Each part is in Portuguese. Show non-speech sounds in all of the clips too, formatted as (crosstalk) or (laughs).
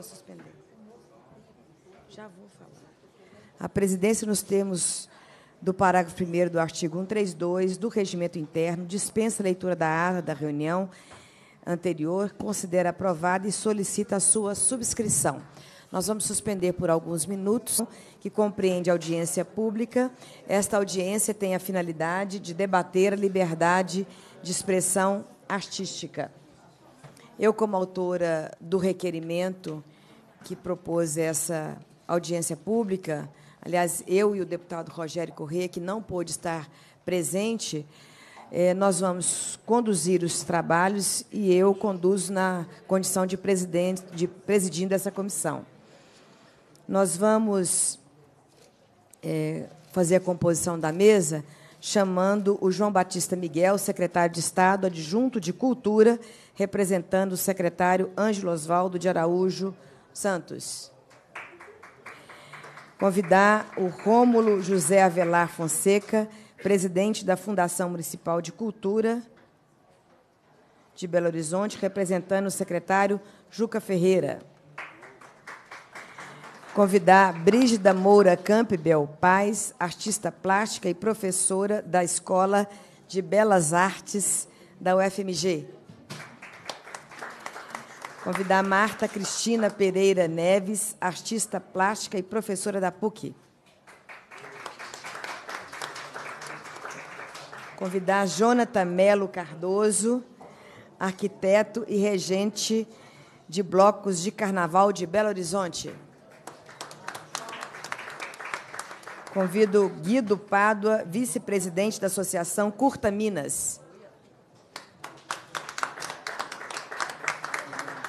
vou suspender. Já vou falar. A presidência, nos termos do parágrafo 1 do artigo 132 do Regimento Interno, dispensa a leitura da ata da reunião anterior, considera aprovada e solicita a sua subscrição. Nós vamos suspender por alguns minutos, que compreende audiência pública. Esta audiência tem a finalidade de debater a liberdade de expressão artística. Eu, como autora do requerimento que propôs essa audiência pública, aliás, eu e o deputado Rogério Corrêa, que não pôde estar presente, eh, nós vamos conduzir os trabalhos e eu conduzo na condição de, presidente, de presidindo essa comissão. Nós vamos eh, fazer a composição da mesa chamando o João Batista Miguel, secretário de Estado, adjunto de Cultura, representando o secretário Ângelo Osvaldo de Araújo Santos. Convidar o Rômulo José Avelar Fonseca, presidente da Fundação Municipal de Cultura de Belo Horizonte, representando o secretário Juca Ferreira convidar Brígida Moura Campbell Paz, artista plástica e professora da Escola de Belas Artes da UFMG. Convidar Marta Cristina Pereira Neves, artista plástica e professora da PUC. Convidar Jonathan Melo Cardoso, arquiteto e regente de blocos de carnaval de Belo Horizonte. Convido Guido Pádua, vice-presidente da Associação Curta Minas.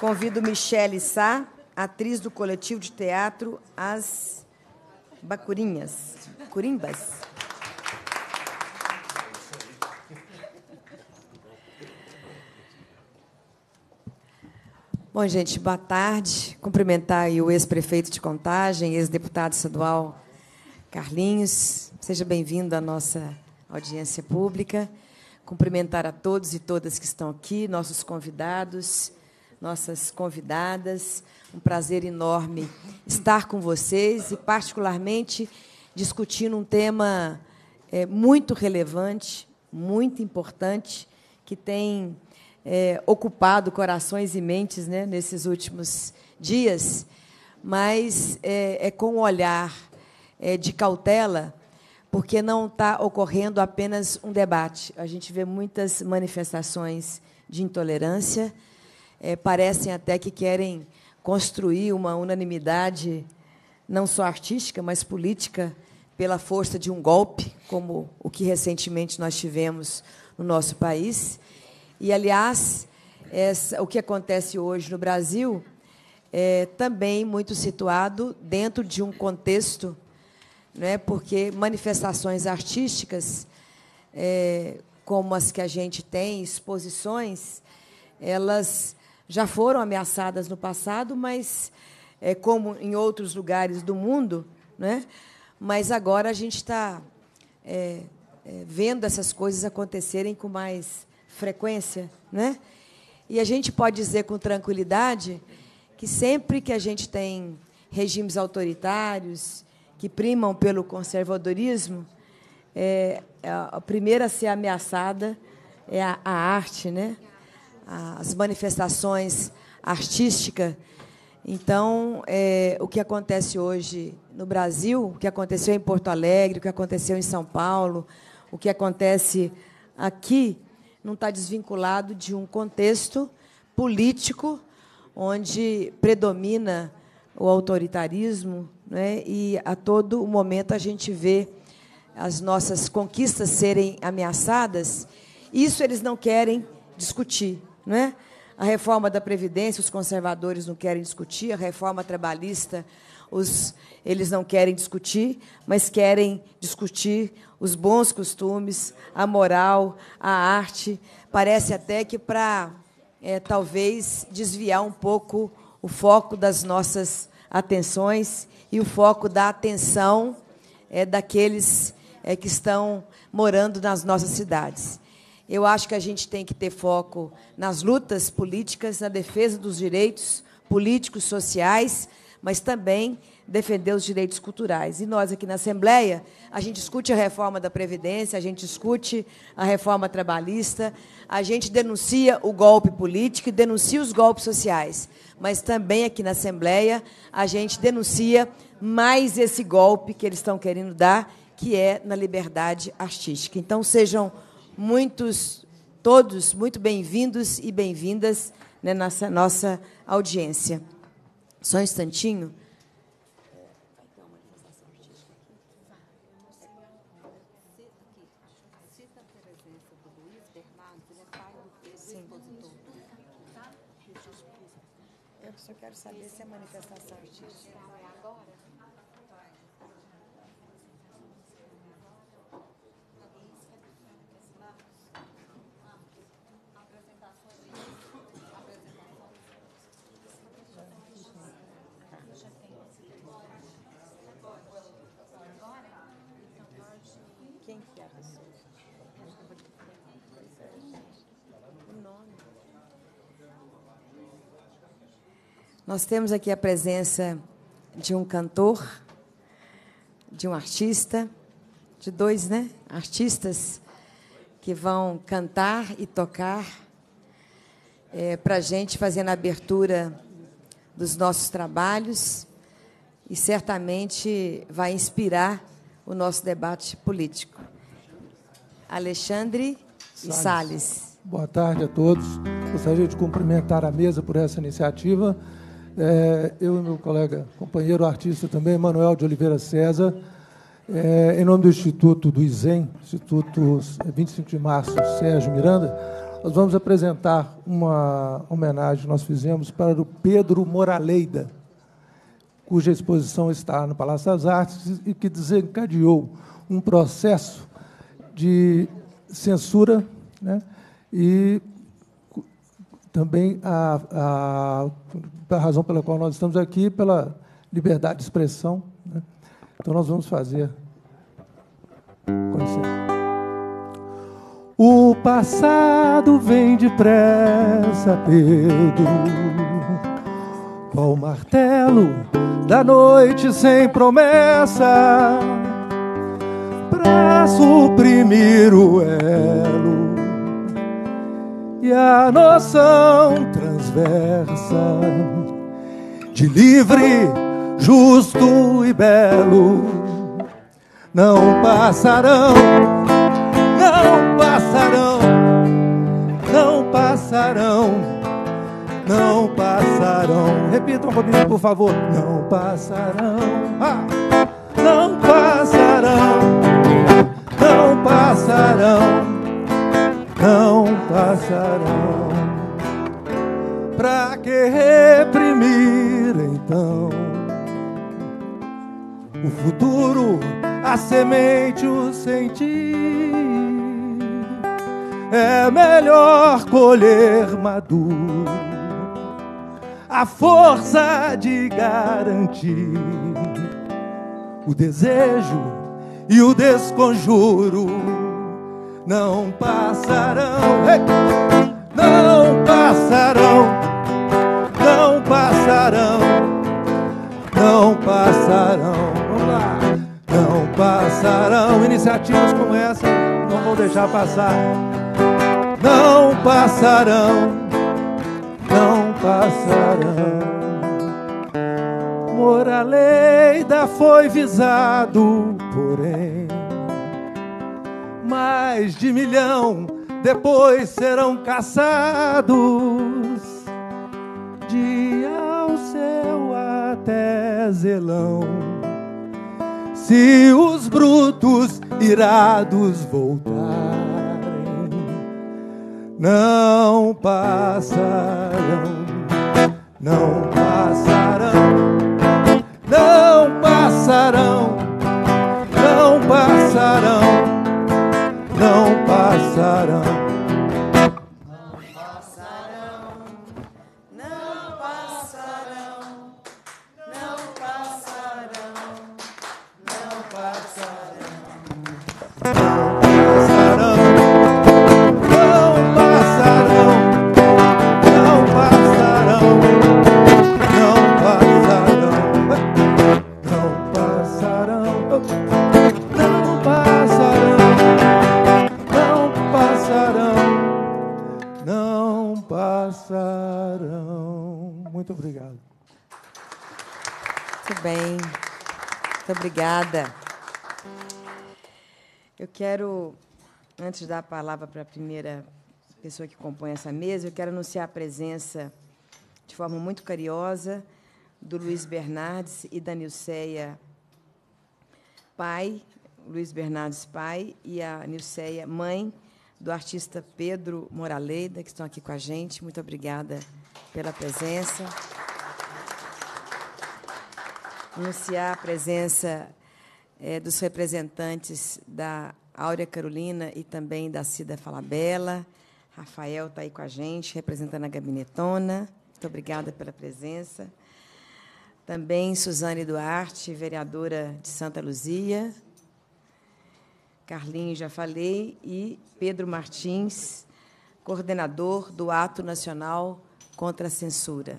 Convido Michele Sá, atriz do coletivo de teatro As Bacurinhas. Curimbas. Bom, gente, boa tarde. Cumprimentar o ex-prefeito de Contagem, ex-deputado estadual Carlinhos, seja bem-vindo à nossa audiência pública. Cumprimentar a todos e todas que estão aqui, nossos convidados, nossas convidadas. Um prazer enorme estar com vocês e, particularmente, discutindo um tema é, muito relevante, muito importante, que tem é, ocupado corações e mentes né, nesses últimos dias, mas é, é com o olhar é, de cautela, porque não está ocorrendo apenas um debate. A gente vê muitas manifestações de intolerância, é, parecem até que querem construir uma unanimidade, não só artística, mas política, pela força de um golpe, como o que recentemente nós tivemos no nosso país. E, aliás, essa, o que acontece hoje no Brasil é também muito situado dentro de um contexto né? porque manifestações artísticas, é, como as que a gente tem, exposições, elas já foram ameaçadas no passado, mas, é, como em outros lugares do mundo, né? mas agora a gente está é, é, vendo essas coisas acontecerem com mais frequência. Né? E a gente pode dizer com tranquilidade que sempre que a gente tem regimes autoritários que primam pelo conservadorismo, é, é, a primeira a ser ameaçada é a, a arte, né? as manifestações artísticas. Então, é, o que acontece hoje no Brasil, o que aconteceu em Porto Alegre, o que aconteceu em São Paulo, o que acontece aqui, não está desvinculado de um contexto político onde predomina o autoritarismo, né? e a todo momento a gente vê as nossas conquistas serem ameaçadas. Isso eles não querem discutir. Né? A reforma da Previdência, os conservadores não querem discutir, a reforma trabalhista, os, eles não querem discutir, mas querem discutir os bons costumes, a moral, a arte. Parece até que para é, talvez desviar um pouco o foco das nossas atenções e o foco da atenção é daqueles é, que estão morando nas nossas cidades. Eu acho que a gente tem que ter foco nas lutas políticas, na defesa dos direitos políticos, sociais, mas também defender os direitos culturais. E nós, aqui na Assembleia, a gente discute a reforma da Previdência, a gente discute a reforma trabalhista, a gente denuncia o golpe político e denuncia os golpes sociais. Mas também aqui na Assembleia, a gente denuncia mais esse golpe que eles estão querendo dar, que é na liberdade artística. Então, sejam muitos, todos, muito bem-vindos e bem-vindas né, nessa nossa audiência. Só um instantinho. Nós temos aqui a presença de um cantor, de um artista, de dois, né? Artistas que vão cantar e tocar é, para a gente, fazendo a abertura dos nossos trabalhos e certamente vai inspirar o nosso debate político. Alexandre Salles. e Salles. Boa tarde a todos. Gostaria de cumprimentar a mesa por essa iniciativa é, eu e meu colega, companheiro artista também, Manuel de Oliveira César, é, em nome do Instituto do IZEM, Instituto 25 é, de Março, Sérgio Miranda, nós vamos apresentar uma homenagem que nós fizemos para o Pedro Moraleida, cuja exposição está no Palácio das Artes e que desencadeou um processo de censura né, e também a, a, a, razão pela qual nós estamos aqui, pela liberdade de expressão. Né? Então, nós vamos fazer. O passado vem depressa, Pedro, qual martelo da noite sem promessa, para suprimir o elo e a noção transversa de livre, justo e belo. Não passarão, não passarão, não passarão, não passarão. Repitam comigo, por favor. Ah, não passarão, não passarão, não passarão, não passarão. Pra que reprimir então? O futuro, a semente, o sentir. É melhor colher maduro a força de garantir o desejo e o desconjuro não passarão, hey! não passarão, não passarão, não passarão. Vamos lá, não passarão. Iniciativas como essa não vou deixar passar. Não passarão, não passarão. Moraleida foi visado, porém mais de milhão depois serão caçados de ao céu até zelão. Se os brutos irados voltarem, não passarão, não passarão, não passarão, não passarão não passarão. Muito obrigada. Eu quero, antes de dar a palavra para a primeira pessoa que compõe essa mesa, eu quero anunciar a presença, de forma muito carinhosa, do Luiz Bernardes e da Nilceia pai, Luiz Bernardes pai, e a Nilceia mãe do artista Pedro Moraleida, que estão aqui com a gente. Muito obrigada pela presença anunciar a presença é, dos representantes da Áurea Carolina e também da Cida Falabella. Rafael está aí com a gente, representando a Gabinetona. Muito obrigada pela presença. Também Suzane Duarte, vereadora de Santa Luzia. Carlinhos, já falei. E Pedro Martins, coordenador do Ato Nacional contra a Censura.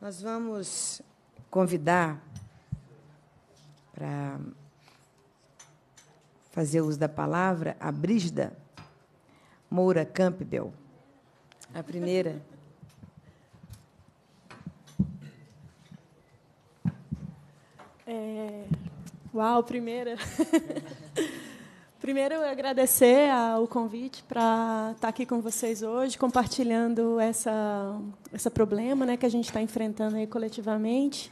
Nós vamos convidar para fazer uso da palavra a Brígida Moura Campbell, a primeira. É... Uau, primeira. (laughs) Primeiro, eu agradecer o convite para estar tá aqui com vocês hoje, compartilhando essa esse problema né, que a gente está enfrentando aí coletivamente.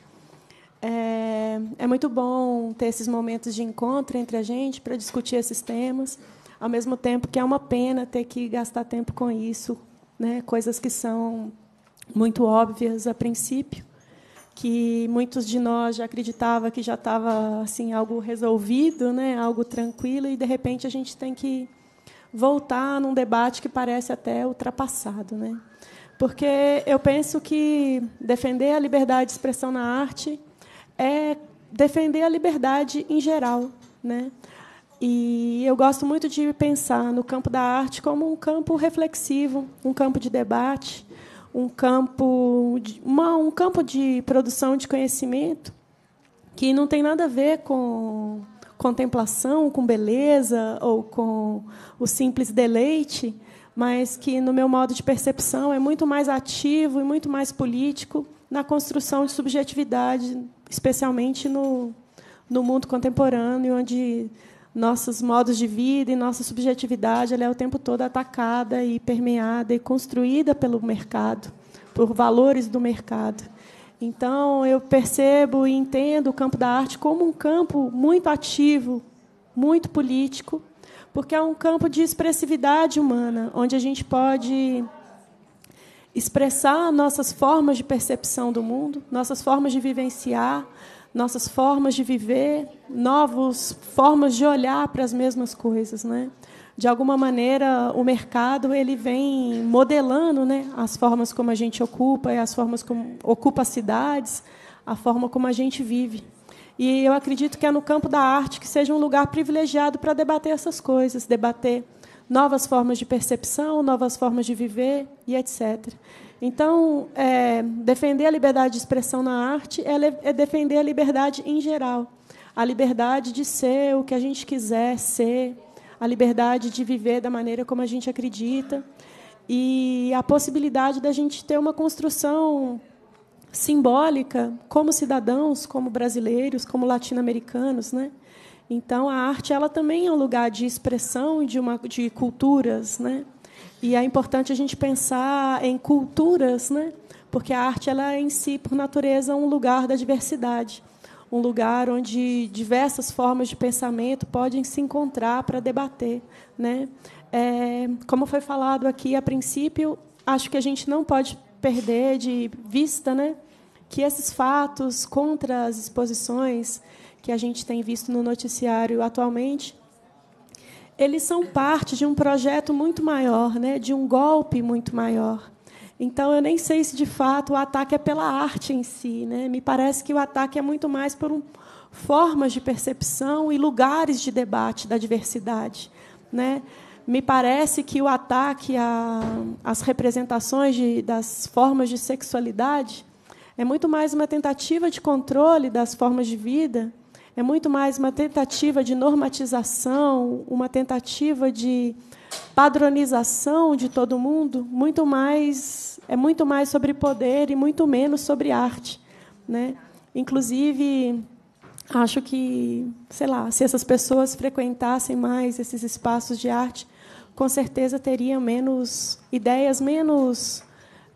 É, é muito bom ter esses momentos de encontro entre a gente para discutir esses temas, ao mesmo tempo que é uma pena ter que gastar tempo com isso, né? coisas que são muito óbvias a princípio, que muitos de nós já acreditava que já estava assim algo resolvido, né? algo tranquilo, e de repente a gente tem que voltar num debate que parece até ultrapassado, né? Porque eu penso que defender a liberdade de expressão na arte é defender a liberdade em geral, né? E eu gosto muito de pensar no campo da arte como um campo reflexivo, um campo de debate, um campo de, uma, um campo de produção de conhecimento que não tem nada a ver com contemplação, com beleza ou com o simples deleite, mas que, no meu modo de percepção, é muito mais ativo e muito mais político na construção de subjetividade especialmente no, no mundo contemporâneo, onde nossos modos de vida e nossa subjetividade ela é o tempo todo atacada e permeada e construída pelo mercado, por valores do mercado. Então, eu percebo e entendo o campo da arte como um campo muito ativo, muito político, porque é um campo de expressividade humana, onde a gente pode expressar nossas formas de percepção do mundo, nossas formas de vivenciar, nossas formas de viver, novas formas de olhar para as mesmas coisas, né? De alguma maneira, o mercado ele vem modelando, né, as formas como a gente ocupa e as formas como ocupa as cidades, a forma como a gente vive. E eu acredito que é no campo da arte que seja um lugar privilegiado para debater essas coisas, debater novas formas de percepção, novas formas de viver e etc. Então, é, defender a liberdade de expressão na arte é, é defender a liberdade em geral, a liberdade de ser o que a gente quiser ser, a liberdade de viver da maneira como a gente acredita e a possibilidade da gente ter uma construção simbólica como cidadãos, como brasileiros, como latino-americanos, né? Então a arte ela também é um lugar de expressão de uma de culturas, né? E é importante a gente pensar em culturas, né? Porque a arte ela é em si por natureza um lugar da diversidade, um lugar onde diversas formas de pensamento podem se encontrar para debater, né? É, como foi falado aqui a princípio, acho que a gente não pode perder de vista, né? que esses fatos contra as exposições, que a gente tem visto no noticiário atualmente, eles são parte de um projeto muito maior, né? de um golpe muito maior. Então, eu nem sei se, de fato, o ataque é pela arte em si. Né? Me parece que o ataque é muito mais por um, formas de percepção e lugares de debate da diversidade. Né? Me parece que o ataque às representações de, das formas de sexualidade é muito mais uma tentativa de controle das formas de vida é muito mais uma tentativa de normatização, uma tentativa de padronização de todo mundo, muito mais é muito mais sobre poder e muito menos sobre arte, né? Inclusive acho que, sei lá, se essas pessoas frequentassem mais esses espaços de arte, com certeza teriam menos ideias, menos,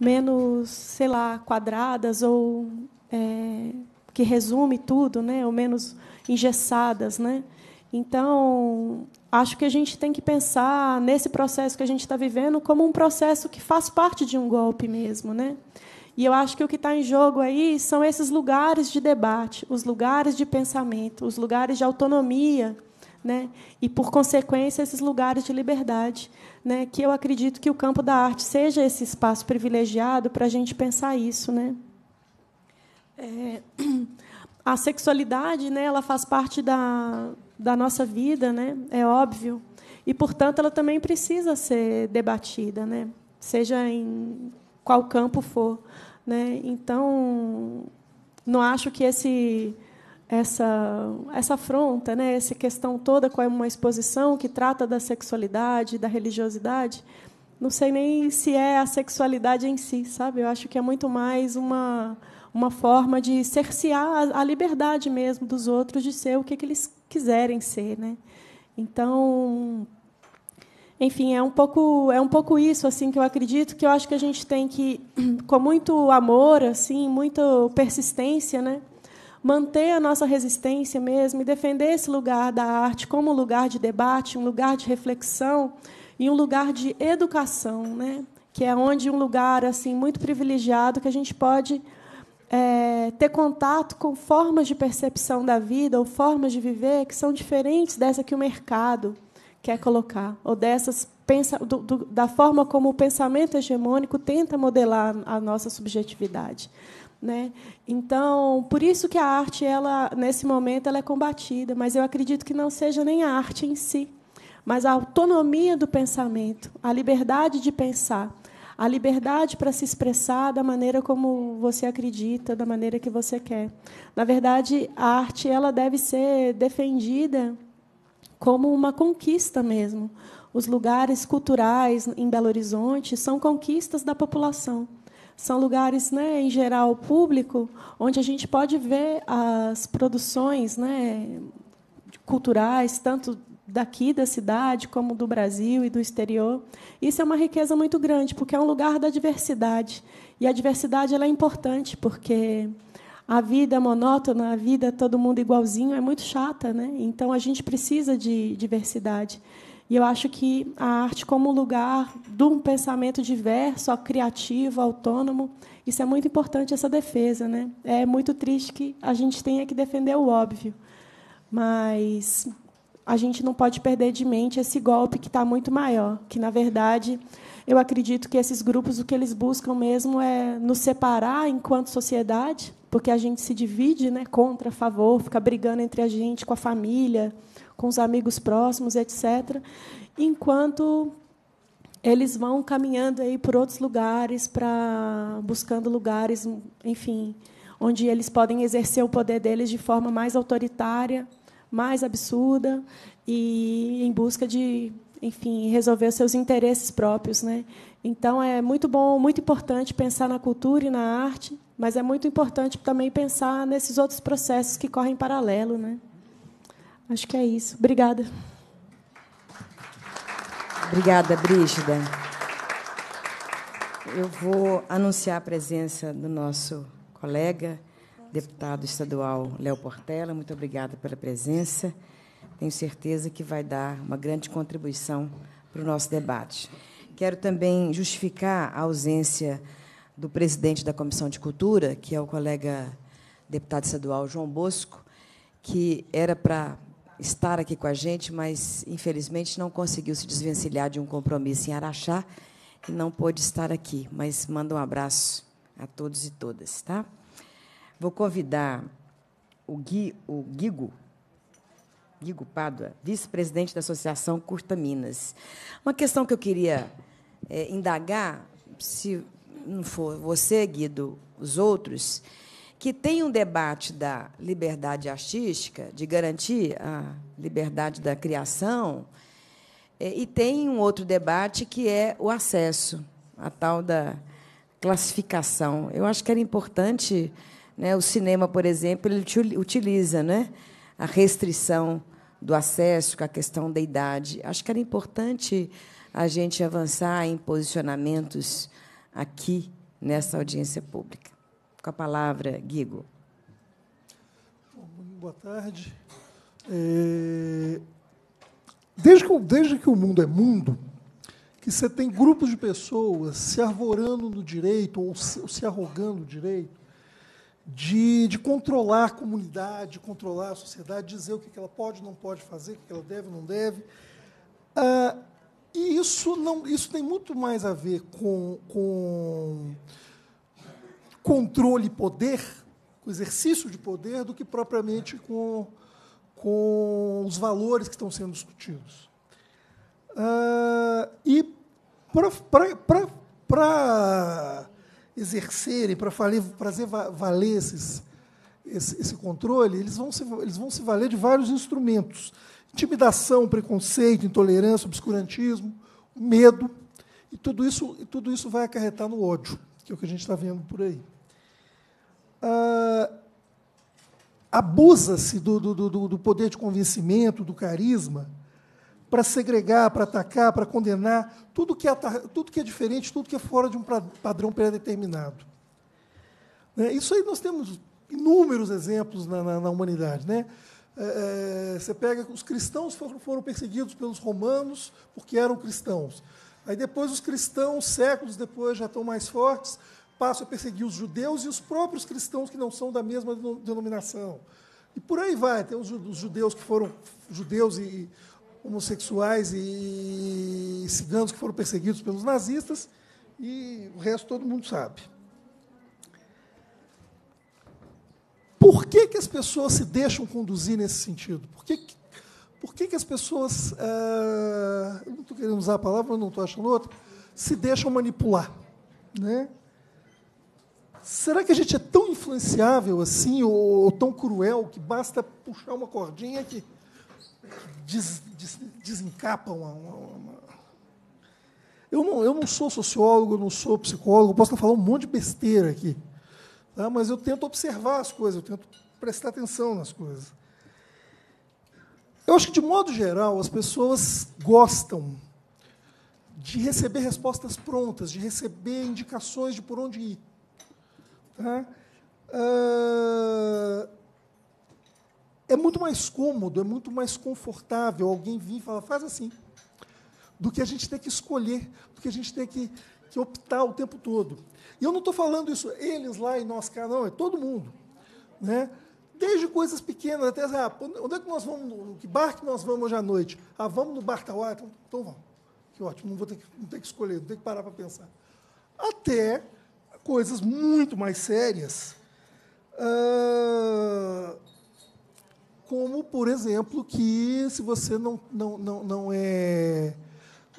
menos, sei lá, quadradas ou é, que resume tudo, né? Ou menos engessadas, né? Então, acho que a gente tem que pensar nesse processo que a gente está vivendo como um processo que faz parte de um golpe mesmo, né? E eu acho que o que está em jogo aí são esses lugares de debate, os lugares de pensamento, os lugares de autonomia, né? E por consequência esses lugares de liberdade, né? Que eu acredito que o campo da arte seja esse espaço privilegiado para a gente pensar isso, né? É... (clears throat) a sexualidade, né, ela faz parte da, da nossa vida, né? É óbvio. E portanto, ela também precisa ser debatida, né? Seja em qual campo for, né? Então, não acho que esse essa essa afronta, né? Essa questão toda com é uma exposição que trata da sexualidade, da religiosidade, não sei nem se é a sexualidade em si, sabe? Eu acho que é muito mais uma uma forma de cercear a liberdade mesmo dos outros de ser o que, que eles quiserem ser, né? Então, enfim, é um pouco é um pouco isso assim que eu acredito que eu acho que a gente tem que (clears throat) com muito amor, assim, muita persistência, né? manter a nossa resistência mesmo e defender esse lugar da arte como um lugar de debate, um lugar de reflexão e um lugar de educação, né? Que é onde um lugar assim muito privilegiado que a gente pode é, ter contato com formas de percepção da vida ou formas de viver que são diferentes dessa que o mercado quer colocar, ou dessas pensa, do, do, da forma como o pensamento hegemônico tenta modelar a nossa subjetividade. Né? Então, por isso que a arte, ela nesse momento, ela é combatida, mas eu acredito que não seja nem a arte em si, mas a autonomia do pensamento, a liberdade de pensar a liberdade para se expressar da maneira como você acredita, da maneira que você quer. Na verdade, a arte ela deve ser defendida como uma conquista mesmo. Os lugares culturais em Belo Horizonte são conquistas da população. São lugares, né, em geral, público, onde a gente pode ver as produções né, culturais, tanto daqui da cidade, como do Brasil e do exterior. Isso é uma riqueza muito grande, porque é um lugar da diversidade. E a diversidade ela é importante, porque a vida é monótona, a vida é todo mundo igualzinho, é muito chata. Né? Então, a gente precisa de diversidade. E eu acho que a arte, como lugar de um pensamento diverso, criativo, autônomo, isso é muito importante, essa defesa. Né? É muito triste que a gente tenha que defender o óbvio. Mas a gente não pode perder de mente esse golpe que está muito maior, que na verdade eu acredito que esses grupos o que eles buscam mesmo é nos separar enquanto sociedade, porque a gente se divide, né, contra, a favor, fica brigando entre a gente, com a família, com os amigos próximos, etc. Enquanto eles vão caminhando aí por outros lugares para buscando lugares, enfim, onde eles podem exercer o poder deles de forma mais autoritária mais absurda e em busca de, enfim, resolver seus interesses próprios, né? Então é muito bom, muito importante pensar na cultura e na arte, mas é muito importante também pensar nesses outros processos que correm em paralelo, né? Acho que é isso. Obrigada. Obrigada, Brígida. Eu vou anunciar a presença do nosso colega deputado estadual Léo Portela, muito obrigada pela presença. Tenho certeza que vai dar uma grande contribuição para o nosso debate. Quero também justificar a ausência do presidente da Comissão de Cultura, que é o colega deputado estadual João Bosco, que era para estar aqui com a gente, mas infelizmente não conseguiu se desvencilhar de um compromisso em Araxá e não pôde estar aqui. Mas manda um abraço a todos e todas, tá? Vou convidar o, Gui, o Guigo, Guigo Pádua, vice-presidente da Associação Curta Minas. Uma questão que eu queria é, indagar, se não for você, Guido, os outros, que tem um debate da liberdade artística, de garantir a liberdade da criação, é, e tem um outro debate que é o acesso, a tal da classificação. Eu acho que era importante né? O cinema, por exemplo, ele utiliza né? a restrição do acesso com a questão da idade. Acho que era importante a gente avançar em posicionamentos aqui, nessa audiência pública. Com a palavra, Guigo. Boa tarde. É... Desde, que, desde que o mundo é mundo, que você tem grupos de pessoas se arvorando no direito ou se, ou se arrogando o direito, de, de controlar a comunidade, controlar a sociedade, dizer o que ela pode não pode fazer, o que ela deve não deve. Ah, e isso, não, isso tem muito mais a ver com, com controle e poder, com exercício de poder, do que propriamente com, com os valores que estão sendo discutidos. Ah, e para exercerem, para fazer valer esses, esse, esse, controle, eles vão, se, eles vão se valer de vários instrumentos: intimidação, preconceito, intolerância, obscurantismo, medo. E tudo isso, e tudo isso vai acarretar no ódio, que é o que a gente está vendo por aí. Ah, Abusa-se do, do, do, do poder de convencimento, do carisma para segregar, para atacar, para condenar, tudo que, é, tudo que é diferente, tudo que é fora de um padrão pré-determinado. Né? Isso aí nós temos inúmeros exemplos na, na, na humanidade. Né? É, é você pega os cristãos foram, foram perseguidos pelos romanos porque eram cristãos. Aí depois os cristãos, séculos depois, já estão mais fortes, passam a perseguir os judeus e os próprios cristãos que não são da mesma denominação. E por aí vai, tem os judeus que foram judeus e, homossexuais e ciganos que foram perseguidos pelos nazistas, e o resto todo mundo sabe. Por que, que as pessoas se deixam conduzir nesse sentido? Por que, que por que, que as pessoas, eh, Eu não estou querendo usar a palavra, não estou achando outra, se deixam manipular? Né? Será que a gente é tão influenciável assim, ou, ou tão cruel, que basta puxar uma cordinha que des, des, desencapam uma, uma... Eu, não, eu não sou sociólogo, não sou psicólogo, posso estar falando um monte de besteira aqui. Tá? Mas eu tento observar as coisas, eu tento prestar atenção nas coisas. Eu acho que, de modo geral, as pessoas gostam de receber respostas prontas, de receber indicações de por onde ir. Tá? Uh é muito mais cômodo, é muito mais confortável alguém vir e falar, faz assim, do que a gente ter que escolher, do que a gente ter que, que optar o tempo todo. E eu não estou falando isso eles lá e nós cá, não, é todo mundo. Né? Desde coisas pequenas até, ah, onde é que nós vamos, que bar que nós vamos hoje à noite? Ah, vamos no bar Tauá? Então, então vamos. Que ótimo, não vou ter que, não ter que escolher, não ter que parar para pensar. Até coisas muito mais sérias. Uh como, por exemplo, que se você não, não, não, não é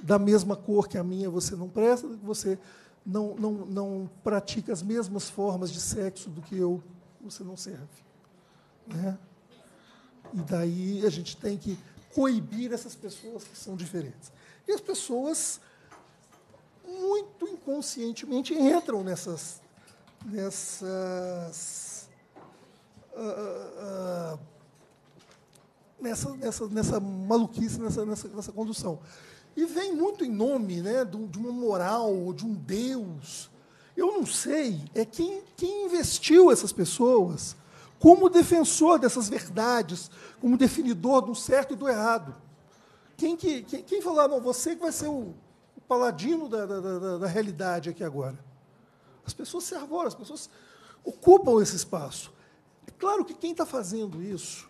da mesma cor que a minha, você não presta, você não, não, não pratica as mesmas formas de sexo do que eu, você não serve. Né? E daí a gente tem que coibir essas pessoas que são diferentes. E as pessoas, muito inconscientemente, entram nessas. nessas uh, uh, nessa, nessa, nessa maluquice, nessa, nessa, nessa condução. E vem muito em nome né, de uma moral, de um Deus. Eu não sei é quem, quem investiu essas pessoas como defensor dessas verdades, como definidor do certo e do errado. Quem, que, quem, quem falou, ah, não, você que vai ser o, o paladino da, da, da, da realidade aqui agora? As pessoas se arvoram, as pessoas ocupam esse espaço. É claro que quem está fazendo isso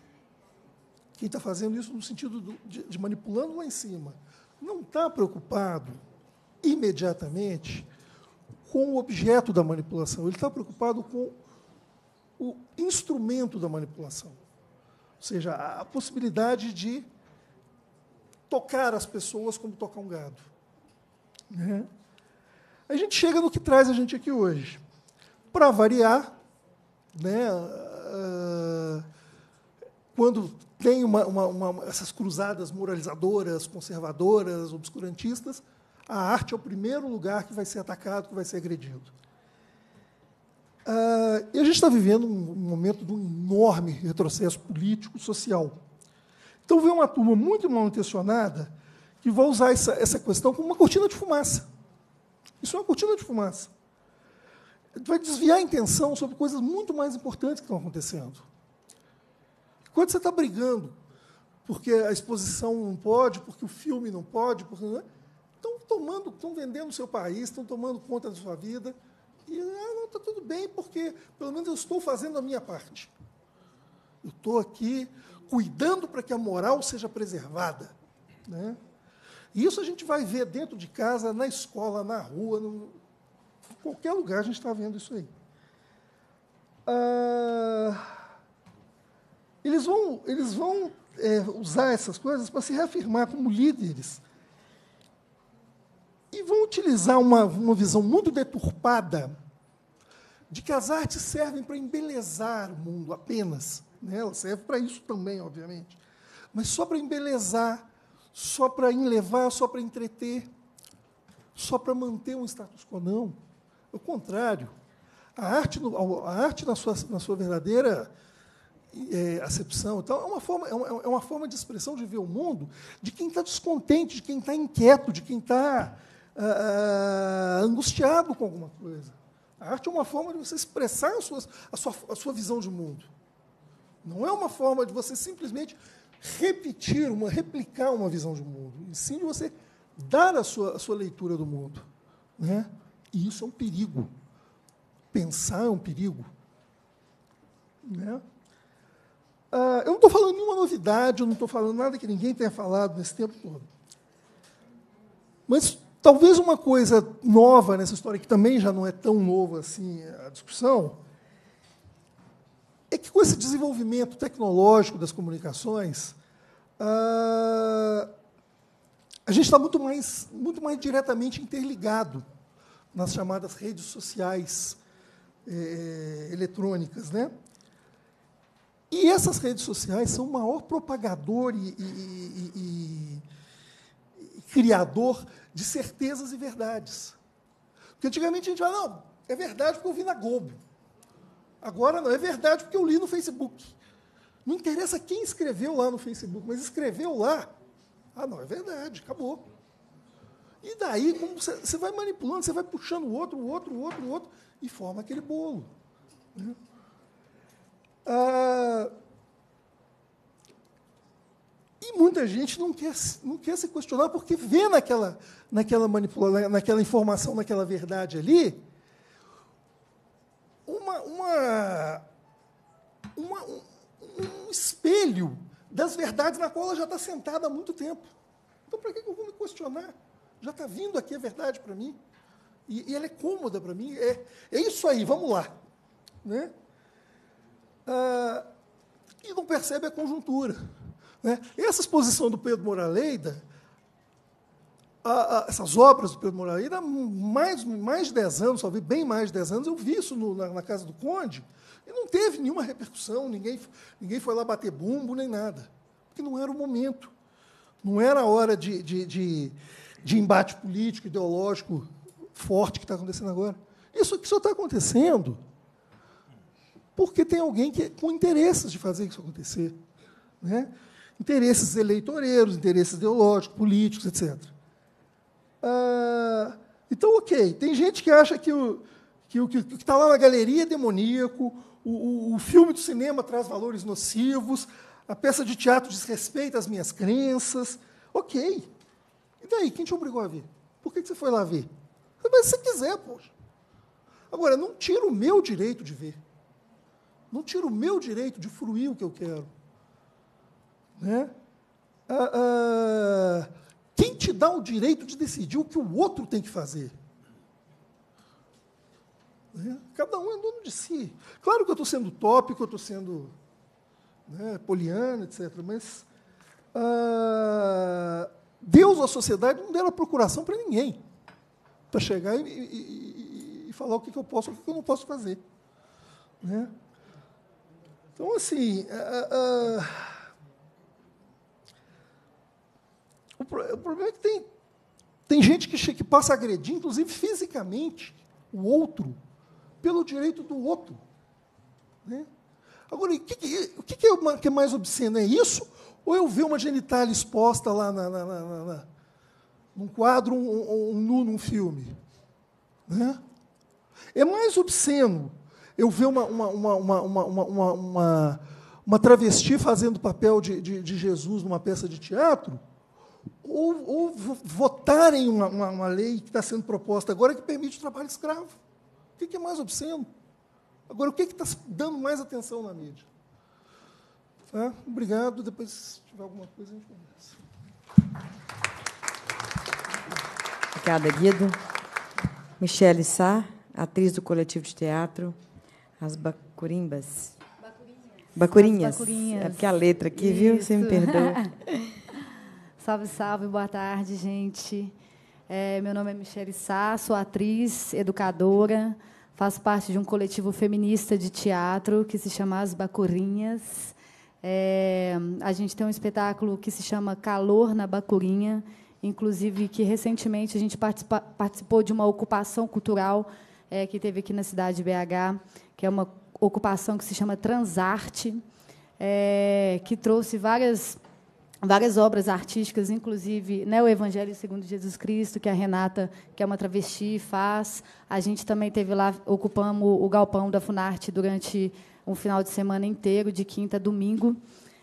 quem está fazendo isso no sentido do, de, de manipulando lá em cima não está preocupado imediatamente com o objeto da manipulação, ele está preocupado com o instrumento da manipulação. Ou seja, a possibilidade de tocar as pessoas como tocar um gado. Né? A gente chega no que traz a gente aqui hoje. Para variar, né, ah, quando tem uma, uma, uma, essas cruzadas moralizadoras, conservadoras, obscurantistas, a arte é o primeiro lugar que vai ser atacado, que vai ser agredido. Ah, e a gente está vivendo um, um momento de um enorme retrocesso político, social. Então, vem uma turma muito mal intencionada que vai usar essa, essa questão como uma cortina de fumaça. Isso é uma cortina de fumaça. Vai desviar a intenção sobre coisas muito mais importantes que estão acontecendo. Quando você está brigando, porque a exposição não pode, porque o filme não pode, porque estão né, tomando, estão vendendo o seu país, estão tomando conta da sua vida. E ah, não está tudo bem, porque pelo menos eu estou fazendo a minha parte. Eu estou aqui cuidando para que a moral seja preservada. Né? E isso a gente vai ver dentro de casa, na escola, na rua, no, em qualquer lugar a gente está vendo isso aí. Ah, eles vão, eles vão é, usar essas coisas para se reafirmar como líderes. E vão utilizar uma, uma visão muito deturpada de que as artes servem para embelezar o mundo apenas. Né? elas servem para isso também, obviamente. Mas só para embelezar, só para enlevar, só para entreter, só para manter um status quo, não. Ao contrário, a arte, a arte na, sua, na sua verdadeira é, acepção. Então, é uma, forma, é, uma, é uma forma de expressão de ver o mundo de quem está descontente, de quem está inquieto, de quem está ah, ah, angustiado com alguma coisa. A arte é uma forma de você expressar a sua, a, sua, a sua visão de mundo. Não é uma forma de você simplesmente repetir, uma, replicar uma visão de mundo, e sim de você dar a sua, a sua leitura do mundo. Né? E isso é um perigo. Pensar é um perigo. Né? Ah, eu não estou falando nenhuma novidade, eu não estou falando nada que ninguém tenha falado nesse tempo todo. Mas talvez uma coisa nova nessa história, que também já não é tão nova assim a discussão, é que com esse desenvolvimento tecnológico das comunicações, ah, a gente está muito mais, muito mais diretamente interligado nas chamadas redes sociais eh, eletrônicas. Né? E essas redes sociais são o maior propagador e, e, e, e criador de certezas e verdades. Porque antigamente a gente falava, não, é verdade porque eu vi na Globo. Agora não, é verdade porque eu li no Facebook. Não interessa quem escreveu lá no Facebook, mas escreveu lá. Ah, não, é verdade, acabou. E daí, você, vai manipulando, você vai puxando o outro, o outro, o outro, o outro, e forma aquele bolo. Né? Ah, e muita gente não quer, não quer se questionar porque vê naquela, naquela manipulação, naquela informação, naquela verdade ali, uma, uma, uma um, um, espelho das verdades na qual ela já está sentada há muito tempo. Então, para que eu vou me questionar? Já está vindo aqui a verdade para mim. E, e, ela é cômoda para mim. É, é isso aí, vamos lá. Né? ah, e não percebe a conjuntura. Né? Essa exposição do Pedro Moraleida, a, a, essas obras do Pedro Moraleida, há mais, mais de 10 anos, vi bem mais de 10 anos, eu vi isso no, na, na, casa do Conde, e não teve nenhuma repercussão, ninguém, ninguém foi lá bater bumbo nem nada, porque não era o momento. Não era a hora de, de, de, de embate político, ideológico forte que está acontecendo agora. Isso que só está acontecendo porque tem alguém que, é com interesses de fazer isso acontecer. Né? Interesses eleitoreiros, interesses ideológicos, políticos, etc. Ah, então, ok, tem gente que acha que o que o que está lá na galeria é demoníaco, o, o, o filme do cinema traz valores nocivos, a peça de teatro desrespeita as minhas crenças. Ok. E daí? Quem te obrigou a ver? Por que, que você foi lá ver? Mas se quiser, poxa. Agora, não tira o meu direito de ver. Não tira o meu direito de fruir o que eu quero. Né? Ah, ah, quem te dá o direito de decidir o que o outro tem que fazer? Né? Cada um é dono de si. Claro que eu estou sendo tópico, eu estou sendo né, poliana, etc. Mas ah, Deus, a sociedade, não deram procuração para ninguém para chegar e, e, e, e, falar o que, que eu posso e o que eu não posso fazer. Né? Então, assim. Uh, uh, o, problema é que tem, tem gente que, que passa a agredir, inclusive fisicamente, o outro, pelo direito do outro. Né? Agora, o que, que, o que, que, é, mais obsceno? É isso? Ou eu ver uma genitália exposta lá na, na, na, na num quadro, um, um, um nu num filme? Né? É mais obsceno eu ver uma, uma, uma, uma, uma, uma, uma travesti fazendo o papel de, de, de, Jesus numa peça de teatro, ou, ou votarem uma, uma, uma, lei que está sendo proposta agora que permite o trabalho escravo. O que é mais obsceno? Agora, o que, é que está dando mais atenção na mídia? Tá? Obrigado. Depois, se tiver alguma coisa, a gente conversa. Obrigada, Guido. Michelle Sá, atriz do Coletivo de Teatro as bacurimbas. Bacurinhas. As bacurinhas. É porque a letra aqui, Isso. viu? Você me perdoa. (laughs) salve, salve, boa tarde, gente. É, meu nome é Michele Sá, sou atriz, educadora, faço parte de um coletivo feminista de teatro que se chama As Bacurinhas. É, a gente tem um espetáculo que se chama Calor na Bacurinha, inclusive que recentemente a gente participa, participou de uma ocupação cultural é, que teve aqui na cidade de BH, que é uma ocupação que se chama Transarte, é, que trouxe várias várias obras artísticas, inclusive né, o Evangelho segundo Jesus Cristo, que a Renata, que é uma travesti, faz. A gente também teve lá, ocupamos o galpão da Funarte durante um final de semana inteiro, de quinta a domingo,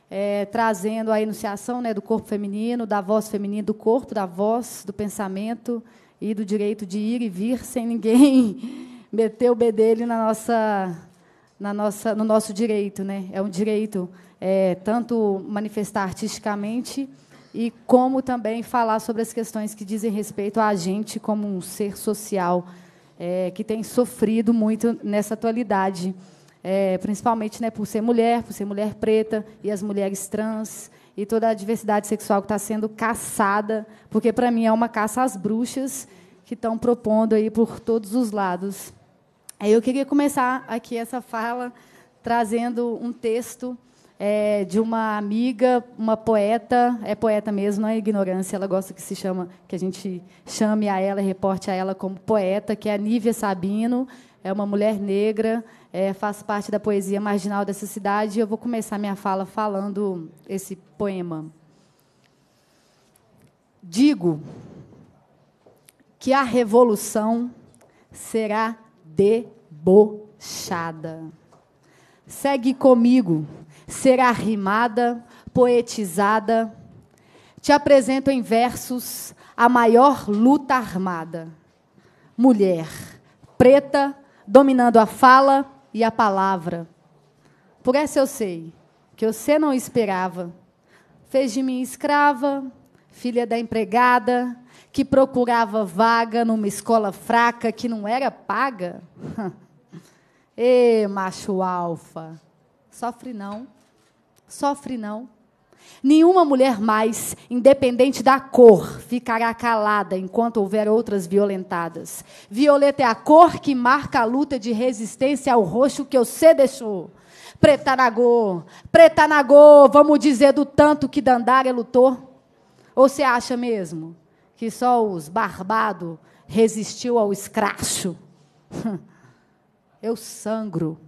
é, trazendo a enunciação né, do corpo feminino, da voz feminina, do corpo, da voz, do pensamento, e do direito de ir e vir sem ninguém (laughs) meter o bedelho na nossa, na nossa, no nosso direito. Né? É um direito é, tanto manifestar artisticamente e como também falar sobre as questões que dizem respeito a gente como um ser social é, que tem sofrido muito nessa atualidade, é, principalmente né, por ser mulher, por ser mulher preta e as mulheres trans, e toda a diversidade sexual que está sendo caçada, porque para mim é uma caça às bruxas que estão propondo aí por todos os lados. Eu queria começar aqui essa fala trazendo um texto é, de uma amiga, uma poeta, é poeta mesmo, não é ignorância, ela gosta que se chama, que a gente chame a ela, reporte a ela como poeta, que é a Nívia Sabino, é uma mulher negra, é, faz parte da poesia marginal dessa cidade. E eu vou começar minha fala falando esse poema. Digo que a revolução será debochada. Segue comigo, será rimada, poetizada. Te apresento em versos a maior luta armada. Mulher, preta, dominando a fala, e a palavra. Por essa eu sei, que você não esperava. Fez de mim escrava, filha da empregada, que procurava vaga numa escola fraca que não era paga. (laughs) Ê, macho alfa, sofre não, sofre não. Nenhuma mulher mais, independente da cor, ficará calada enquanto houver outras violentadas. Violeta é a cor que marca a luta de resistência ao roxo que você deixou. Preta Nagô, vamos dizer do tanto que Dandara lutou? Ou você acha mesmo que só os barbados resistiu ao escracho? (laughs) Eu sangro.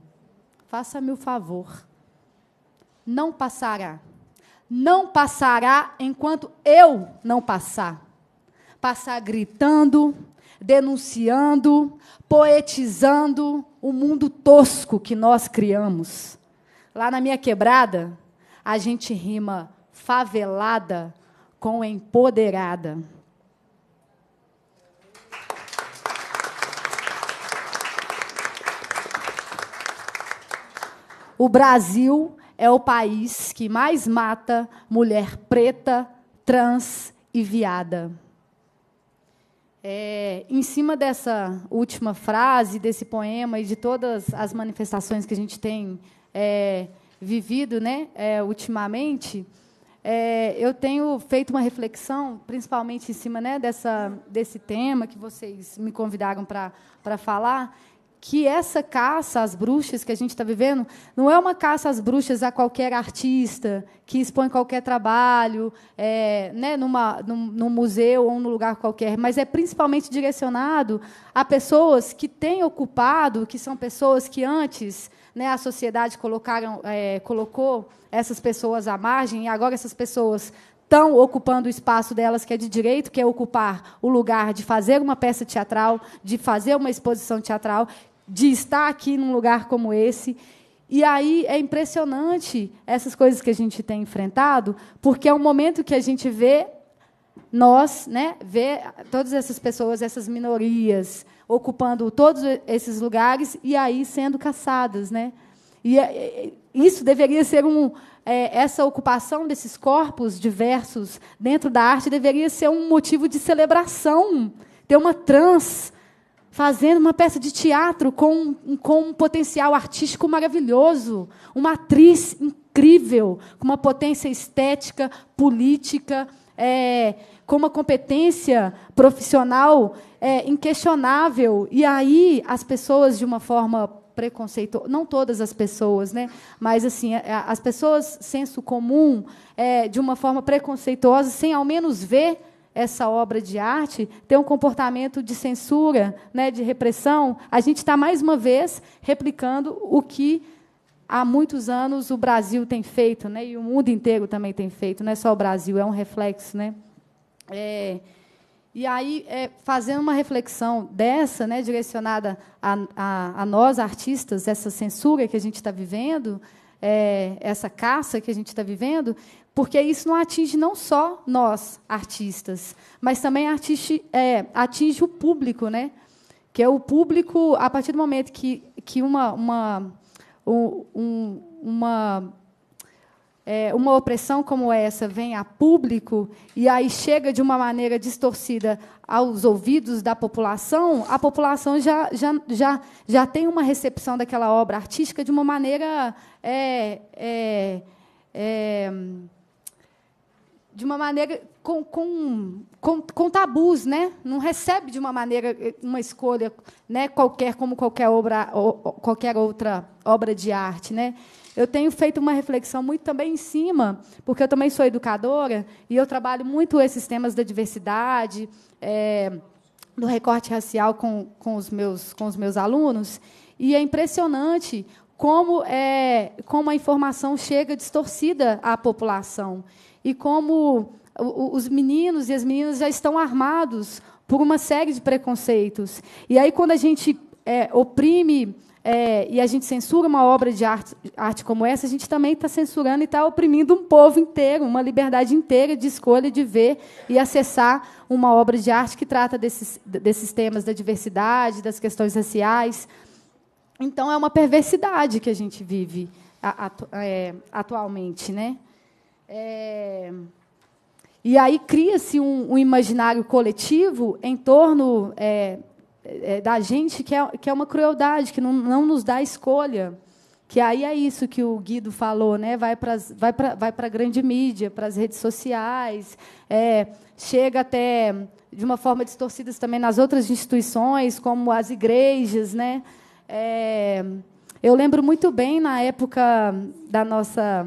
Faça-me o favor. Não passará não passará enquanto eu não passar. Passar gritando, denunciando, poetizando o mundo tosco que nós criamos. Lá na minha quebrada, a gente rima favelada com empoderada. O Brasil é o país que mais mata mulher preta, trans e viada. É, em cima dessa última frase, desse poema e de todas as manifestações que a gente tem é, vivido né, é, ultimamente, é, eu tenho feito uma reflexão, principalmente em cima né, dessa, desse tema que vocês me convidaram para falar, que essa caça às bruxas que a gente está vivendo não é uma caça às bruxas a qualquer artista que expõe qualquer trabalho, é, né, numa, num, num museu ou num lugar qualquer, mas é principalmente direcionado a pessoas que têm ocupado, que são pessoas que antes né, a sociedade colocaram, é, colocou essas pessoas à margem, e agora essas pessoas estão ocupando o espaço delas que é de direito, que é ocupar o lugar de fazer uma peça teatral, de fazer uma exposição teatral, de estar aqui num lugar como esse. E aí é impressionante essas coisas que a gente tem enfrentado, porque é um momento que a gente vê nós, né, vê todas essas pessoas, essas minorias ocupando todos esses lugares e aí sendo caçadas, né? E é, é, isso deveria ser um é, essa ocupação desses corpos diversos dentro da arte deveria ser um motivo de celebração. Ter uma trans fazendo uma peça de teatro com, com um potencial artístico maravilhoso, uma atriz incrível, com uma potência estética, política, é, com uma competência profissional é, inquestionável. E aí as pessoas, de uma forma preconceito não todas as pessoas, né? mas assim é, é, as pessoas, senso comum, é, de uma forma preconceituosa, sem ao menos ver essa obra de arte tem um comportamento de censura, né, de repressão, a gente está mais uma vez replicando o que há muitos anos o Brasil tem feito, né, e o mundo inteiro também tem feito, não é só o Brasil, é um reflexo, né? É, e aí, é, fazendo uma reflexão dessa, né, direcionada a, a, a, nós, artistas, essa censura que a gente está vivendo, é, essa caça que a gente está vivendo, porque isso não atinge não só nós, artistas, mas também atinge, é, atinge o público, né? que é o público, a partir do momento que, que uma, uma, um, uma é, uma opressão como essa vem a público e aí chega de uma maneira distorcida aos ouvidos da população, a população já, já, já, já tem uma recepção daquela obra artística de uma maneira. É, é, é de uma maneira com, com, com, com, tabus, né? Não recebe de uma maneira uma escolha, né? Qualquer como qualquer obra, qualquer outra obra de arte, né? eu tenho feito uma reflexão muito também em cima, porque eu também sou educadora e eu trabalho muito esses temas da diversidade, é, do recorte racial com, com, os meus, com os meus alunos. E é impressionante como, é, como a informação chega distorcida à população e como os meninos e as meninas já estão armados por uma série de preconceitos. E aí, quando a gente é, oprime é, e a gente censura uma obra de arte, arte como essa, a gente também está censurando e está oprimindo um povo inteiro, uma liberdade inteira de escolha de ver e acessar uma obra de arte que trata desses, desses temas da diversidade, das questões raciais. Então, é uma perversidade que a gente vive atu é, atualmente. Né? É... E aí cria-se um, um, imaginário coletivo em torno é, é, é, da gente que é, que é uma crueldade, que não, não nos dá escolha. Que aí é isso que o Guido falou, né? Vai para vai para vai para grande mídia, para as redes sociais, é, chega até de uma forma distorcida também nas outras instituições, como as igrejas, né? É, eu lembro muito bem na época da nossa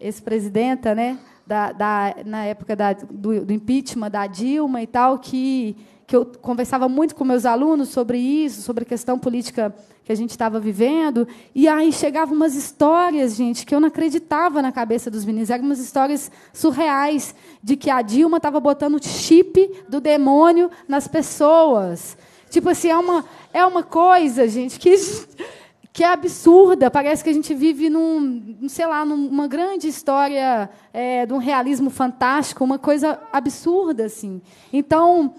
ex-presidenta, né? Da, da, na época da, do, do impeachment da Dilma e tal, que que eu conversava muito com meus alunos sobre isso, sobre a questão política que a gente estava vivendo, e aí chegavam umas histórias, gente, que eu não acreditava na cabeça dos meninos. Eram umas histórias surreais de que a Dilma estava botando chip do demônio nas pessoas. Tipo assim, é uma, é uma coisa, gente, que, (laughs) que é absurda. Parece que a gente vive num, sei lá, numa grande história é, de um realismo fantástico, uma coisa absurda, assim. Então,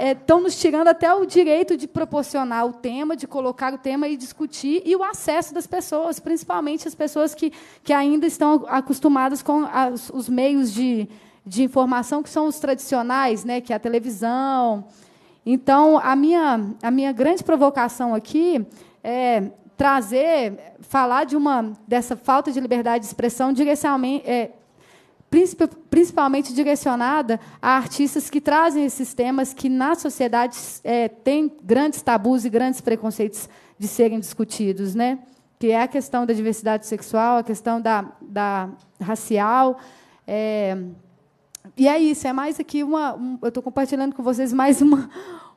estão é, nos tirando até o direito de proporcionar o tema, de colocar o tema e discutir, e o acesso das pessoas, principalmente as pessoas que, que ainda estão acostumadas com as, os meios de, de informação, que são os tradicionais, né, que é a televisão. Então, a minha, a minha grande provocação aqui é trazer, falar de uma dessa falta de liberdade de expressão direcionalmente, é, principalmente direcionada a artistas que trazem esses temas que na sociedade é, têm grandes tabus e grandes preconceitos de serem discutidos, né? Que é a questão da diversidade sexual, a questão da, da racial. É... E é isso. É mais aqui uma. Um, eu estou compartilhando com vocês mais uma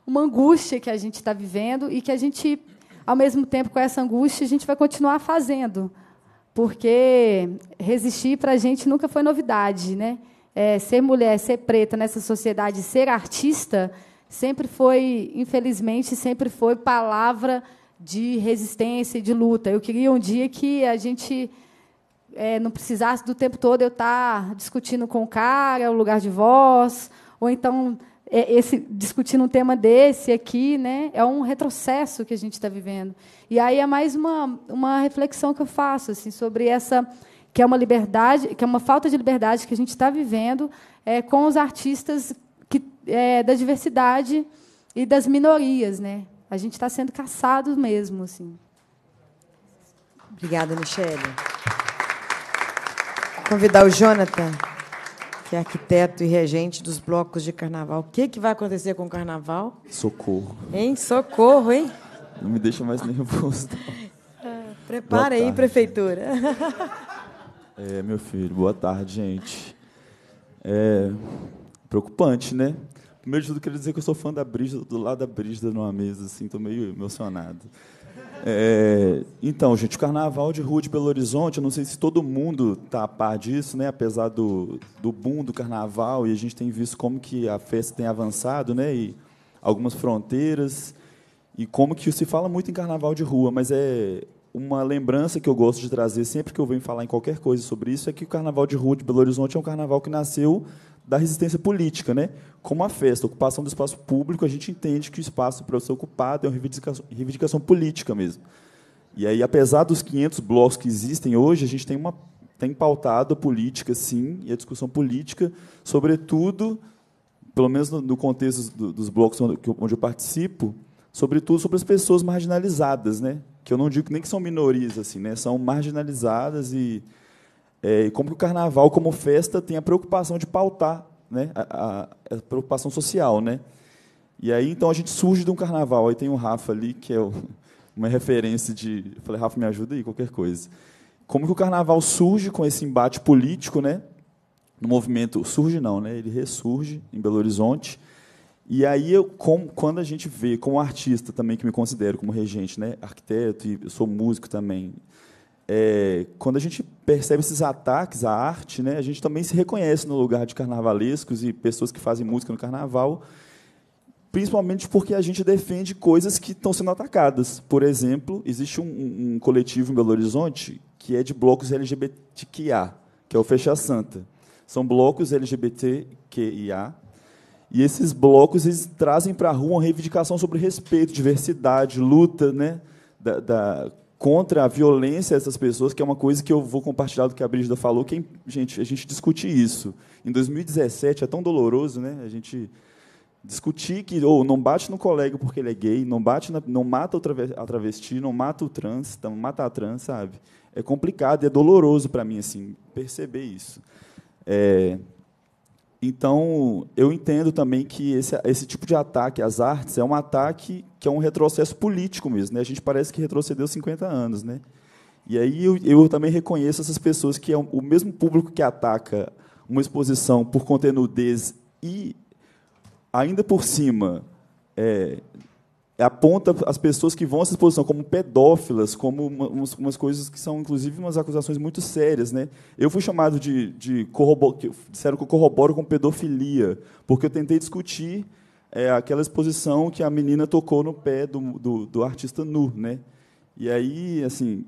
uma angústia que a gente está vivendo e que a gente, ao mesmo tempo com essa angústia, a gente vai continuar fazendo, porque resistir para a gente nunca foi novidade, né? É, ser mulher, ser preta nessa sociedade, ser artista, sempre foi, infelizmente, sempre foi palavra de resistência e de luta. Eu queria um dia que a gente é, não precisasse do tempo todo eu estar tá discutindo com o cara, o lugar de voz, ou então é, esse discutindo um tema desse aqui, né? É um retrocesso que a gente está vivendo. E aí é mais uma, uma reflexão que eu faço assim, sobre essa que é uma liberdade, que é uma falta de liberdade que a gente está vivendo é, com os artistas que, é, da diversidade e das minorias, né? A gente está sendo caçado mesmo, assim. Obrigada, Michele. Vou convidar o Jonathan, que é arquiteto e regente dos blocos de carnaval. O que, que vai acontecer com o carnaval? Socorro. Hein? Socorro, hein? Não me deixa mais nervoso. Não. É, prepara aí, prefeitura. É, meu filho, boa tarde, gente. É preocupante, né? Primeiro de tudo, queria dizer que eu sou fã da Brígida, do lado da Brígida numa mesa, assim, estou meio emocionado. É, então, gente, o Carnaval de Rua de Belo Horizonte, eu não sei se todo mundo está a par disso, né? apesar do, do boom do Carnaval, e a gente tem visto como que a festa tem avançado, né? e algumas fronteiras, e como que se fala muito em carnaval de rua, mas é uma lembrança que eu gosto de trazer sempre que eu venho falar em qualquer coisa sobre isso é que o carnaval de rua de Belo Horizonte é um carnaval que nasceu da resistência política, né? Como a festa, a ocupação do espaço público, a gente entende que o espaço para ser ocupado é uma reivindicação, reivindicação política mesmo. E aí, apesar dos 500 blocos que existem hoje, a gente tem uma tem pautado a política, sim, e a discussão política, sobretudo, pelo menos no, no contexto do, dos blocos onde, onde eu participo, sobretudo sobre as pessoas marginalizadas, né? Que eu não digo nem que são minorias assim, né? São marginalizadas e, é, e como que o carnaval como festa tem a preocupação de pautar, né? A, a, a, preocupação social, né? E aí então a gente surge de um carnaval. Aí tem o Rafa ali que é o, (laughs) uma referência de, eu falei Rafa me ajuda aí qualquer coisa. Como que o carnaval surge com esse embate político, né? No movimento surge não, né? Ele ressurge em Belo Horizonte e aí, eu, com, quando a gente vê, como artista também, que me considero como regente, né, arquiteto e sou músico também, é, quando a gente percebe esses ataques à arte, né, a gente também se reconhece no lugar de carnavalescos e pessoas que fazem música no carnaval, principalmente porque a gente defende coisas que estão sendo atacadas. Por exemplo, existe um, um coletivo em Belo Horizonte que é de blocos LGBTQIA, que é o Fecha Santa. São blocos LGBTQIA e esses blocos eles trazem para a rua uma reivindicação sobre respeito, diversidade, luta né? Da, da, contra a violência dessas pessoas, que é uma coisa que eu vou compartilhar do que a Brígida falou, que, é gente, a gente discute isso. Em 2017 é tão doloroso, né? A gente discutir que ou oh, não bate no colega porque ele é gay, não bate, na, não mata a travesti, não mata o trans, não mata a trans, sabe? É complicado, é doloroso para mim assim perceber isso. É, então, eu entendo também que esse, esse tipo de ataque às artes é um ataque que é um retrocesso político mesmo. Né? A gente parece que retrocedeu 50 anos. Né? E aí eu, eu também reconheço essas pessoas que é o mesmo público que ataca uma exposição por contenudez e, ainda por cima, é, é, aponta as pessoas que vão a essa exposição como pedófilas, como umas, umas, coisas que são, inclusive, umas acusações muito sérias. Né? Eu fui chamado de, de disseram que eu corroboro com pedofilia, porque eu tentei discutir é, aquela exposição que a menina tocou no pé do, do, do artista nu. Né? E aí, assim,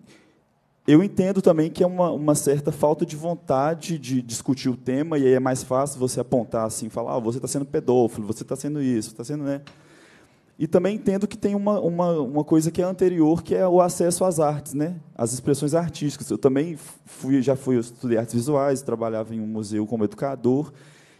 eu entendo também que é uma, uma, certa falta de vontade de discutir o tema, e aí é mais fácil você apontar assim, falar, ah, você está sendo pedófilo, você está sendo isso, está sendo, né? E também entendo que tem uma, uma, uma coisa que é anterior, que é o acesso às artes, né? às expressões artísticas. Eu também fui, já fui estudei artes visuais, trabalhava em um museu como educador,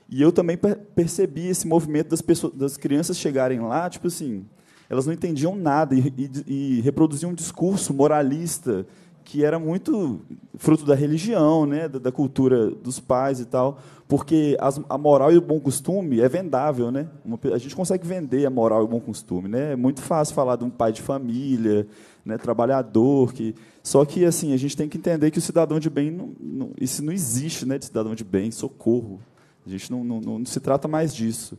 e eu também percebi esse movimento das, pessoas, das crianças chegarem lá, tipo assim, elas não entendiam nada e, e, e reproduziam um discurso moralista, que era muito fruto da religião, né, da, da cultura dos pais e tal, porque as, a moral e o bom costume é vendável, né? Uma, a gente consegue vender a moral e o bom costume, né? É muito fácil falar de um pai de família, né, trabalhador, que só que assim a gente tem que entender que o cidadão de bem não, não, isso não existe, né, de cidadão de bem, socorro. A gente não, não, não se trata mais disso.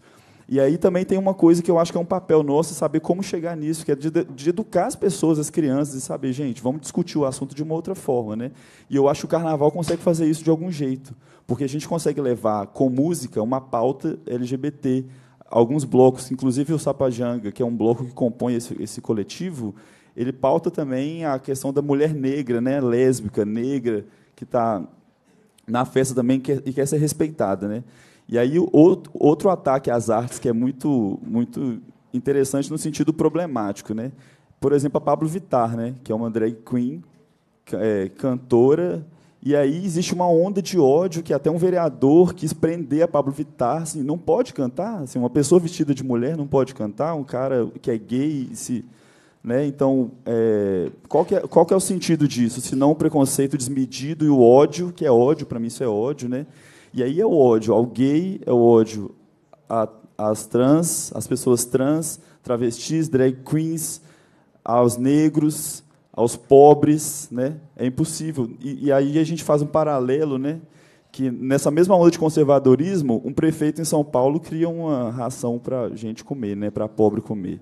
E aí também tem uma coisa que eu acho que é um papel nosso, é saber como chegar nisso, que é de, de, educar as pessoas, as crianças, e saber, gente, vamos discutir o assunto de uma outra forma. Né? E eu acho que o carnaval consegue fazer isso de algum jeito, porque a gente consegue levar com música uma pauta LGBT. Alguns blocos, inclusive o Sapajanga, que é um bloco que compõe esse, esse coletivo, ele pauta também a questão da mulher negra, né? lésbica, negra, que está na festa também é, e quer ser respeitada. Né? E aí outro, outro ataque às artes que é muito muito interessante no sentido problemático, né? Por exemplo, a Pablo Vittar, né, que é uma drag queen, é, cantora, e aí existe uma onda de ódio que até um vereador quis prender a Pablo Vittar, assim, não pode cantar, assim, uma pessoa vestida de mulher não pode cantar, um cara que é gay, se, né? Então, é, qual, que é, qual que é o sentido disso? Se não o preconceito desmedido e o ódio, que é ódio, para mim isso é ódio, né? E aí é o ódio ao gay, é o ódio às trans, às pessoas trans, travestis, drag queens, aos negros, aos pobres, né? É impossível. E, e, aí a gente faz um paralelo, né? Que nessa mesma onda de conservadorismo, um prefeito em São Paulo cria uma ração para gente comer, né? Para pobre comer.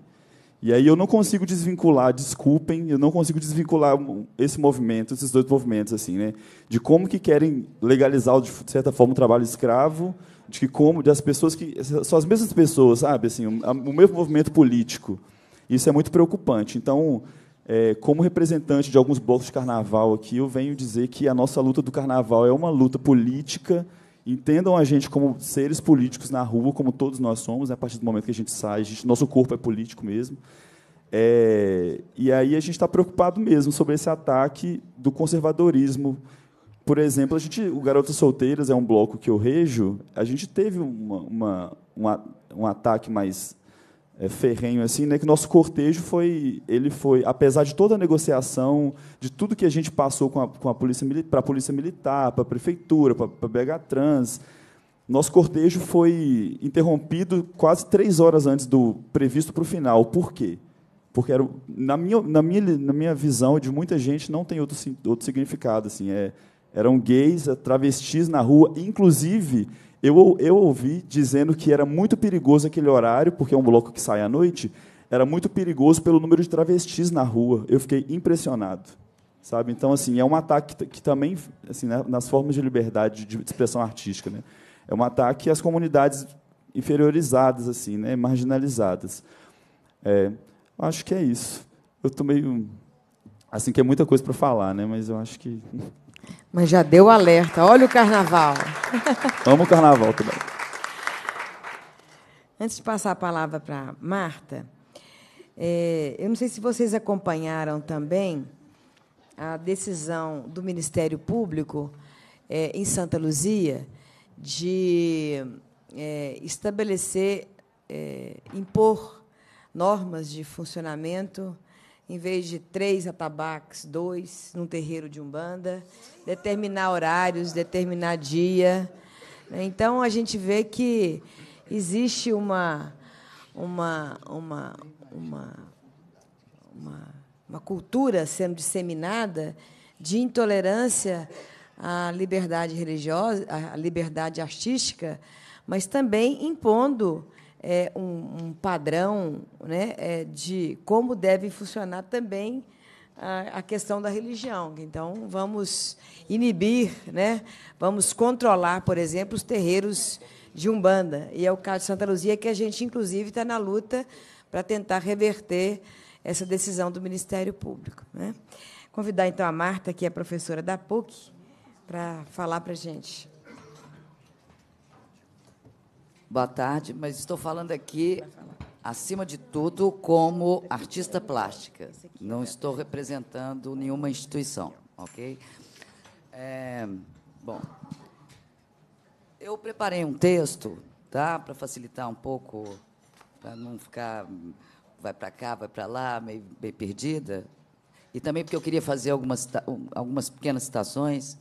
E aí eu não consigo desvincular, desculpem, eu não consigo desvincular esse movimento, esses dois movimentos assim, né? De como que querem legalizar de certa forma o trabalho escravo, de que como das pessoas que são as mesmas pessoas, sabe, assim, o mesmo movimento político. Isso é muito preocupante. Então, é, como representante de alguns blocos de carnaval aqui, eu venho dizer que a nossa luta do carnaval é uma luta política entendam a gente como seres políticos na rua, como todos nós somos, né? a partir do momento que a gente sai, a gente, nosso corpo é político mesmo. É, e aí a gente está preocupado mesmo sobre esse ataque do conservadorismo. Por exemplo, a gente, o Garotas Solteiras é um bloco que eu rejo. A gente teve uma, uma, uma um ataque mais é, ferrenho assim, né, que nosso cortejo foi, ele foi, apesar de toda a negociação, de tudo que a gente passou com a, com a polícia para a polícia militar, para a prefeitura, para BH Trans, nosso cortejo foi interrompido quase três horas antes do previsto para o final. Por quê? Porque era, na, minha, na, minha, na minha visão de muita gente não tem outro, outro significado assim. É, eram gays, travestis na rua, inclusive eu, eu ouvi dizendo que era muito perigoso aquele horário, porque é um bloco que sai à noite, era muito perigoso pelo número de travestis na rua. Eu fiquei impressionado. Sabe? Então, assim, é um ataque que, que também, assim, né, nas formas de liberdade de expressão artística, né? é um ataque às comunidades inferiorizadas, assim, né, marginalizadas. É, acho que é isso. Eu estou meio. Assim, que é muita coisa para falar, né? mas eu acho que. Mas já deu alerta. Olha o carnaval. (laughs) Amo o carnaval também. Antes de passar a palavra para Marta, é, eu não sei se vocês acompanharam também a decisão do Ministério Público é, em Santa Luzia de é, estabelecer, impor normas de funcionamento em vez de três atabaques, dois num terreiro de umbanda, determinar horários, determinar dia. Né? Então a gente vê que existe uma uma uma uma uma, uma cultura sendo disseminada de intolerância à liberdade religiosa, à liberdade artística, mas também impondo é, um, um, padrão né, é, de como deve funcionar também a, a, questão da religião. Então, vamos inibir, né, vamos controlar, por exemplo, os terreiros de Umbanda. E é o caso de Santa Luzia que a gente, inclusive, está na luta para tentar reverter essa decisão do Ministério Público. Né? Convidar, então, a Marta, que é professora da PUC, para falar para a gente. Boa tarde, mas estou falando aqui, acima de tudo, como artista plástica. Não estou representando nenhuma instituição, ok? É, bom, eu preparei um texto, tá, para facilitar um pouco, para não ficar vai para cá, vai para lá, meio, meio perdida. E também porque eu queria fazer algumas algumas pequenas citações.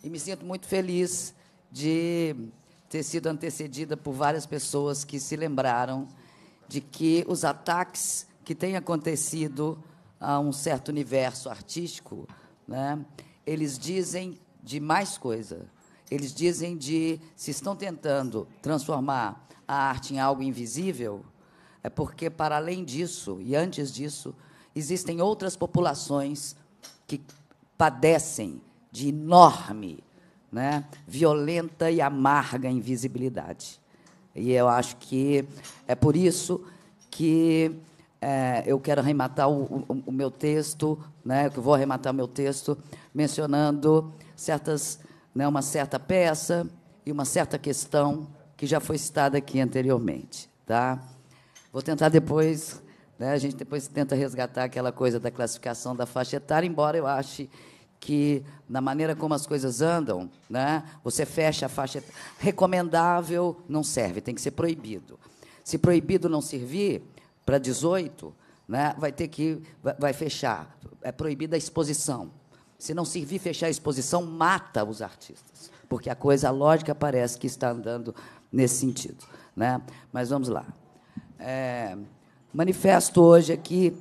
E me sinto muito feliz de ter sido antecedida por várias pessoas que se lembraram de que os ataques que têm acontecido a um certo universo artístico, né, eles dizem de mais coisa. Eles dizem de se estão tentando transformar a arte em algo invisível, é porque, para além disso e antes disso, existem outras populações que padecem de enorme né, violenta e amarga invisibilidade. E eu acho que é por isso que é, eu quero arrematar o, o, o, meu texto, né, que eu vou arrematar o meu texto mencionando certas, né, uma certa peça e uma certa questão que já foi citada aqui anteriormente, tá? Vou tentar depois, né, a gente depois tenta resgatar aquela coisa da classificação da faixa etária, embora eu ache que na maneira como as coisas andam, né, você fecha a faixa. Recomendável não serve, tem que ser proibido. Se proibido não servir para 18, né, vai ter que vai fechar. É proibida a exposição. Se não servir fechar a exposição, mata os artistas, porque a coisa a lógica parece que está andando nesse sentido, né? Mas vamos lá. É, manifesto hoje aqui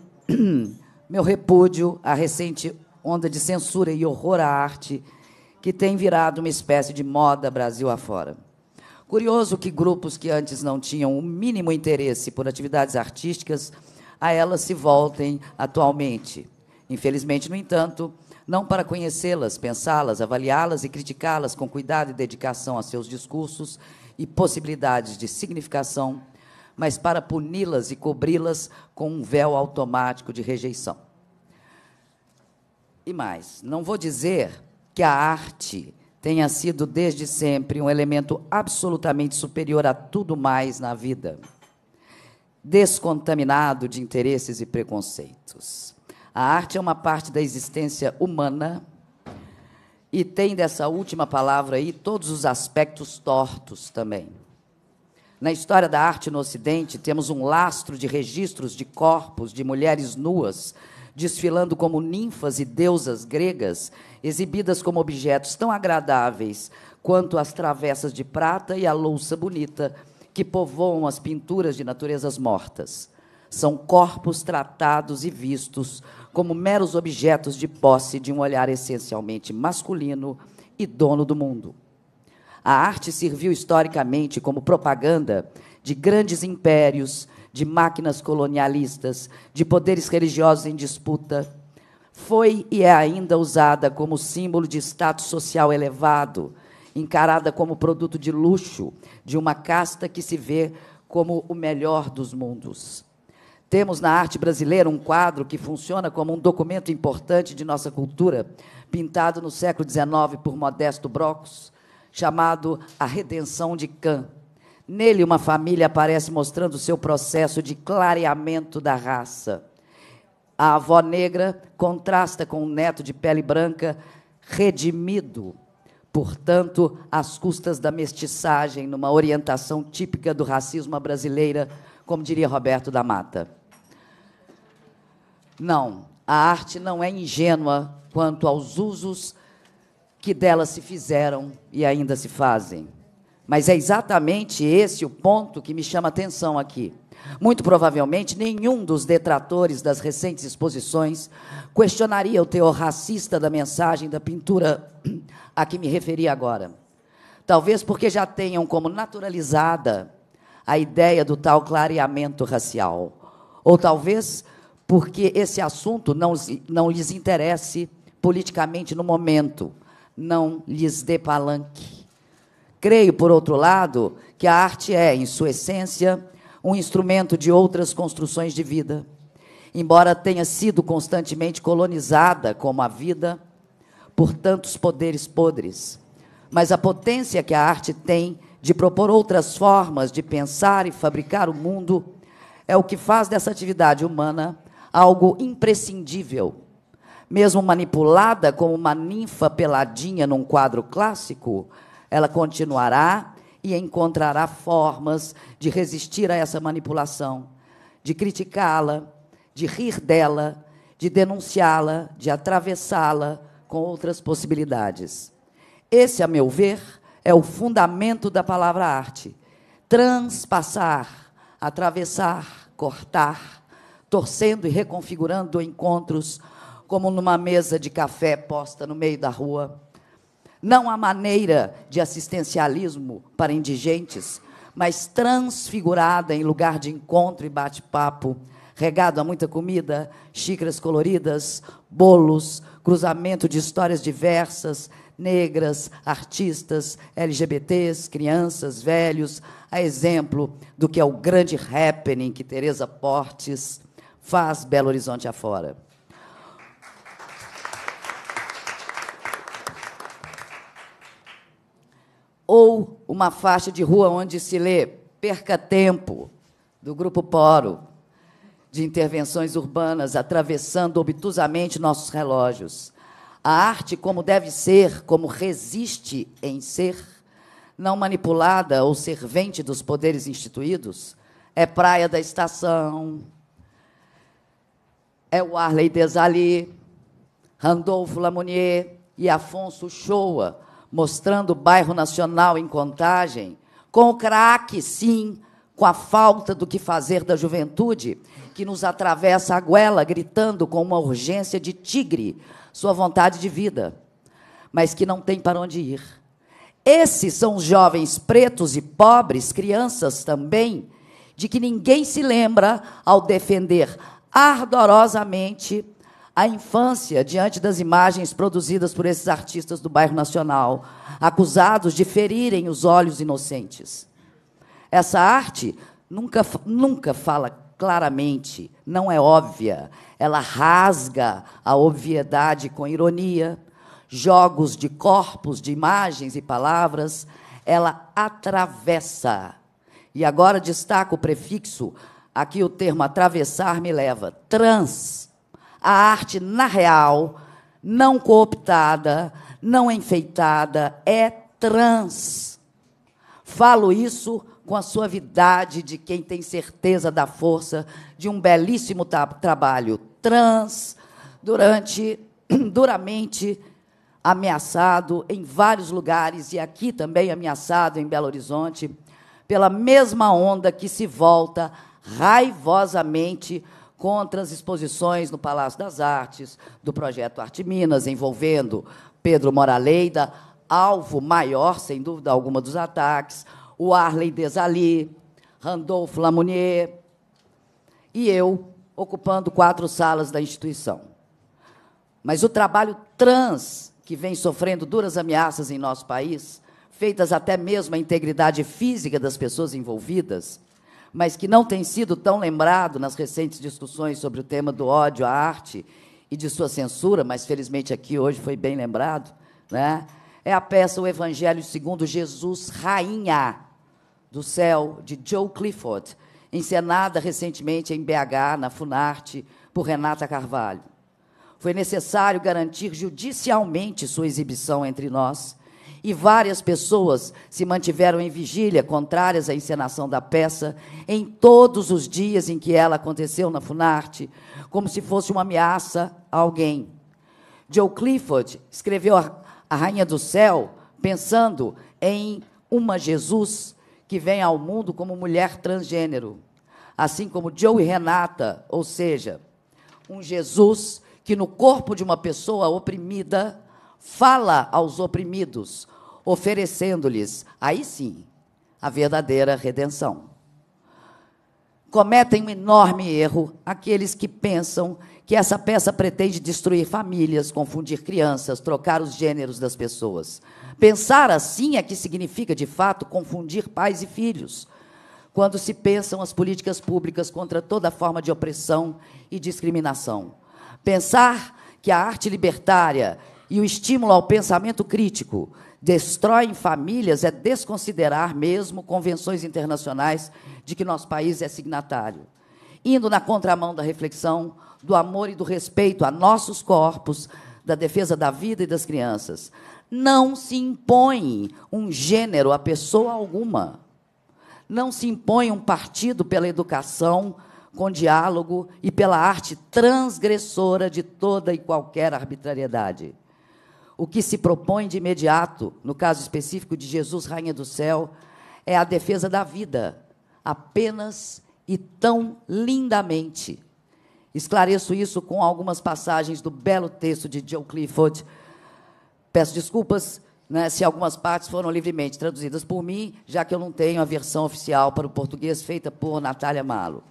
(clears throat) meu repúdio à recente onda de censura e horror à arte que tem virado uma espécie de moda Brasil afora. Curioso que grupos que antes não tinham o mínimo interesse por atividades artísticas a elas se voltem atualmente. Infelizmente, no entanto, não para conhecê-las, pensá-las, avaliá-las e criticá-las com cuidado e dedicação a seus discursos e possibilidades de significação, mas para puni-las e cobri-las com um véu automático de rejeição. E mais, não vou dizer que a arte tenha sido desde sempre um elemento absolutamente superior a tudo mais na vida, descontaminado de interesses e preconceitos. A arte é uma parte da existência humana e tem dessa última palavra aí todos os aspectos tortos também. Na história da arte no Ocidente, temos um lastro de registros de corpos de mulheres nuas desfilando como ninfas e deusas gregas, exibidas como objetos tão agradáveis quanto as travessas de prata e a louça bonita que povoam as pinturas de naturezas mortas. São corpos tratados e vistos como meros objetos de posse de um olhar essencialmente masculino e dono do mundo. A arte serviu historicamente como propaganda de grandes impérios de máquinas colonialistas, de poderes religiosos em disputa, foi e é ainda usada como símbolo de status social elevado, encarada como produto de luxo de uma casta que se vê como o melhor dos mundos. Temos na arte brasileira um quadro que funciona como um documento importante de nossa cultura, pintado no século XIX por Modesto Brocos, chamado A Redenção de Can, Nele, uma família aparece mostrando o seu processo de clareamento da raça. A avó negra contrasta com o neto de pele branca, redimido, portanto, às custas da mestiçagem, numa orientação típica do racismo brasileira, como diria Roberto da Mata. Não, a arte não é ingênua quanto aos usos que dela se fizeram e ainda se fazem. Mas é exatamente esse o ponto que me chama atenção aqui. Muito provavelmente, nenhum dos detratores das recentes exposições questionaria o teor racista da mensagem da pintura a que me referi agora. Talvez porque já tenham como naturalizada a ideia do tal clareamento racial. Ou talvez porque esse assunto não, não lhes interesse politicamente no momento, não lhes dê palanque. Creio, por outro lado, que a arte é, em sua essência, um instrumento de outras construções de vida. Embora tenha sido constantemente colonizada como a vida por tantos poderes podres, mas a potência que a arte tem de propor outras formas de pensar e fabricar o mundo é o que faz dessa atividade humana algo imprescindível. Mesmo manipulada como uma ninfa peladinha num quadro clássico, ela continuará e encontrará formas de resistir a essa manipulação, de criticá-la, de rir dela, de denunciá-la, de atravessá-la com outras possibilidades. Esse, a meu ver, é o fundamento da palavra arte. Transpassar, atravessar, cortar, torcendo e reconfigurando encontros como numa mesa de café posta no meio da rua não a maneira de assistencialismo para indigentes, mas transfigurada em lugar de encontro e bate-papo, regado a muita comida, xícaras coloridas, bolos, cruzamento de histórias diversas, negras, artistas, LGBTs, crianças, velhos, a exemplo do que é o grande happening que Teresa Portes faz Belo Horizonte afora. ou uma faixa de rua onde se lê Perca Tempo, do Grupo Poro, de intervenções urbanas atravessando obtusamente nossos relógios. A arte, como deve ser, como resiste em ser, não manipulada ou servente dos poderes instituídos, é praia da estação, é o Arley Desali, Randolfo Lamounier e Afonso Shoa, mostrando o bairro nacional em contagem, com o craque, sim, com a falta do que fazer da juventude, que nos atravessa a goela gritando com uma urgência de tigre sua vontade de vida, mas que não tem para onde ir. Esses são os jovens pretos e pobres, crianças também, de que ninguém se lembra ao defender ardorosamente a infância diante das imagens produzidas por esses artistas do bairro Nacional, acusados de ferirem os olhos inocentes. Essa arte nunca, nunca fala claramente, não é óbvia. Ela rasga a obviedade com ironia, jogos de corpos, de imagens e palavras. Ela atravessa. E agora destaco o prefixo, aqui o termo atravessar me leva. Trans a arte, na real, não cooptada, não enfeitada, é trans. Falo isso com a suavidade de quem tem certeza da força de um belíssimo tra trabalho trans, durante (clears throat) duramente ameaçado em vários lugares e aqui também ameaçado em Belo Horizonte pela mesma onda que se volta raivosamente contra as exposições no Palácio das Artes do projeto Arte Minas, envolvendo Pedro Moraleida, alvo maior, sem dúvida alguma, dos ataques, o Arley Desali, Randolfo Lamounier e eu, ocupando quatro salas da instituição. Mas o trabalho trans, que vem sofrendo duras ameaças em nosso país, feitas até mesmo à integridade física das pessoas envolvidas, mas que não tem sido tão lembrado nas recentes discussões sobre o tema do ódio à arte e de sua censura, mas felizmente aqui hoje foi bem lembrado, né? é a peça O Evangelho segundo Jesus, Rainha do Céu, de Joe Clifford, encenada recentemente em BH, na Funarte, por Renata Carvalho. Foi necessário garantir judicialmente sua exibição entre nós, e várias pessoas se mantiveram em vigília, contrárias à encenação da peça, em todos os dias em que ela aconteceu na Funarte, como se fosse uma ameaça a alguém. Joe Clifford escreveu A Rainha do Céu pensando em uma Jesus que vem ao mundo como mulher transgênero, assim como Joe e Renata, ou seja, um Jesus que no corpo de uma pessoa oprimida fala aos oprimidos, oferecendo-lhes, aí sim, a verdadeira redenção. Cometem um enorme erro aqueles que pensam que essa peça pretende destruir famílias, confundir crianças, trocar os gêneros das pessoas. Pensar assim é que significa, de fato, confundir pais e filhos. Quando se pensam as políticas públicas contra toda forma de opressão e discriminação. Pensar que a arte libertária e o estímulo ao pensamento crítico destroem famílias é desconsiderar mesmo convenções internacionais de que nosso país é signatário, indo na contramão da reflexão, do amor e do respeito a nossos corpos, da defesa da vida e das crianças. Não se impõe um gênero a pessoa alguma. Não se impõe um partido pela educação, com diálogo e pela arte transgressora de toda e qualquer arbitrariedade o que se propõe de imediato, no caso específico de Jesus, Rainha do Céu, é a defesa da vida, apenas e tão lindamente. Esclareço isso com algumas passagens do belo texto de Joe Clifford. Peço desculpas né, se algumas partes foram livremente traduzidas por mim, já que eu não tenho a versão oficial para o português feita por Natália Malo.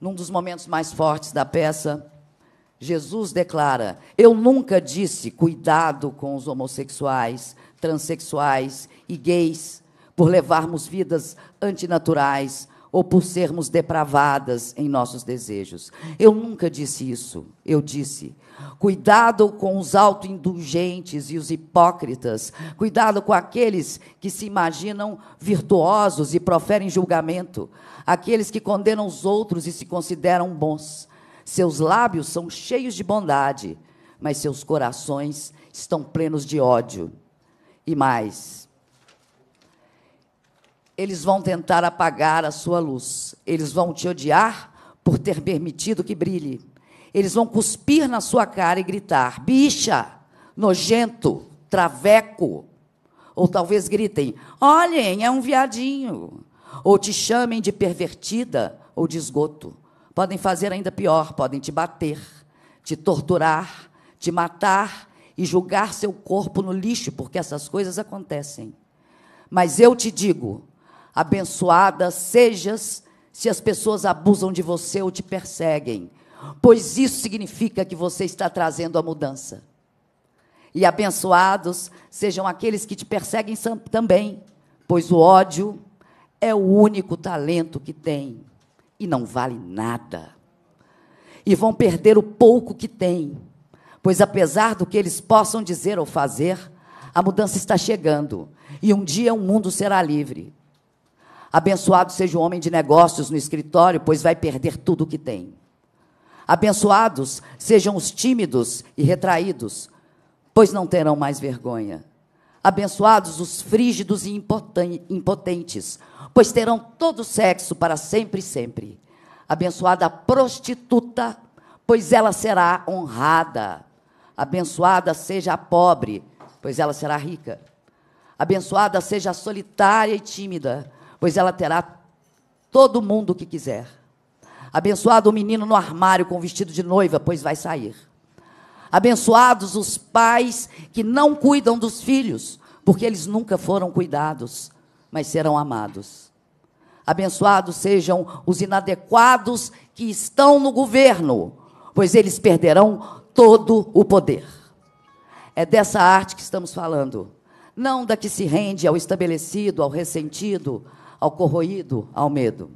Num dos momentos mais fortes da peça, Jesus declara: Eu nunca disse cuidado com os homossexuais, transexuais e gays, por levarmos vidas antinaturais ou por sermos depravadas em nossos desejos. Eu nunca disse isso. Eu disse: Cuidado com os autoindulgentes e os hipócritas. Cuidado com aqueles que se imaginam virtuosos e proferem julgamento. Aqueles que condenam os outros e se consideram bons. Seus lábios são cheios de bondade, mas seus corações estão plenos de ódio. E mais, eles vão tentar apagar a sua luz. Eles vão te odiar por ter permitido que brilhe. Eles vão cuspir na sua cara e gritar: bicha, nojento, traveco. Ou talvez gritem: olhem, é um viadinho. Ou te chamem de pervertida ou de esgoto podem fazer ainda pior, podem te bater, te torturar, te matar e julgar seu corpo no lixo, porque essas coisas acontecem. Mas eu te digo, abençoada sejas se as pessoas abusam de você ou te perseguem, pois isso significa que você está trazendo a mudança. E abençoados sejam aqueles que te perseguem também, pois o ódio é o único talento que tem e não vale nada. E vão perder o pouco que têm, pois apesar do que eles possam dizer ou fazer, a mudança está chegando e um dia o mundo será livre. Abençoado seja o homem de negócios no escritório, pois vai perder tudo o que tem. Abençoados sejam os tímidos e retraídos, pois não terão mais vergonha abençoados os frígidos e impotentes, pois terão todo sexo para sempre e sempre. Abençoada a prostituta, pois ela será honrada. Abençoada seja a pobre, pois ela será rica. Abençoada seja a solitária e tímida, pois ela terá todo mundo que quiser. Abençoado o menino no armário com vestido de noiva, pois vai sair. Abençoados os pais que não cuidam dos filhos, porque eles nunca foram cuidados, mas serão amados. Abençoados sejam os inadequados que estão no governo, pois eles perderão todo o poder. É dessa arte que estamos falando. Não da que se rende ao estabelecido, ao ressentido, ao corroído, ao medo.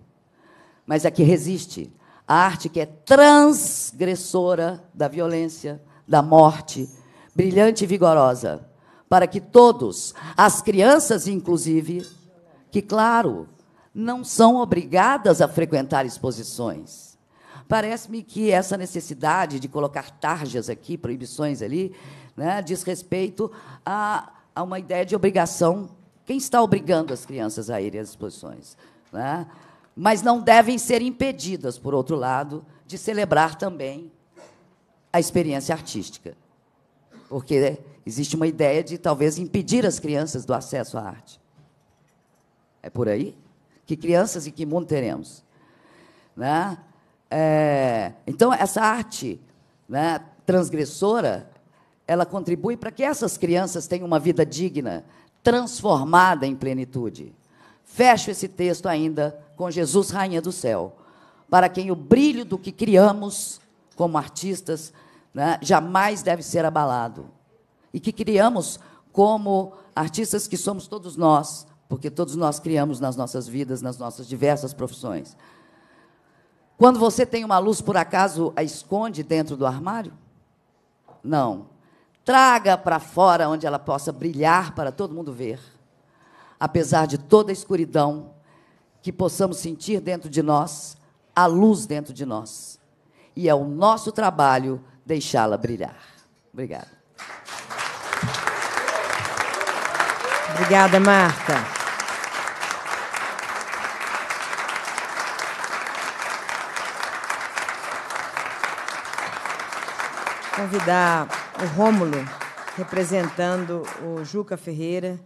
Mas a que resiste. A arte que é transgressora da violência, da morte, brilhante e vigorosa, para que todos, as crianças inclusive, que, claro, não são obrigadas a frequentar exposições. Parece-me que essa necessidade de colocar tarjas aqui, proibições ali, né, diz respeito a, a uma ideia de obrigação. Quem está obrigando as crianças a irem às exposições? Né? Mas não devem ser impedidas, por outro lado, de celebrar também a experiência artística. Porque existe uma ideia de talvez impedir as crianças do acesso à arte. É por aí? Que crianças e que mundo teremos? Né? É, então, essa arte né, transgressora, ela contribui para que essas crianças tenham uma vida digna, transformada em plenitude. Fecho esse texto ainda com Jesus, Rainha do Céu, para quem o brilho do que criamos como artistas, né, jamais deve ser abalado. E que criamos como artistas que somos todos nós, porque todos nós criamos nas nossas vidas, nas nossas diversas profissões. Quando você tem uma luz, por acaso a esconde dentro do armário? Não. Traga para fora onde ela possa brilhar para todo mundo ver. Apesar de toda a escuridão, que possamos sentir dentro de nós a luz dentro de nós e é o nosso trabalho deixá-la brilhar. Obrigada. Obrigada, Marta. convidar o Rômulo, representando o Juca Ferreira,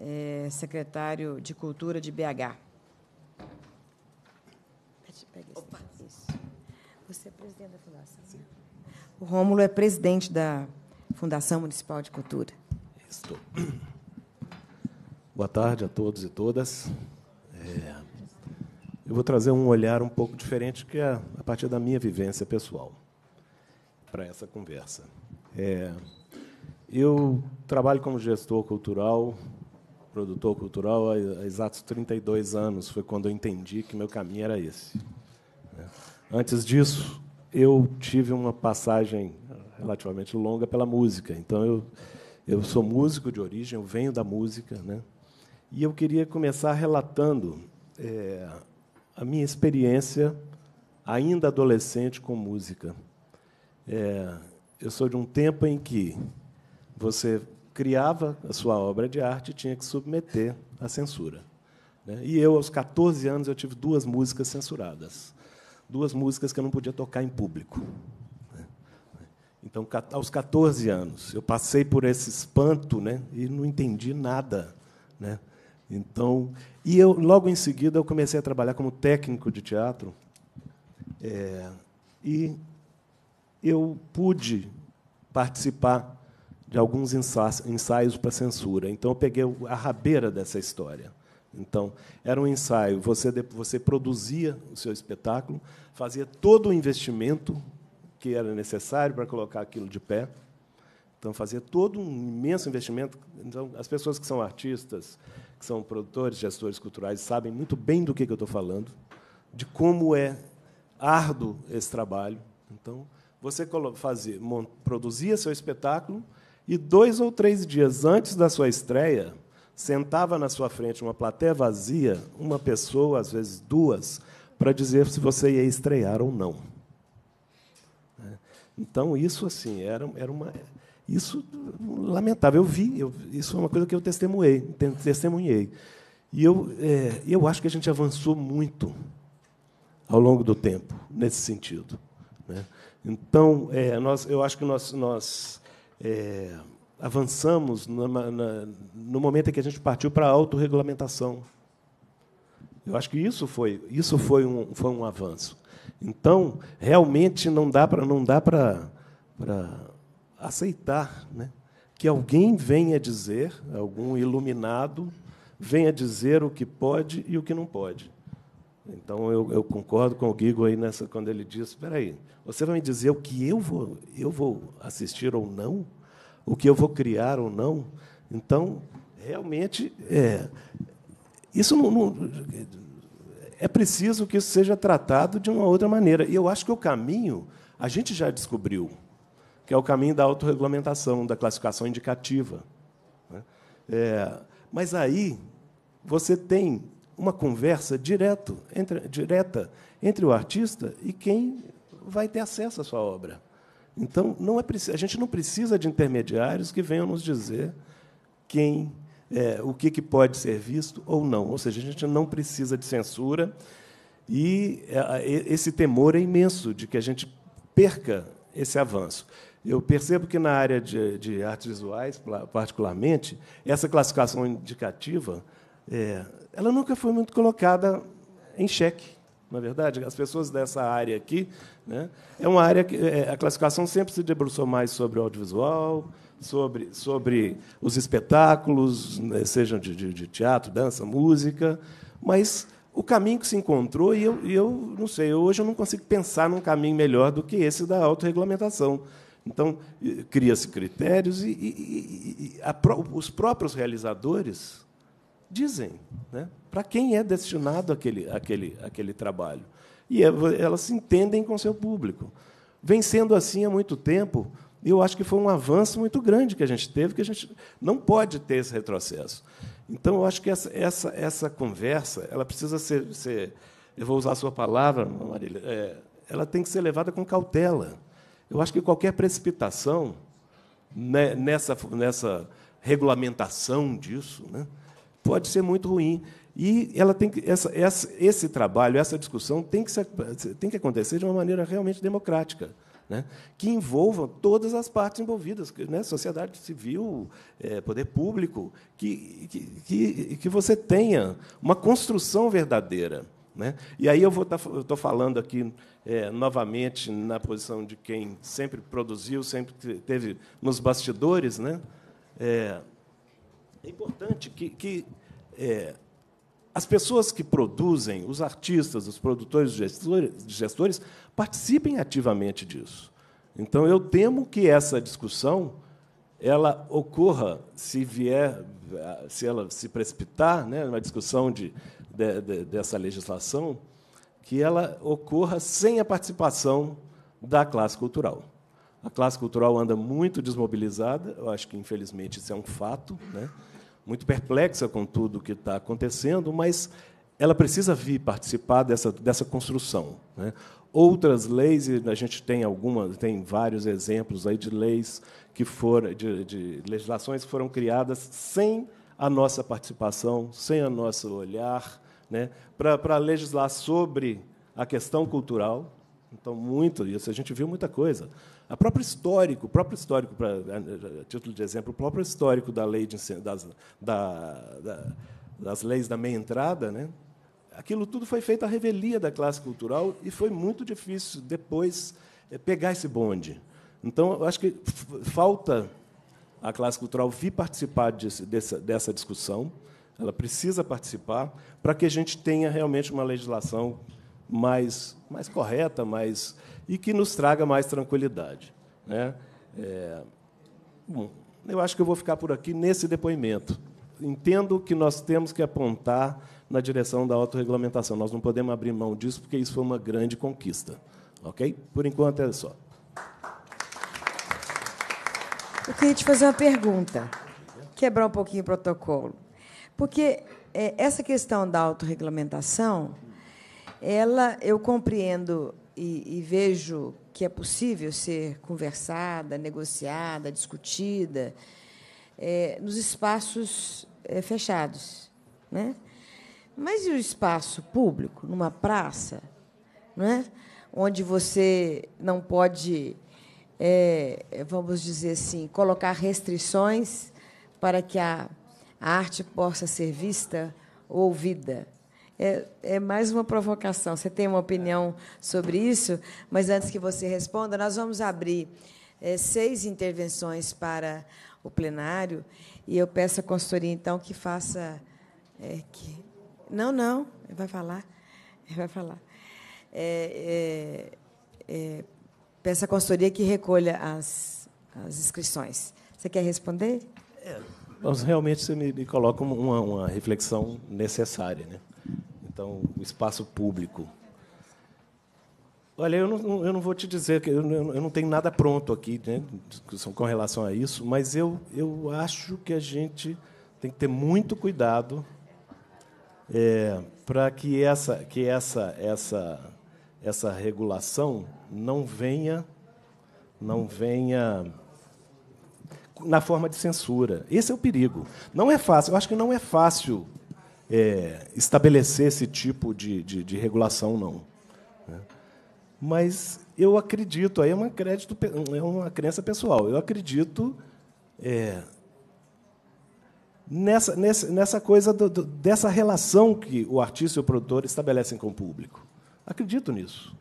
é, secretário de Cultura de BH. O Rômulo é presidente da Fundação Municipal de Cultura. Estou. Boa tarde a todos e todas. É, eu vou trazer um olhar um pouco diferente, que é a partir da minha vivência pessoal, para essa conversa. É, eu trabalho como gestor cultural, produtor cultural, há exatos 32 anos foi quando eu entendi que meu caminho era esse. Né? Antes disso, eu tive uma passagem relativamente longa pela música. Então, eu, eu sou músico de origem, eu venho da música. Né? E eu queria começar relatando é, a minha experiência, ainda adolescente, com música. É, eu sou de um tempo em que você criava a sua obra de arte e tinha que submeter à censura. Né? E eu, aos 14 anos, eu tive duas músicas censuradas duas músicas que eu não podia tocar em público. Né? Então, aos 14 anos, eu passei por esse espanto né, e não entendi nada. Né? Então, e eu, logo em seguida, eu comecei a trabalhar como técnico de teatro. É, e eu pude participar de alguns ensaios, ensaios para censura. Então, eu peguei a rabeira dessa história. Então, era um ensaio. Você, você produzia o seu espetáculo, fazia todo o investimento que era necessário para colocar aquilo de pé. Então, fazia todo um imenso investimento. Então, as pessoas que são artistas, que são produtores, gestores culturais, sabem muito bem do que, eu estou falando, de como é árduo esse trabalho. Então, você fazia, produzia seu espetáculo e, dois ou três dias antes da sua estreia, sentava na sua frente uma plateia vazia, uma pessoa, às vezes duas, para dizer se você ia estrear ou não. Né? Então, isso assim, era, era uma. Isso lamentável. Eu vi, eu, isso é uma coisa que eu testemunhei. testemunhei. E eu, é, eu acho que a gente avançou muito ao longo do tempo nesse sentido. Né? Então, é, nós, eu acho que nós. nós é, avançamos na, no momento em que a gente partiu para a autorregulamentação. Eu acho que isso foi, isso foi, um, foi um avanço. Então, realmente não dá para não dá para aceitar, né? que alguém venha dizer, algum iluminado venha dizer o que pode e o que não pode. Então eu, eu concordo com o Gigo aí nessa quando ele diz, espera aí, você vai me dizer o que eu vou eu vou assistir ou não? o que eu vou criar ou não. Então, realmente, é, isso não, não, é preciso que isso seja tratado de uma outra maneira. E eu acho que o caminho a gente já descobriu, que é o caminho da autorregulamentação, da classificação indicativa. Né? É, mas aí você tem uma conversa direto, entre, direta entre o artista e quem vai ter acesso à sua obra. Então, não é, a gente não precisa de intermediários que venham nos dizer quem, é, o que, que pode ser visto ou não. Ou seja, a gente não precisa de censura e é, esse temor é imenso de que a gente perca esse avanço. Eu percebo que na área de, de artes visuais, particularmente, essa classificação indicativa, é, ela nunca foi muito colocada em xeque. Na é verdade, as pessoas dessa área aqui, né, é uma área que é, a classificação sempre se debruçou mais sobre o audiovisual, sobre, sobre os espetáculos, né, sejam de, de, de, teatro, dança, música, mas o caminho que se encontrou, e eu, e eu não sei, hoje eu não consigo pensar num caminho melhor do que esse da autorregulamentação. Então, eh, cria-se critérios e, e, e a, os próprios realizadores dizem né, para quem é destinado aquele, aquele, aquele trabalho. E é, elas se entendem com seu público. Vem sendo assim há muito tempo, e eu acho que foi um avanço muito grande que a gente teve, que a gente não pode ter esse retrocesso. Então, eu acho que essa, essa, essa conversa ela precisa ser, ser Eu vou usar a sua palavra, Marília. É, ela tem que ser levada com cautela. Eu acho que qualquer precipitação né, nessa, nessa regulamentação disso, né, pode ser muito ruim. E ela tem que, essa, essa, esse trabalho, essa discussão tem que, ser, tem que acontecer de uma maneira realmente democrática. Né, que envolva todas as partes envolvidas, né, sociedade civil, é, poder público, que, que, que você tenha uma construção verdadeira. Né? E aí eu vou tá, estou falando aqui é, novamente na posição de quem sempre produziu, sempre teve nos bastidores, né? É, é importante que, que é, as pessoas que produzem, os artistas, os produtores, os gestores, gestores, participem ativamente disso. Então, eu temo que essa discussão ela ocorra se vier, se ela se precipitar, né, uma discussão de, de, de, dessa legislação, que ela ocorra sem a participação da classe cultural. A classe cultural anda muito desmobilizada, eu acho que, infelizmente, isso é um fato. Né? muito perplexa com tudo o que está acontecendo, mas ela precisa vir participar dessa, dessa construção. Né? Outras leis, e a gente tem algumas, tem vários exemplos aí de leis que foram, de, de legislações que foram criadas sem a nossa participação, sem o nosso olhar, né? para legislar sobre a questão cultural. Então, muito isso, a gente viu muita coisa. A própria histórico, o próprio histórico, para a título de exemplo, o próprio histórico da lei de, das, da, da, das leis da meia entrada, né? aquilo tudo foi feito à revelia da classe cultural e foi muito difícil depois eh, pegar esse bonde. Então, eu acho que falta a classe cultural vir participar desse, dessa, dessa discussão, ela precisa participar para que a gente tenha realmente uma legislação mais, mais correta, mais e que nos traga mais tranquilidade. Né? É, bom, eu acho que eu vou ficar por aqui nesse depoimento. Entendo que nós temos que apontar na direção da autorregulamentação. Nós não podemos abrir mão disso, porque isso foi uma grande conquista. Ok? Por enquanto é só. Eu queria te fazer uma pergunta, quebrar um pouquinho o protocolo. Porque é, essa questão da autorregulamentação, ela, eu compreendo e, e vejo que é possível ser conversada, negociada, discutida é, nos espaços é, fechados. Né? Mas e o espaço público, numa praça, né? onde você não pode, é, vamos dizer assim, colocar restrições para que a, a arte possa ser vista ou ouvida? É, é, mais uma provocação. Você tem uma opinião sobre isso, mas antes que você responda, nós vamos abrir é, seis intervenções para o plenário e eu peço à consultoria, então, que faça. É, que... Não, não, vai falar. Vai falar. É, é, é, peço à consultoria que recolha as, as inscrições. Você quer responder? É, mas realmente você me, me coloca uma, uma reflexão necessária. Né? então o espaço público. Olha, eu não, eu não vou te dizer que eu não, eu não tenho nada pronto aqui né, com relação a isso, mas eu, eu acho que a gente tem que ter muito cuidado é, para que essa que essa essa essa regulação não venha não venha na forma de censura. Esse é o perigo. Não é fácil. Eu acho que não é fácil é, estabelecer esse tipo de, de, de regulação, não. Né? Mas eu acredito, aí é uma, crédito, é uma crença pessoal, eu acredito é, nessa, nessa, nessa coisa do, do, dessa relação que o artista e o produtor estabelecem com o público. Acredito nisso.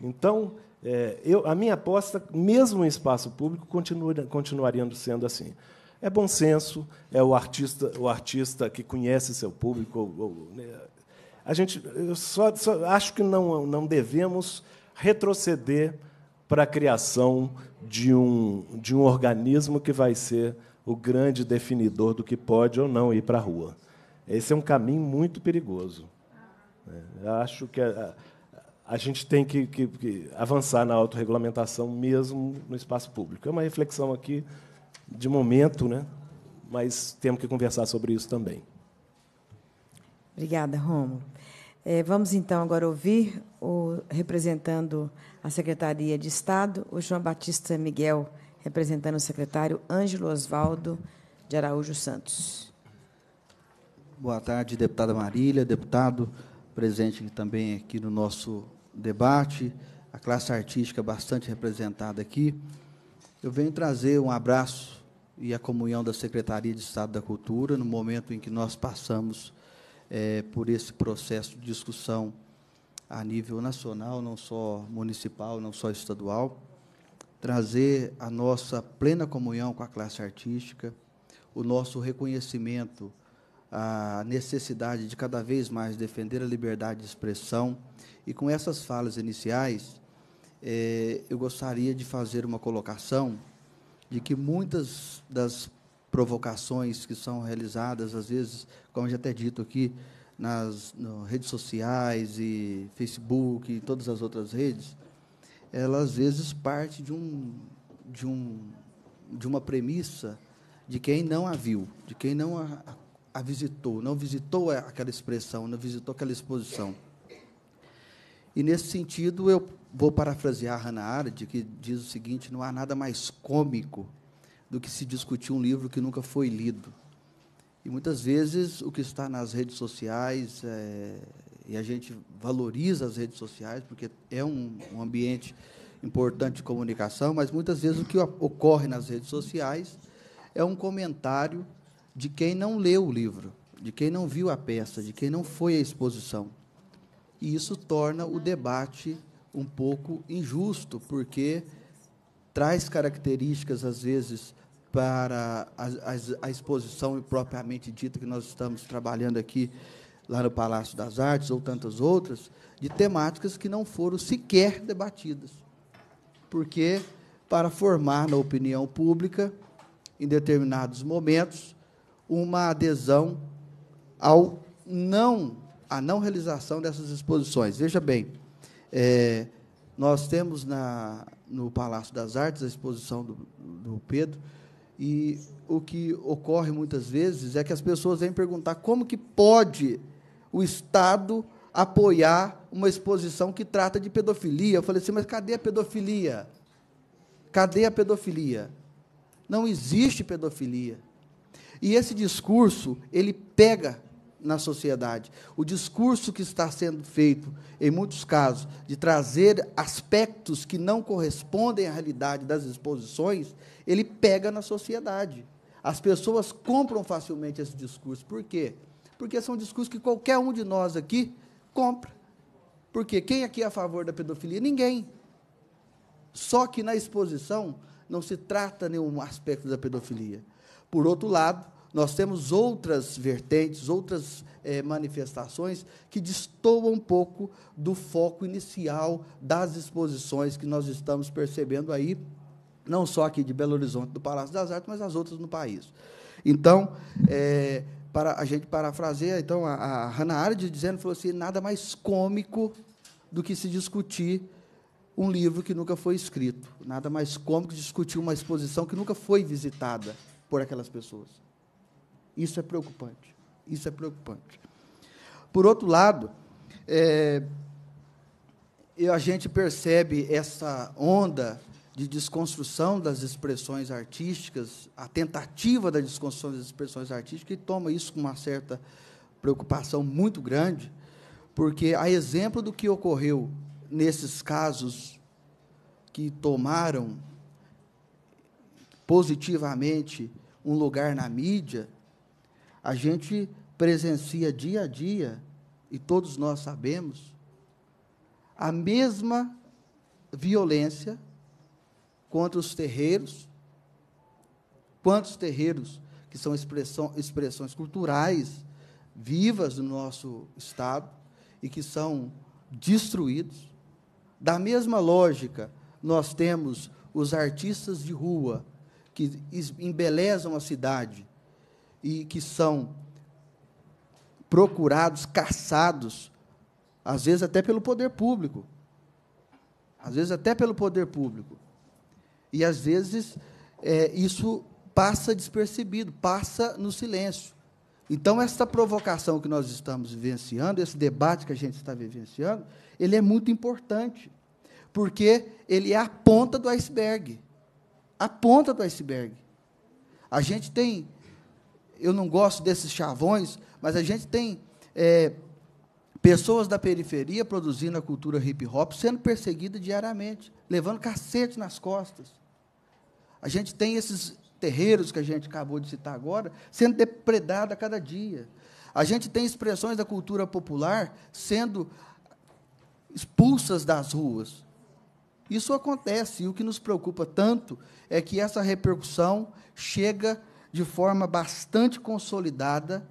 Então, é, eu, a minha aposta, mesmo em espaço público, continua, continuaria sendo assim. É bom senso, é o artista, o artista que conhece seu público. Ou, ou, né? a gente, eu só, só acho que não, não devemos retroceder para a criação de um, de um organismo que vai ser o grande definidor do que pode ou não ir para a rua. Esse é um caminho muito perigoso. Né? Eu acho que a, a gente tem que, que, que avançar na autorregulamentação mesmo no espaço público. É uma reflexão aqui de momento, né? mas temos que conversar sobre isso também. Obrigada, Romulo. É, vamos então agora ouvir, o, representando a Secretaria de Estado, o João Batista Miguel, representando o secretário Ângelo Osvaldo de Araújo Santos. Boa tarde, deputada Marília, deputado presente também aqui no nosso debate, a classe artística bastante representada aqui. Eu venho trazer um abraço e a comunhão da Secretaria de Estado da Cultura, no momento em que nós passamos é, por esse processo de discussão a nível nacional, não só municipal, não só estadual, trazer a nossa plena comunhão com a classe artística, o nosso reconhecimento à necessidade de cada vez mais defender a liberdade de expressão. E com essas falas iniciais, é, eu gostaria de fazer uma colocação de que muitas das provocações que são realizadas, às vezes, como já até dito aqui, nas no, redes sociais e Facebook e todas as outras redes, elas às vezes parte de, um, de, um, de uma premissa de quem não a viu, de quem não a, a visitou, não visitou aquela expressão, não visitou aquela exposição. E nesse sentido, eu vou parafrasear Hannah Arendt, que diz o seguinte: não há nada mais cômico do que se discutir um livro que nunca foi lido. E muitas vezes o que está nas redes sociais, é, e a gente valoriza as redes sociais, porque é um, um ambiente importante de comunicação, mas muitas vezes o que ocorre nas redes sociais é um comentário de quem não leu o livro, de quem não viu a peça, de quem não foi à exposição. E isso torna o debate um pouco injusto, porque traz características, às vezes, para a, a, a exposição propriamente dita que nós estamos trabalhando aqui, lá no Palácio das Artes, ou tantas outras, de temáticas que não foram sequer debatidas. Porque, para formar na opinião pública, em determinados momentos, uma adesão ao não, à não realização dessas exposições. Veja bem, é, nós temos na, no Palácio das Artes a exposição do, do Pedro, e o que ocorre muitas vezes é que as pessoas vêm perguntar como que pode o Estado apoiar uma exposição que trata de pedofilia. Eu falei assim, mas cadê a pedofilia? Cadê a pedofilia? Não existe pedofilia. E esse discurso, ele pega na sociedade. O discurso que está sendo feito, em muitos casos, de trazer aspectos que não correspondem à realidade das exposições, ele pega na sociedade. As pessoas compram facilmente esse discurso. Por quê? Porque são discursos que qualquer um de nós aqui compra. Porque quem aqui é a favor da pedofilia? Ninguém. Só que na exposição não se trata nenhum aspecto da pedofilia. Por outro lado, nós temos outras vertentes, outras é, manifestações que destoam um pouco do foco inicial das exposições que nós estamos percebendo aí, não só aqui de Belo Horizonte, do Palácio das Artes, mas as outras no país. Então, é, para a gente parafrasear, então, a, a Hannah Arendt dizendo, falou assim, nada mais cômico do que se discutir um livro que nunca foi escrito, nada mais cômico discutir uma exposição que nunca foi visitada por aquelas pessoas. Isso é preocupante. Isso é preocupante. Por outro lado, é, a gente percebe essa onda de desconstrução das expressões artísticas, a tentativa da desconstrução das expressões artísticas, e toma isso com uma certa preocupação muito grande, porque, a exemplo do que ocorreu nesses casos que tomaram positivamente um lugar na mídia, a gente presencia dia a dia, e todos nós sabemos, a mesma violência contra os terreiros, quantos terreiros que são expressão, expressões culturais vivas no nosso Estado e que são destruídos. Da mesma lógica, nós temos os artistas de rua que embelezam a cidade e que são procurados, caçados, às vezes até pelo poder público. Às vezes até pelo poder público. E às vezes é, isso passa despercebido, passa no silêncio. Então, essa provocação que nós estamos vivenciando, esse debate que a gente está vivenciando, ele é muito importante, porque ele é a ponta do iceberg. A ponta do iceberg. A gente tem eu não gosto desses chavões, mas a gente tem é, pessoas da periferia produzindo a cultura hip hop sendo perseguida diariamente, levando cacete nas costas. A gente tem esses terreiros que a gente acabou de citar agora sendo depredados a cada dia. A gente tem expressões da cultura popular sendo expulsas das ruas. Isso acontece, e o que nos preocupa tanto é que essa repercussão chega de forma bastante consolidada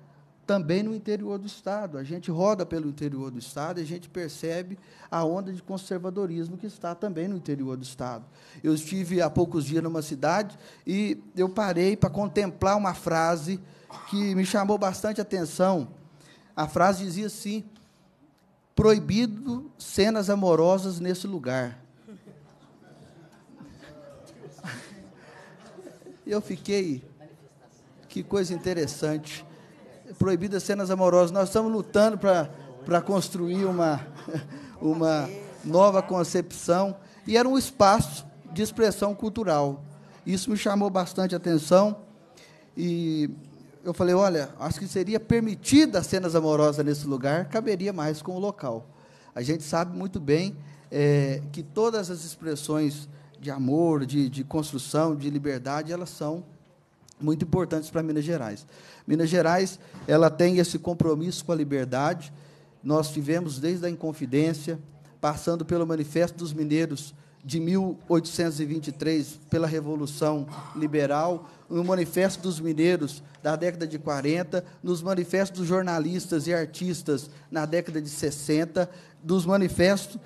também no interior do Estado. A gente roda pelo interior do Estado e a gente percebe a onda de conservadorismo que está também no interior do Estado. Eu estive há poucos dias numa cidade e eu parei para contemplar uma frase que me chamou bastante atenção. A frase dizia assim: proibido cenas amorosas nesse lugar. (laughs) Eu fiquei que coisa interessante. Proibidas cenas amorosas. Nós estamos lutando para construir uma, (laughs) uma nova concepção. E era um espaço de expressão cultural. Isso me chamou bastante atenção. E eu falei: olha, acho que seria permitida cenas amorosas nesse lugar, caberia mais com o local. A gente sabe muito bem é, que todas as expressões de amor, de, de construção, de liberdade, elas são muito importantes para Minas Gerais. Minas Gerais, ela tem esse compromisso com a liberdade. Nós tivemos desde a Inconfidência, passando pelo Manifesto dos Mineiros de 1823, pela Revolução Liberal, no Manifesto dos Mineiros da década de 40, nos manifestos dos jornalistas e artistas na década de 60, dos manifestos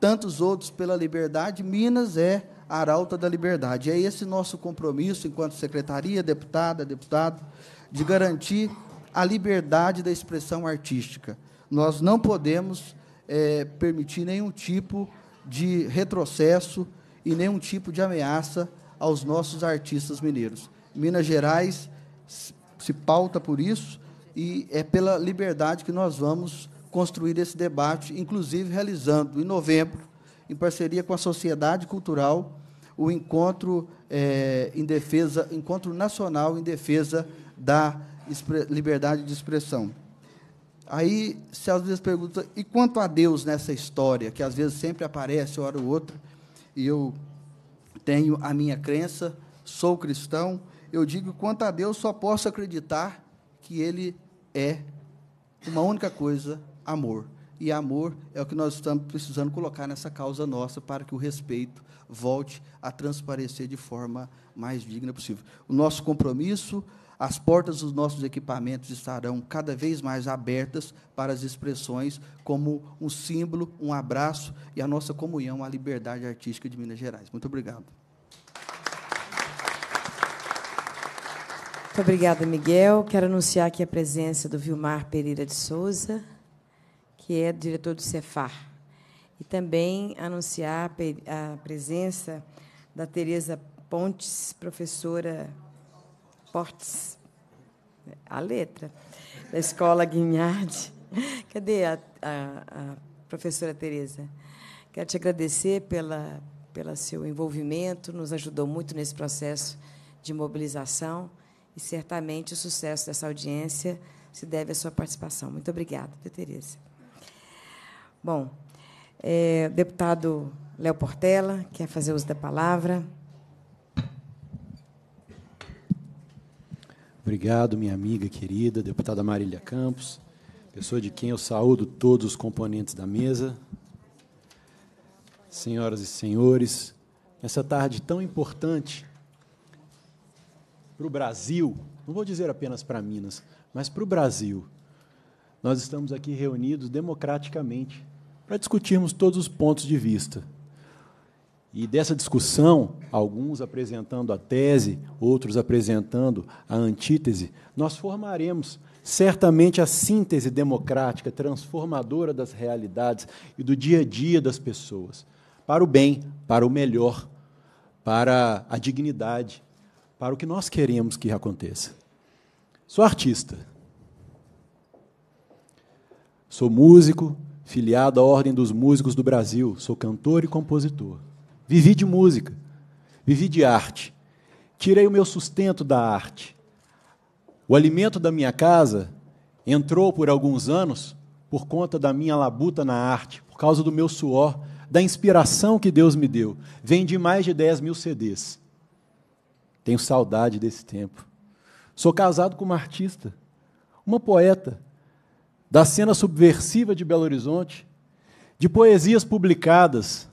tantos outros pela liberdade, Minas é arauta da liberdade. É esse nosso compromisso, enquanto secretaria, deputada, deputado, de garantir a liberdade da expressão artística. Nós não podemos é, permitir nenhum tipo de retrocesso e nenhum tipo de ameaça aos nossos artistas mineiros. Minas Gerais se pauta por isso e é pela liberdade que nós vamos construir esse debate, inclusive realizando em novembro, em parceria com a Sociedade Cultural o encontro é, em defesa, encontro nacional em defesa da liberdade de expressão. Aí, se às vezes pergunta, e quanto a Deus nessa história, que às vezes sempre aparece, hora ou outra, e eu tenho a minha crença, sou cristão, eu digo, quanto a Deus, só posso acreditar que Ele é uma única coisa, amor. E amor é o que nós estamos precisando colocar nessa causa nossa para que o respeito volte a transparecer de forma mais digna possível. O nosso compromisso, as portas dos nossos equipamentos estarão cada vez mais abertas para as expressões como um símbolo, um abraço e a nossa comunhão à liberdade artística de Minas Gerais. Muito obrigado. Muito obrigada, Miguel. Quero anunciar aqui a presença do Vilmar Pereira de Souza, que é diretor do Cefar e também anunciar a presença da Tereza Pontes, professora Portes, a letra, da Escola Guinhardi. (laughs) Cadê a, a, a professora Tereza? Quero te agradecer pela, pelo seu envolvimento, nos ajudou muito nesse processo de mobilização e certamente o sucesso dessa audiência se deve à sua participação. Muito obrigada, Tereza. Bom, é, deputado Léo Portela, quer fazer uso da palavra. Obrigado, minha amiga querida, deputada Marília Campos, pessoa de quem eu saúdo todos os componentes da mesa. Senhoras e senhores, essa tarde tão importante para o Brasil, não vou dizer apenas para Minas, mas para o Brasil, nós estamos aqui reunidos democraticamente para discutirmos todos os pontos de vista. E dessa discussão, alguns apresentando a tese, outros apresentando a antítese, nós formaremos certamente a síntese democrática transformadora das realidades e do dia a dia das pessoas, para o bem, para o melhor, para a dignidade, para o que nós queremos que aconteça. Sou artista. Sou músico, filiado à Ordem dos Músicos do Brasil, sou cantor e compositor. Vivi de música, vivi de arte. Tirei o meu sustento da arte. O alimento da minha casa entrou por alguns anos por conta da minha labuta na arte, por causa do meu suor, da inspiração que Deus me deu. Vendi mais de 10 mil CDs. Tenho saudade desse tempo. Sou casado com uma artista, uma poeta, da cena subversiva de Belo Horizonte, de poesias publicadas,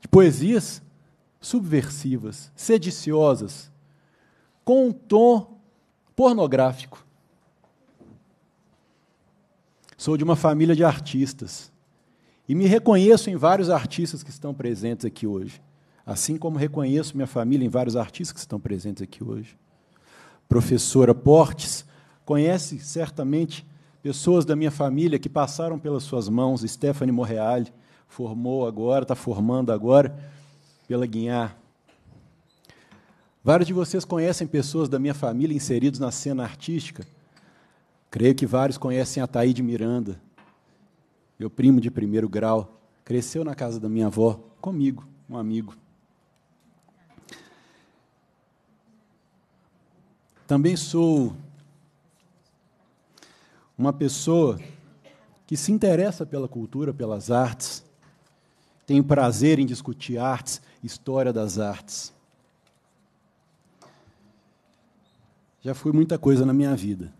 de poesias subversivas, sediciosas, com um tom pornográfico. Sou de uma família de artistas e me reconheço em vários artistas que estão presentes aqui hoje, assim como reconheço minha família em vários artistas que estão presentes aqui hoje. Professora Portes conhece certamente pessoas da minha família que passaram pelas suas mãos, Stephanie Morreale, formou agora, está formando agora, pela Guinhar. Vários de vocês conhecem pessoas da minha família inseridos na cena artística. Creio que vários conhecem a Thaí de Miranda, meu primo de primeiro grau, cresceu na casa da minha avó, comigo, um amigo. Também sou uma pessoa que se interessa pela cultura, pelas artes, tem prazer em discutir artes, história das artes. Já fui muita coisa na minha vida.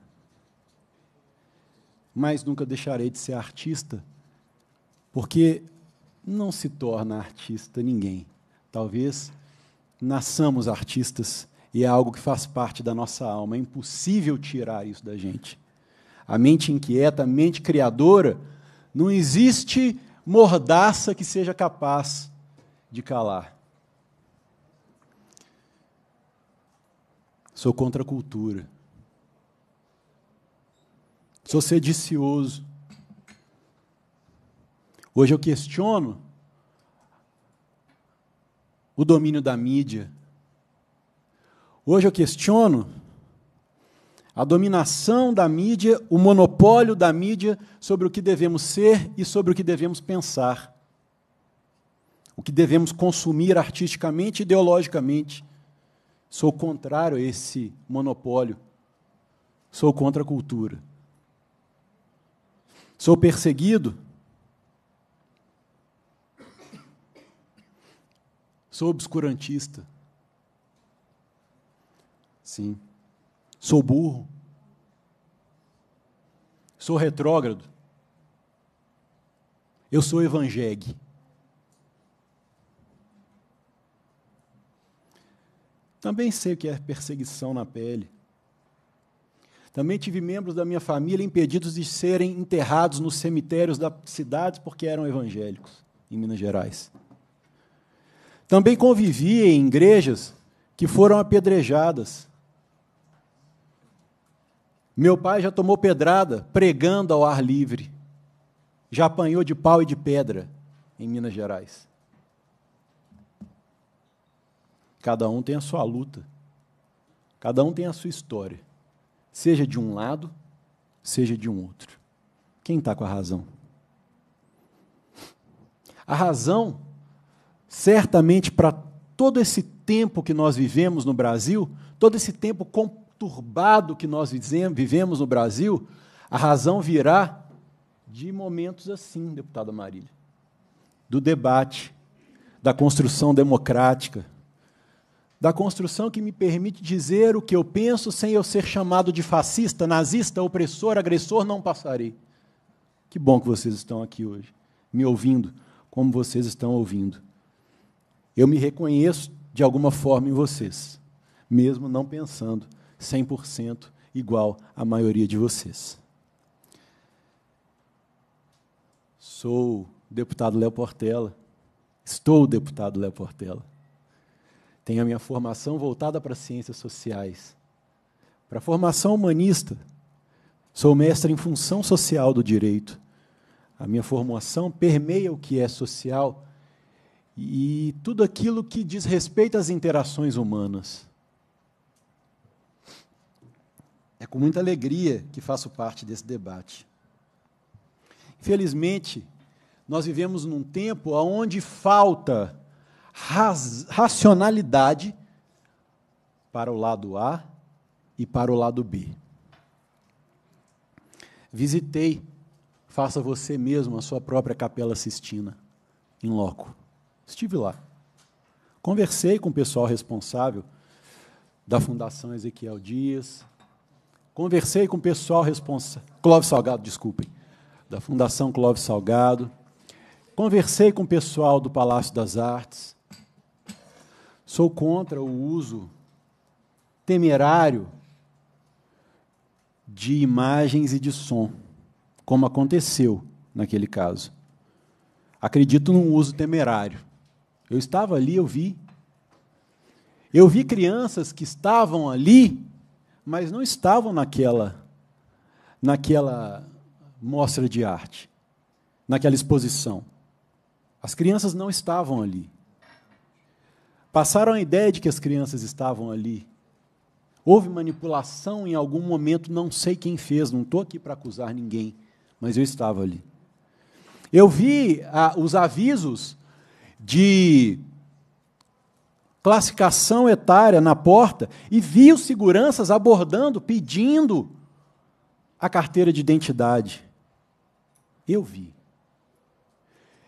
Mas nunca deixarei de ser artista, porque não se torna artista ninguém. Talvez nasçamos artistas e é algo que faz parte da nossa alma. É impossível tirar isso da gente a mente inquieta, a mente criadora, não existe mordaça que seja capaz de calar. Sou contra a cultura. Sou sedicioso. Hoje eu questiono o domínio da mídia. Hoje eu questiono a dominação da mídia, o monopólio da mídia sobre o que devemos ser e sobre o que devemos pensar, o que devemos consumir artisticamente e ideologicamente. Sou contrário a esse monopólio. Sou contra a cultura. Sou perseguido. Sou obscurantista. Sim. Sou burro. Sou retrógrado. Eu sou evangelho. Também sei o que é perseguição na pele. Também tive membros da minha família impedidos de serem enterrados nos cemitérios da cidade porque eram evangélicos em Minas Gerais. Também convivi em igrejas que foram apedrejadas meu pai já tomou pedrada pregando ao ar livre. Já apanhou de pau e de pedra em Minas Gerais. Cada um tem a sua luta. Cada um tem a sua história. Seja de um lado, seja de um outro. Quem está com a razão? A razão, certamente, para todo esse tempo que nós vivemos no Brasil, todo esse tempo complexo, conturbado que nós vivemos no Brasil, a razão virá de momentos assim, deputada Marília, do debate, da construção democrática, da construção que me permite dizer o que eu penso sem eu ser chamado de fascista, nazista, opressor, agressor, não passarei. Que bom que vocês estão aqui hoje, me ouvindo como vocês estão ouvindo. Eu me reconheço de alguma forma em vocês, mesmo não pensando 100% igual à maioria de vocês. Sou o deputado Léo Portela, estou o deputado Léo Portela. Tenho a minha formação voltada para ciências sociais, para a formação humanista. Sou mestre em função social do direito. A minha formação permeia o que é social e tudo aquilo que diz respeito às interações humanas. É com muita alegria que faço parte desse debate. Infelizmente, nós vivemos num tempo onde falta racionalidade para o lado A e para o lado B. Visitei, faça você mesmo a sua própria capela Sistina, em loco. Estive lá. Conversei com o pessoal responsável da Fundação Ezequiel Dias, Conversei com o pessoal responsável. Clóvis Salgado, desculpem. Da Fundação Clóvis Salgado. Conversei com o pessoal do Palácio das Artes. Sou contra o uso temerário de imagens e de som, como aconteceu naquele caso. Acredito num uso temerário. Eu estava ali, eu vi. Eu vi crianças que estavam ali mas não estavam naquela naquela mostra de arte, naquela exposição. As crianças não estavam ali. Passaram a ideia de que as crianças estavam ali. Houve manipulação em algum momento, não sei quem fez, não estou aqui para acusar ninguém, mas eu estava ali. Eu vi ah, os avisos de classificação etária na porta e vi os seguranças abordando, pedindo a carteira de identidade. Eu vi.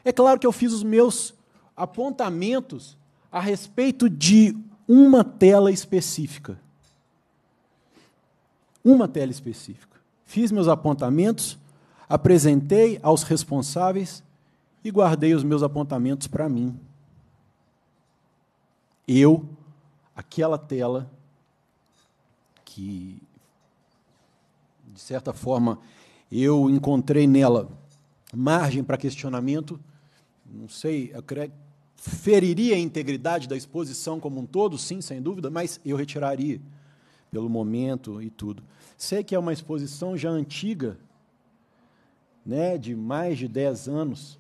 É claro que eu fiz os meus apontamentos a respeito de uma tela específica. Uma tela específica. Fiz meus apontamentos, apresentei aos responsáveis e guardei os meus apontamentos para mim eu, aquela tela que, de certa forma, eu encontrei nela margem para questionamento, não sei, eu creio, feriria a integridade da exposição como um todo, sim, sem dúvida, mas eu retiraria pelo momento e tudo. Sei que é uma exposição já antiga, né, de mais de 10 anos,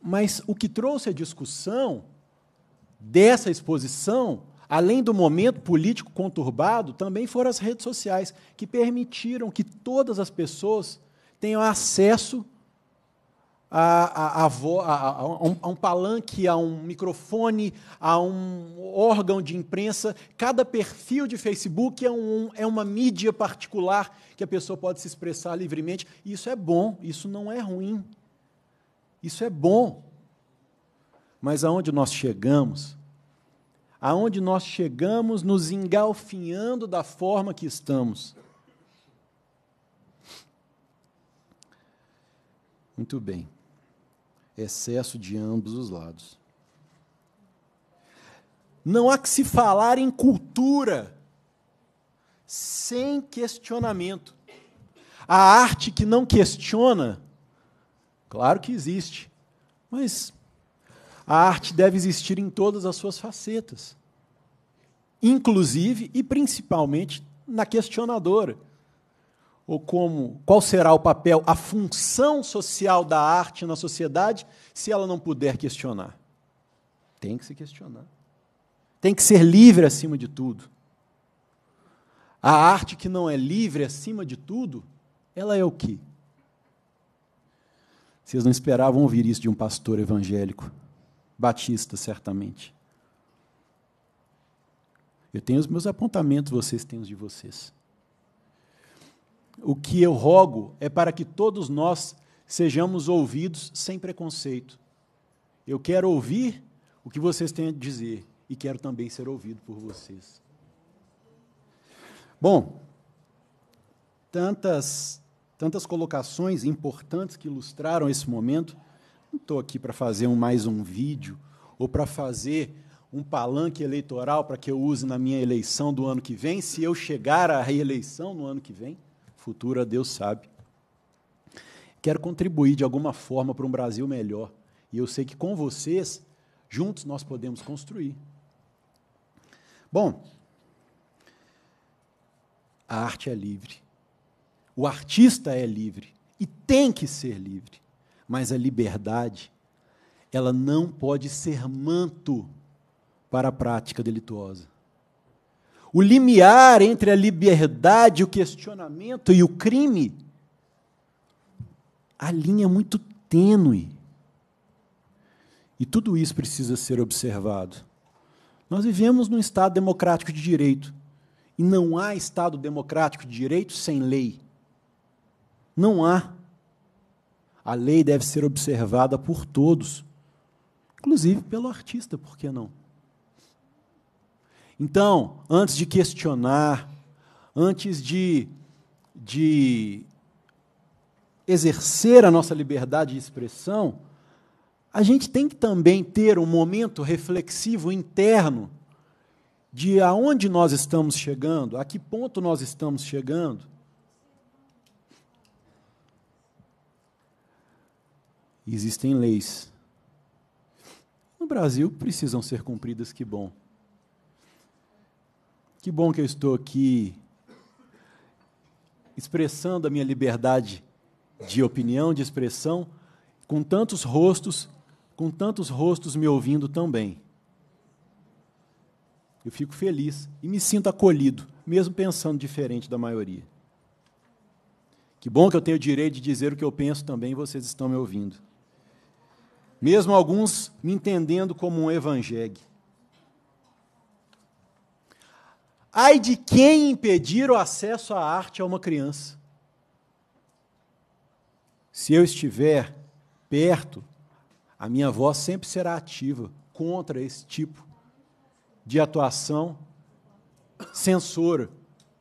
mas o que trouxe a discussão dessa exposição, além do momento político conturbado, também foram as redes sociais que permitiram que todas as pessoas tenham acesso a, a, a, um, a, um, palanque, a um microfone, a um órgão de imprensa. Cada perfil de Facebook é, um, é uma mídia particular que a pessoa pode se expressar livremente. Isso é bom, isso não é ruim. Isso é bom. Mas aonde nós chegamos, aonde nós chegamos nos engalfinhando da forma que estamos. Muito bem. Excesso de ambos os lados. Não há que se falar em cultura sem questionamento. A arte que não questiona, claro que existe, mas a arte deve existir em todas as suas facetas, inclusive e principalmente na questionadora. Ou como qual será o papel, a função social da arte na sociedade se ela não puder questionar? Tem que se questionar. Tem que ser livre acima de tudo. A arte que não é livre acima de tudo, ela é o quê? Vocês não esperavam ouvir isso de um pastor evangélico. Batista, certamente. Eu tenho os meus apontamentos, vocês têm os de vocês. O que eu rogo é para que todos nós sejamos ouvidos sem preconceito. Eu quero ouvir o que vocês têm a dizer e quero também ser ouvido por vocês. Bom, tantas tantas colocações importantes que ilustraram esse momento. Não estou aqui para fazer um, mais um vídeo ou para fazer um palanque eleitoral para que eu use na minha eleição do ano que vem, se eu chegar à reeleição no ano que vem. Futura, Deus sabe. Quero contribuir de alguma forma para um Brasil melhor. E eu sei que com vocês, juntos, nós podemos construir. Bom, a arte é livre. O artista é livre e tem que ser livre. Mas a liberdade, ela não pode ser manto para a prática delituosa. O limiar entre a liberdade, o questionamento e o crime, a linha é muito tênue. E tudo isso precisa ser observado. Nós vivemos num Estado democrático de direito. E não há Estado democrático de direito sem lei. Não há. A lei deve ser observada por todos, inclusive pelo artista, por que não? Então, antes de questionar, antes de, de exercer a nossa liberdade de expressão, a gente tem que também ter um momento reflexivo interno de aonde nós estamos chegando, a que ponto nós estamos chegando. Existem leis. No Brasil, precisam ser cumpridas, que bom. Que bom que eu estou aqui expressando a minha liberdade de opinião, de expressão, com tantos rostos, com tantos rostos me ouvindo também. Eu fico feliz e me sinto acolhido, mesmo pensando diferente da maioria. Que bom que eu tenho o direito de dizer o que eu penso também, e vocês estão me ouvindo. Mesmo alguns me entendendo como um evangelho. Ai de quem impedir o acesso à arte a uma criança. Se eu estiver perto, a minha voz sempre será ativa contra esse tipo de atuação censora,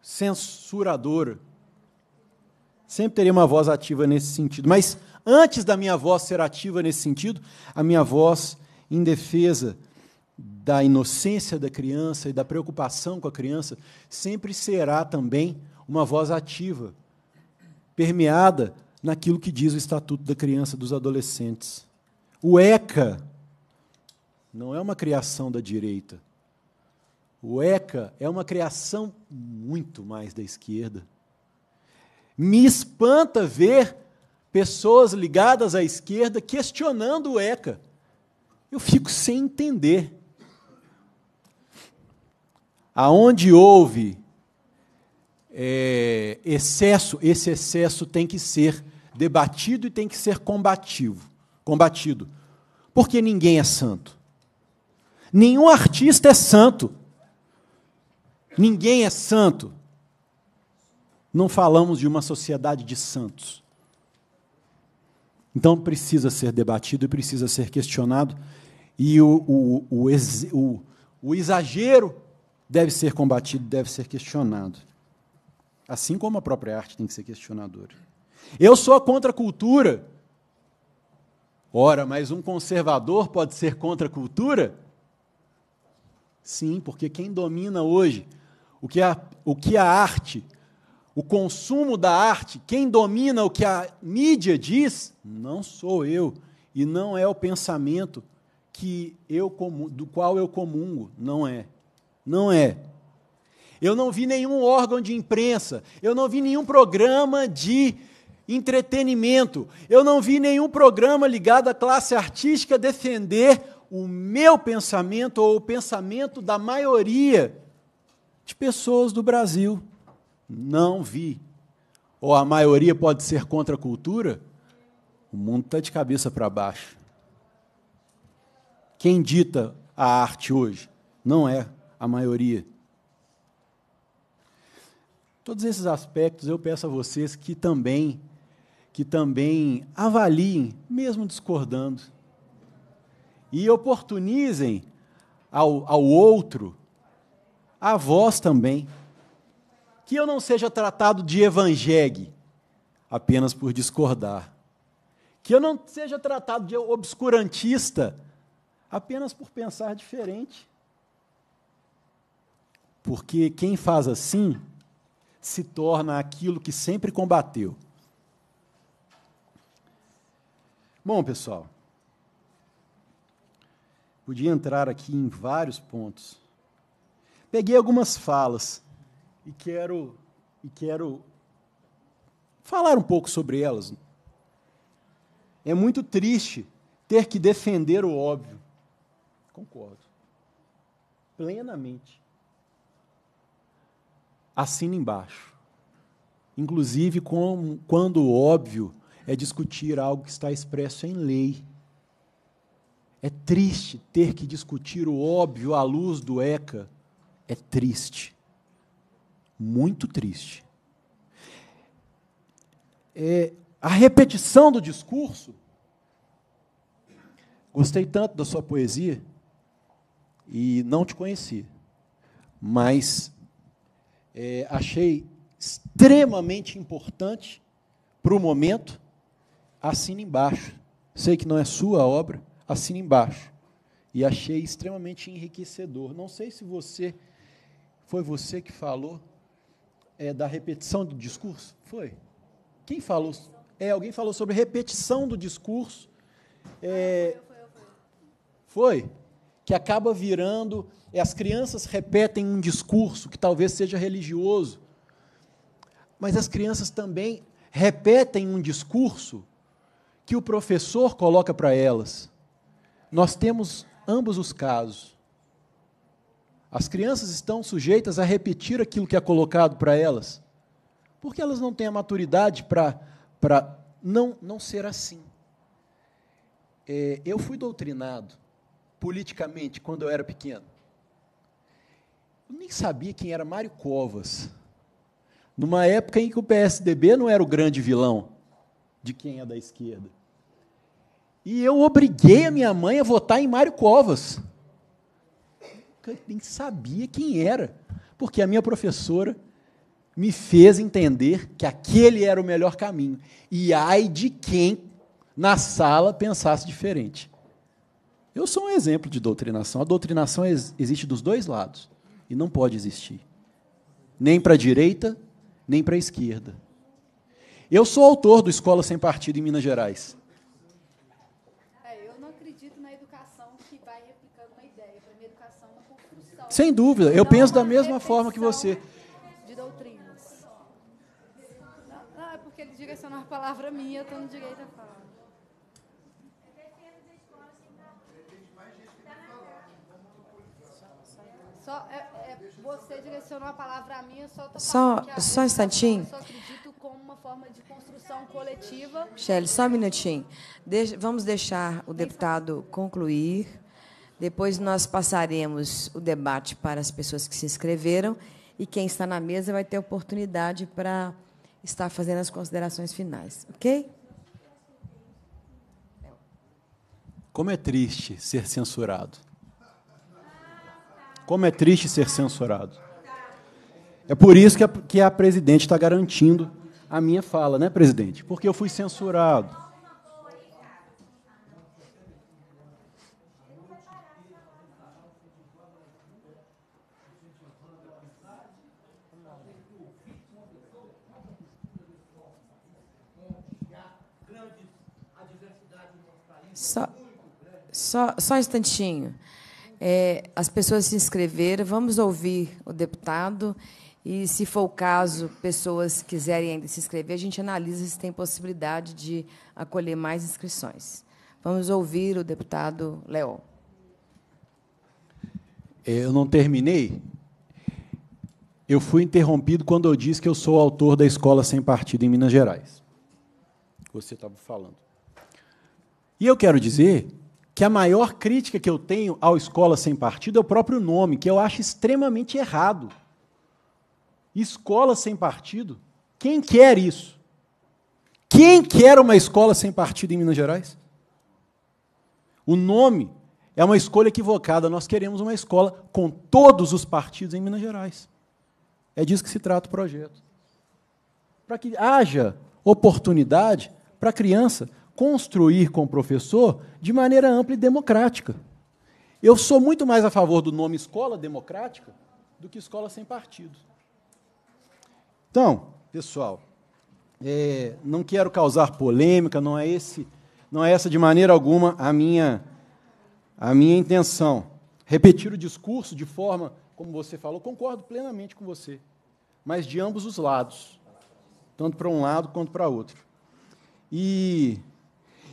censuradora. Sempre teria uma voz ativa nesse sentido. Mas antes da minha voz ser ativa nesse sentido, a minha voz em defesa da inocência da criança e da preocupação com a criança sempre será também uma voz ativa, permeada naquilo que diz o Estatuto da Criança e dos Adolescentes. O ECA não é uma criação da direita. O ECA é uma criação muito mais da esquerda. Me espanta ver pessoas ligadas à esquerda questionando o ECA. Eu fico sem entender. Aonde houve é, excesso, esse excesso tem que ser debatido e tem que ser combativo, combatido. Porque ninguém é santo. Nenhum artista é santo. Ninguém é santo. Não falamos de uma sociedade de santos. Então precisa ser debatido e precisa ser questionado, e o, o, o, ex, o, o exagero deve ser combatido, deve ser questionado. Assim como a própria arte tem que ser questionadora. Eu sou contra a cultura. Ora, mas um conservador pode ser contra a cultura? Sim, porque quem domina hoje o que é a, o que é a arte o consumo da arte, quem domina o que a mídia diz, não sou eu e não é o pensamento que eu do qual eu comungo, não é. Não é. Eu não vi nenhum órgão de imprensa, eu não vi nenhum programa de entretenimento, eu não vi nenhum programa ligado à classe artística defender o meu pensamento ou o pensamento da maioria de pessoas do Brasil. Não vi. Ou a maioria pode ser contra a cultura? O mundo está de cabeça para baixo. Quem dita a arte hoje? Não é a maioria. Todos esses aspectos eu peço a vocês que também que também avaliem, mesmo discordando, e oportunizem ao, ao outro a voz também que eu não seja tratado de evangelho apenas por discordar. Que eu não seja tratado de obscurantista apenas por pensar diferente. Porque quem faz assim se torna aquilo que sempre combateu. Bom, pessoal, podia entrar aqui em vários pontos. Peguei algumas falas e quero, e quero falar um pouco sobre elas. É muito triste ter que defender o óbvio. Concordo. Plenamente. Assina embaixo. Inclusive quando o óbvio é discutir algo que está expresso em lei. É triste ter que discutir o óbvio à luz do ECA. É triste muito triste. É, a repetição do discurso. Gostei tanto da sua poesia e não te conheci, mas é, achei extremamente importante para o momento. Assina embaixo. Sei que não é sua obra, assina embaixo. E achei extremamente enriquecedor. Não sei se você foi você que falou é, da repetição do discurso? Foi. Quem falou? É, alguém falou sobre repetição do discurso. É, foi. Que acaba virando. É, as crianças repetem um discurso que talvez seja religioso, mas as crianças também repetem um discurso que o professor coloca para elas. Nós temos ambos os casos. As crianças estão sujeitas a repetir aquilo que é colocado para elas, porque elas não têm a maturidade para, para não, não ser assim. É, eu fui doutrinado politicamente quando eu era pequeno. Eu nem sabia quem era Mário Covas. Numa época em que o PSDB não era o grande vilão de quem é da esquerda. E eu obriguei a minha mãe a votar em Mário Covas época nem sabia quem era, porque a minha professora me fez entender que aquele era o melhor caminho. E ai de quem na sala pensasse diferente. Eu sou um exemplo de doutrinação. A doutrinação existe dos dois lados e não pode existir nem para a direita, nem para a esquerda. Eu sou autor do Escola Sem Partido em Minas Gerais. Sem dúvida. Eu não, penso da mesma forma que você. De doutrinas. Não, é porque ele direcionou a palavra minha, eu estou no direito a falar. Só, é, é, você direcionou a palavra a mim, eu só estou só, só um instantinho. Eu só acredito como uma forma de construção coletiva. Michele, só um minutinho. Deixa, vamos deixar o deputado concluir. Depois nós passaremos o debate para as pessoas que se inscreveram e quem está na mesa vai ter oportunidade para estar fazendo as considerações finais, ok? Como é triste ser censurado. Como é triste ser censurado. É por isso que a, que a presidente está garantindo a minha fala, né, presidente? Porque eu fui censurado. Só, só, só um instantinho. É, as pessoas se inscreveram, vamos ouvir o deputado e, se for o caso, pessoas quiserem ainda se inscrever, a gente analisa se tem possibilidade de acolher mais inscrições. Vamos ouvir o deputado Léo. É, eu não terminei? Eu fui interrompido quando eu disse que eu sou autor da Escola Sem Partido em Minas Gerais. Você estava falando. E eu quero dizer que a maior crítica que eu tenho ao Escola Sem Partido é o próprio nome, que eu acho extremamente errado. Escola sem partido? Quem quer isso? Quem quer uma escola sem partido em Minas Gerais? O nome é uma escolha equivocada. Nós queremos uma escola com todos os partidos em Minas Gerais. É disso que se trata o projeto. Para que haja oportunidade para a criança construir com o professor de maneira ampla e democrática. Eu sou muito mais a favor do nome escola democrática do que escola sem partido. Então, pessoal, é, não quero causar polêmica, não é esse, não é essa de maneira alguma a minha a minha intenção. Repetir o discurso de forma como você falou, concordo plenamente com você, mas de ambos os lados, tanto para um lado quanto para outro. E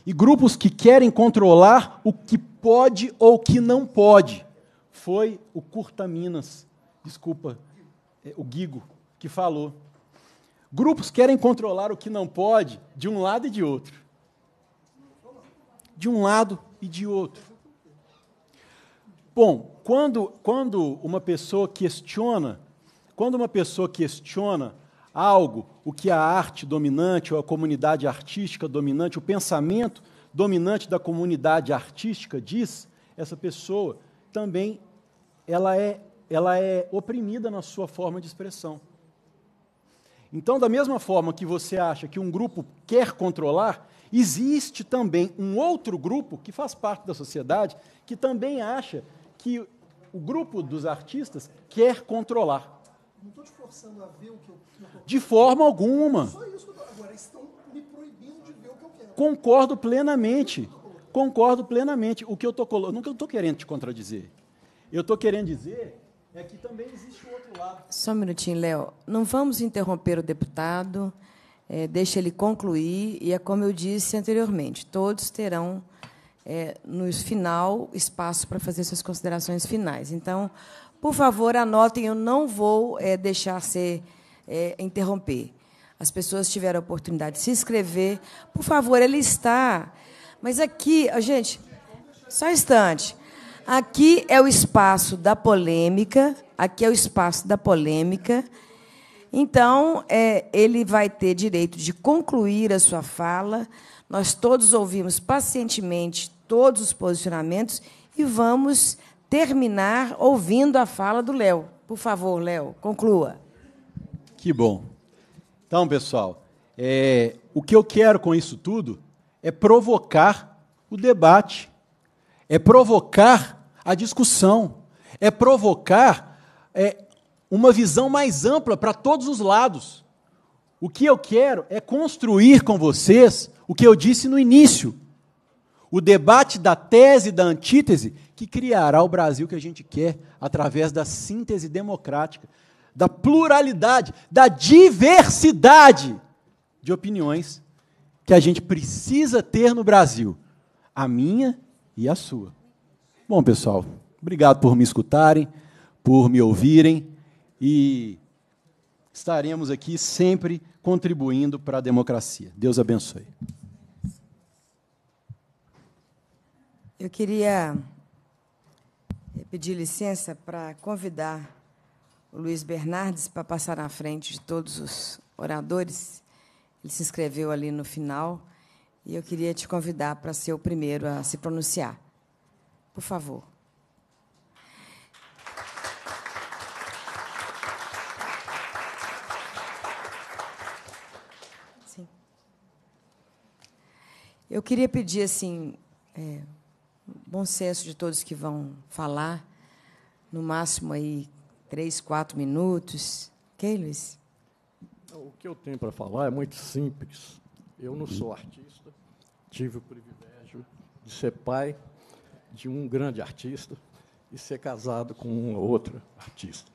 e grupos que querem controlar o que pode ou o que não pode. Foi o Curta Minas, desculpa, é, o Guigo, que falou. Grupos querem controlar o que não pode de um lado e de outro. De um lado e de outro. Bom, quando, quando uma pessoa questiona, quando uma pessoa questiona algo, o que a arte dominante, ou a comunidade artística dominante, o pensamento dominante da comunidade artística diz, essa pessoa também ela é, ela é oprimida na sua forma de expressão. Então, da mesma forma que você acha que um grupo quer controlar, existe também um outro grupo que faz parte da sociedade que também acha que o grupo dos artistas quer controlar. Não estou te forçando a ver o que eu, quero. De forma alguma. Só isso que eu tô... Agora, estão me proibindo de ver o que eu quero. Concordo plenamente. Concordo plenamente. O que eu estou colocando. Nunca estou querendo te contradizer. Eu estou querendo dizer é que também existe o outro lado. Só um minutinho, Léo. Não vamos interromper o deputado. É, deixa ele concluir. E é como eu disse anteriormente: todos terão. É, no final, espaço para fazer suas considerações finais. Então, por favor, anotem, eu não vou é, deixar ser é, interromper. As pessoas tiveram a oportunidade de se inscrever. Por favor, ele está. Mas aqui, gente, só um instante. Aqui é o espaço da polêmica. Aqui é o espaço da polêmica. Então, é, ele vai ter direito de concluir a sua fala. Nós todos ouvimos pacientemente todos os posicionamentos e vamos terminar ouvindo a fala do Léo. Por favor, Léo, conclua. Que bom. Então, pessoal, é, o que eu quero com isso tudo é provocar o debate, é provocar a discussão, é provocar é, uma visão mais ampla para todos os lados. O que eu quero é construir com vocês o que eu disse no início. O debate da tese e da antítese que criará o Brasil que a gente quer através da síntese democrática, da pluralidade, da diversidade de opiniões que a gente precisa ter no Brasil, a minha e a sua. Bom, pessoal, obrigado por me escutarem, por me ouvirem e estaremos aqui sempre contribuindo para a democracia. Deus abençoe. Eu queria pedir licença para convidar o Luiz Bernardes para passar na frente de todos os oradores. Ele se inscreveu ali no final e eu queria te convidar para ser o primeiro a se pronunciar. Por favor. Sim. Eu queria pedir assim. É, bom senso de todos que vão falar, no máximo aí três, quatro minutos. Ok, Luiz? O que eu tenho para falar é muito simples. Eu não sou artista, tive o privilégio de ser pai de um grande artista e ser casado com uma outra artista.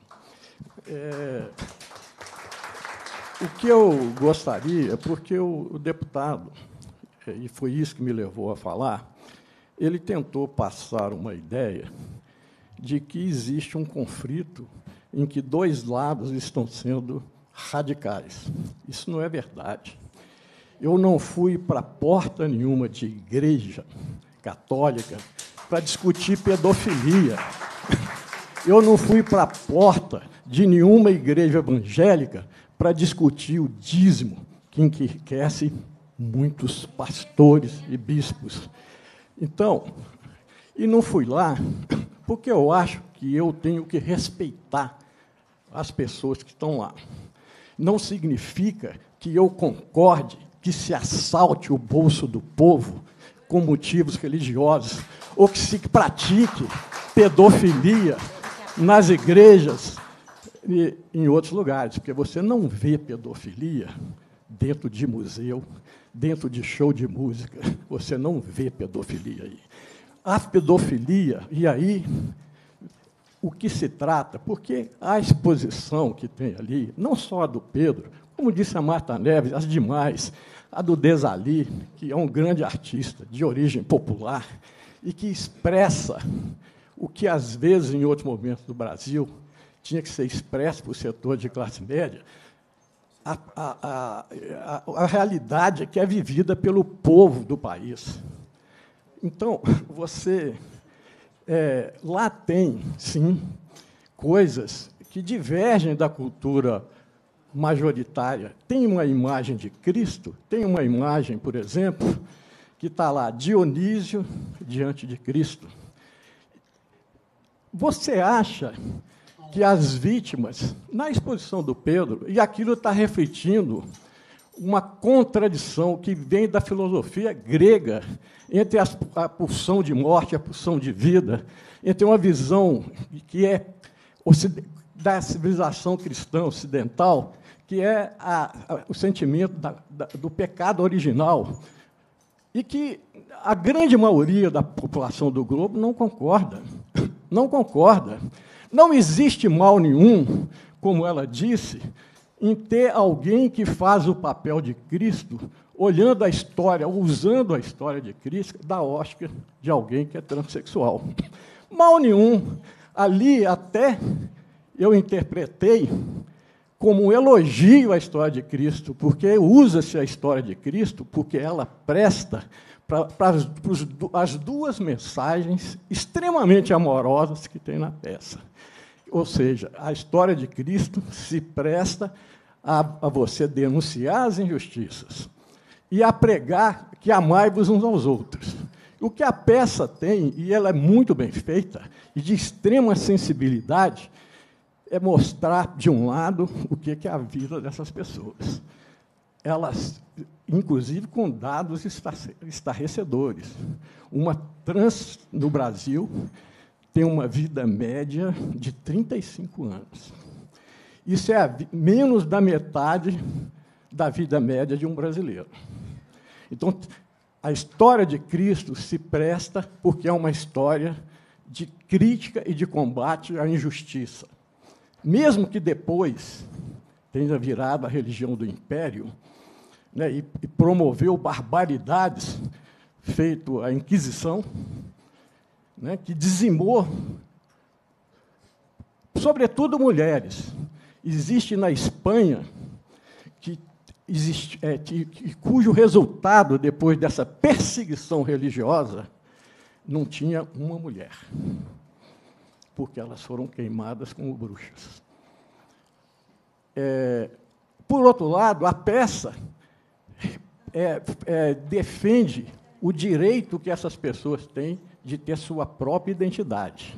É... O que eu gostaria, porque o deputado, é, e foi isso que me levou a falar, ele tentou passar uma ideia de que existe um conflito em que dois lados estão sendo radicais. Isso não é verdade. Eu não fui para porta nenhuma de igreja católica para discutir pedofilia. Eu não fui para porta de nenhuma igreja evangélica para discutir o dízimo que enriquece muitos pastores e bispos. Então, e não fui lá porque eu acho que eu tenho que respeitar as pessoas que estão lá. Não significa que eu concorde que se assalte o bolso do povo com motivos religiosos ou que se pratique pedofilia nas igrejas e em outros lugares, porque você não vê pedofilia dentro de museu, dentro de show de música. Você não vê pedofilia aí. A pedofilia, e aí o que se trata, porque a exposição que tem ali, não só a do Pedro, como disse a Marta Neves, as demais, a do Desali, que é um grande artista de origem popular e que expressa o que às vezes em outros momentos do Brasil tinha que ser expresso para o setor de classe média, a, a, a, a realidade é que é vivida pelo povo do país. Então, (laughs) você. É, lá tem, sim, coisas que divergem da cultura majoritária. Tem uma imagem de Cristo, tem uma imagem, por exemplo, que está lá, Dionísio diante de Cristo. Você acha que as vítimas, na exposição do Pedro, e aquilo está refletindo uma contradição que vem da filosofia grega entre a, a pulsão de morte e a pulsão de vida, entre uma visão que é da civilização cristã ocidental, que é a, a, o sentimento da, da, do pecado original, e que a grande maioria da população do globo não concorda. Não concorda. Não existe mal nenhum, como ela disse, em ter alguém que faz o papel de Cristo, olhando a história, usando a história de Cristo, da ótica de alguém que é transexual. Mal nenhum. Ali até eu interpretei como um elogio à história de Cristo, porque usa-se a história de Cristo, porque ela presta para, para as duas mensagens extremamente amorosas que tem na peça. Ou seja, a história de Cristo se presta a, a você denunciar as injustiças e a pregar que amai-vos uns aos outros. O que a peça tem, e ela é muito bem feita, e de extrema sensibilidade, é mostrar, de um lado, o que é a vida dessas pessoas. Elas, inclusive com dados estarrecedores. Uma trans no Brasil tem uma vida média de 35 anos. Isso é menos da metade da vida média de um brasileiro. Então, a história de Cristo se presta porque é uma história de crítica e de combate à injustiça. Mesmo que depois tenha virado a religião do império né, e, e promoveu barbaridades feito a Inquisição, né, que dizimou, sobretudo mulheres. Existe na Espanha, que, existe, é, que, que, cujo resultado, depois dessa perseguição religiosa, não tinha uma mulher, porque elas foram queimadas como bruxas. É, por outro lado, a peça é, é defende o direito que essas pessoas têm de ter sua própria identidade.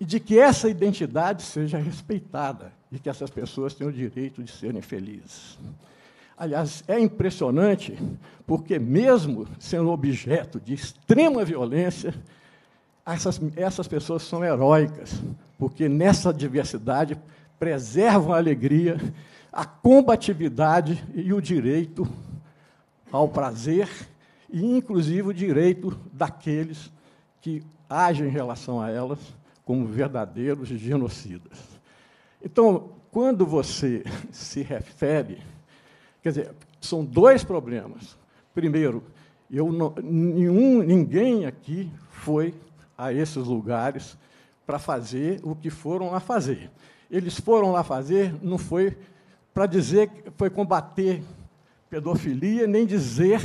E de que essa identidade seja respeitada, e que essas pessoas tenham o direito de serem felizes. Aliás, é impressionante, porque, mesmo sendo objeto de extrema violência, essas, essas pessoas são heróicas, porque nessa diversidade preservam a alegria, a combatividade e o direito ao prazer, e inclusive o direito daqueles que agem em relação a elas como verdadeiros genocidas. Então, quando você (laughs) se refere, quer dizer, são dois problemas. Primeiro, eu não, nenhum, ninguém aqui foi a esses lugares para fazer o que foram lá fazer. Eles foram lá fazer, não foi para dizer, foi combater pedofilia, nem dizer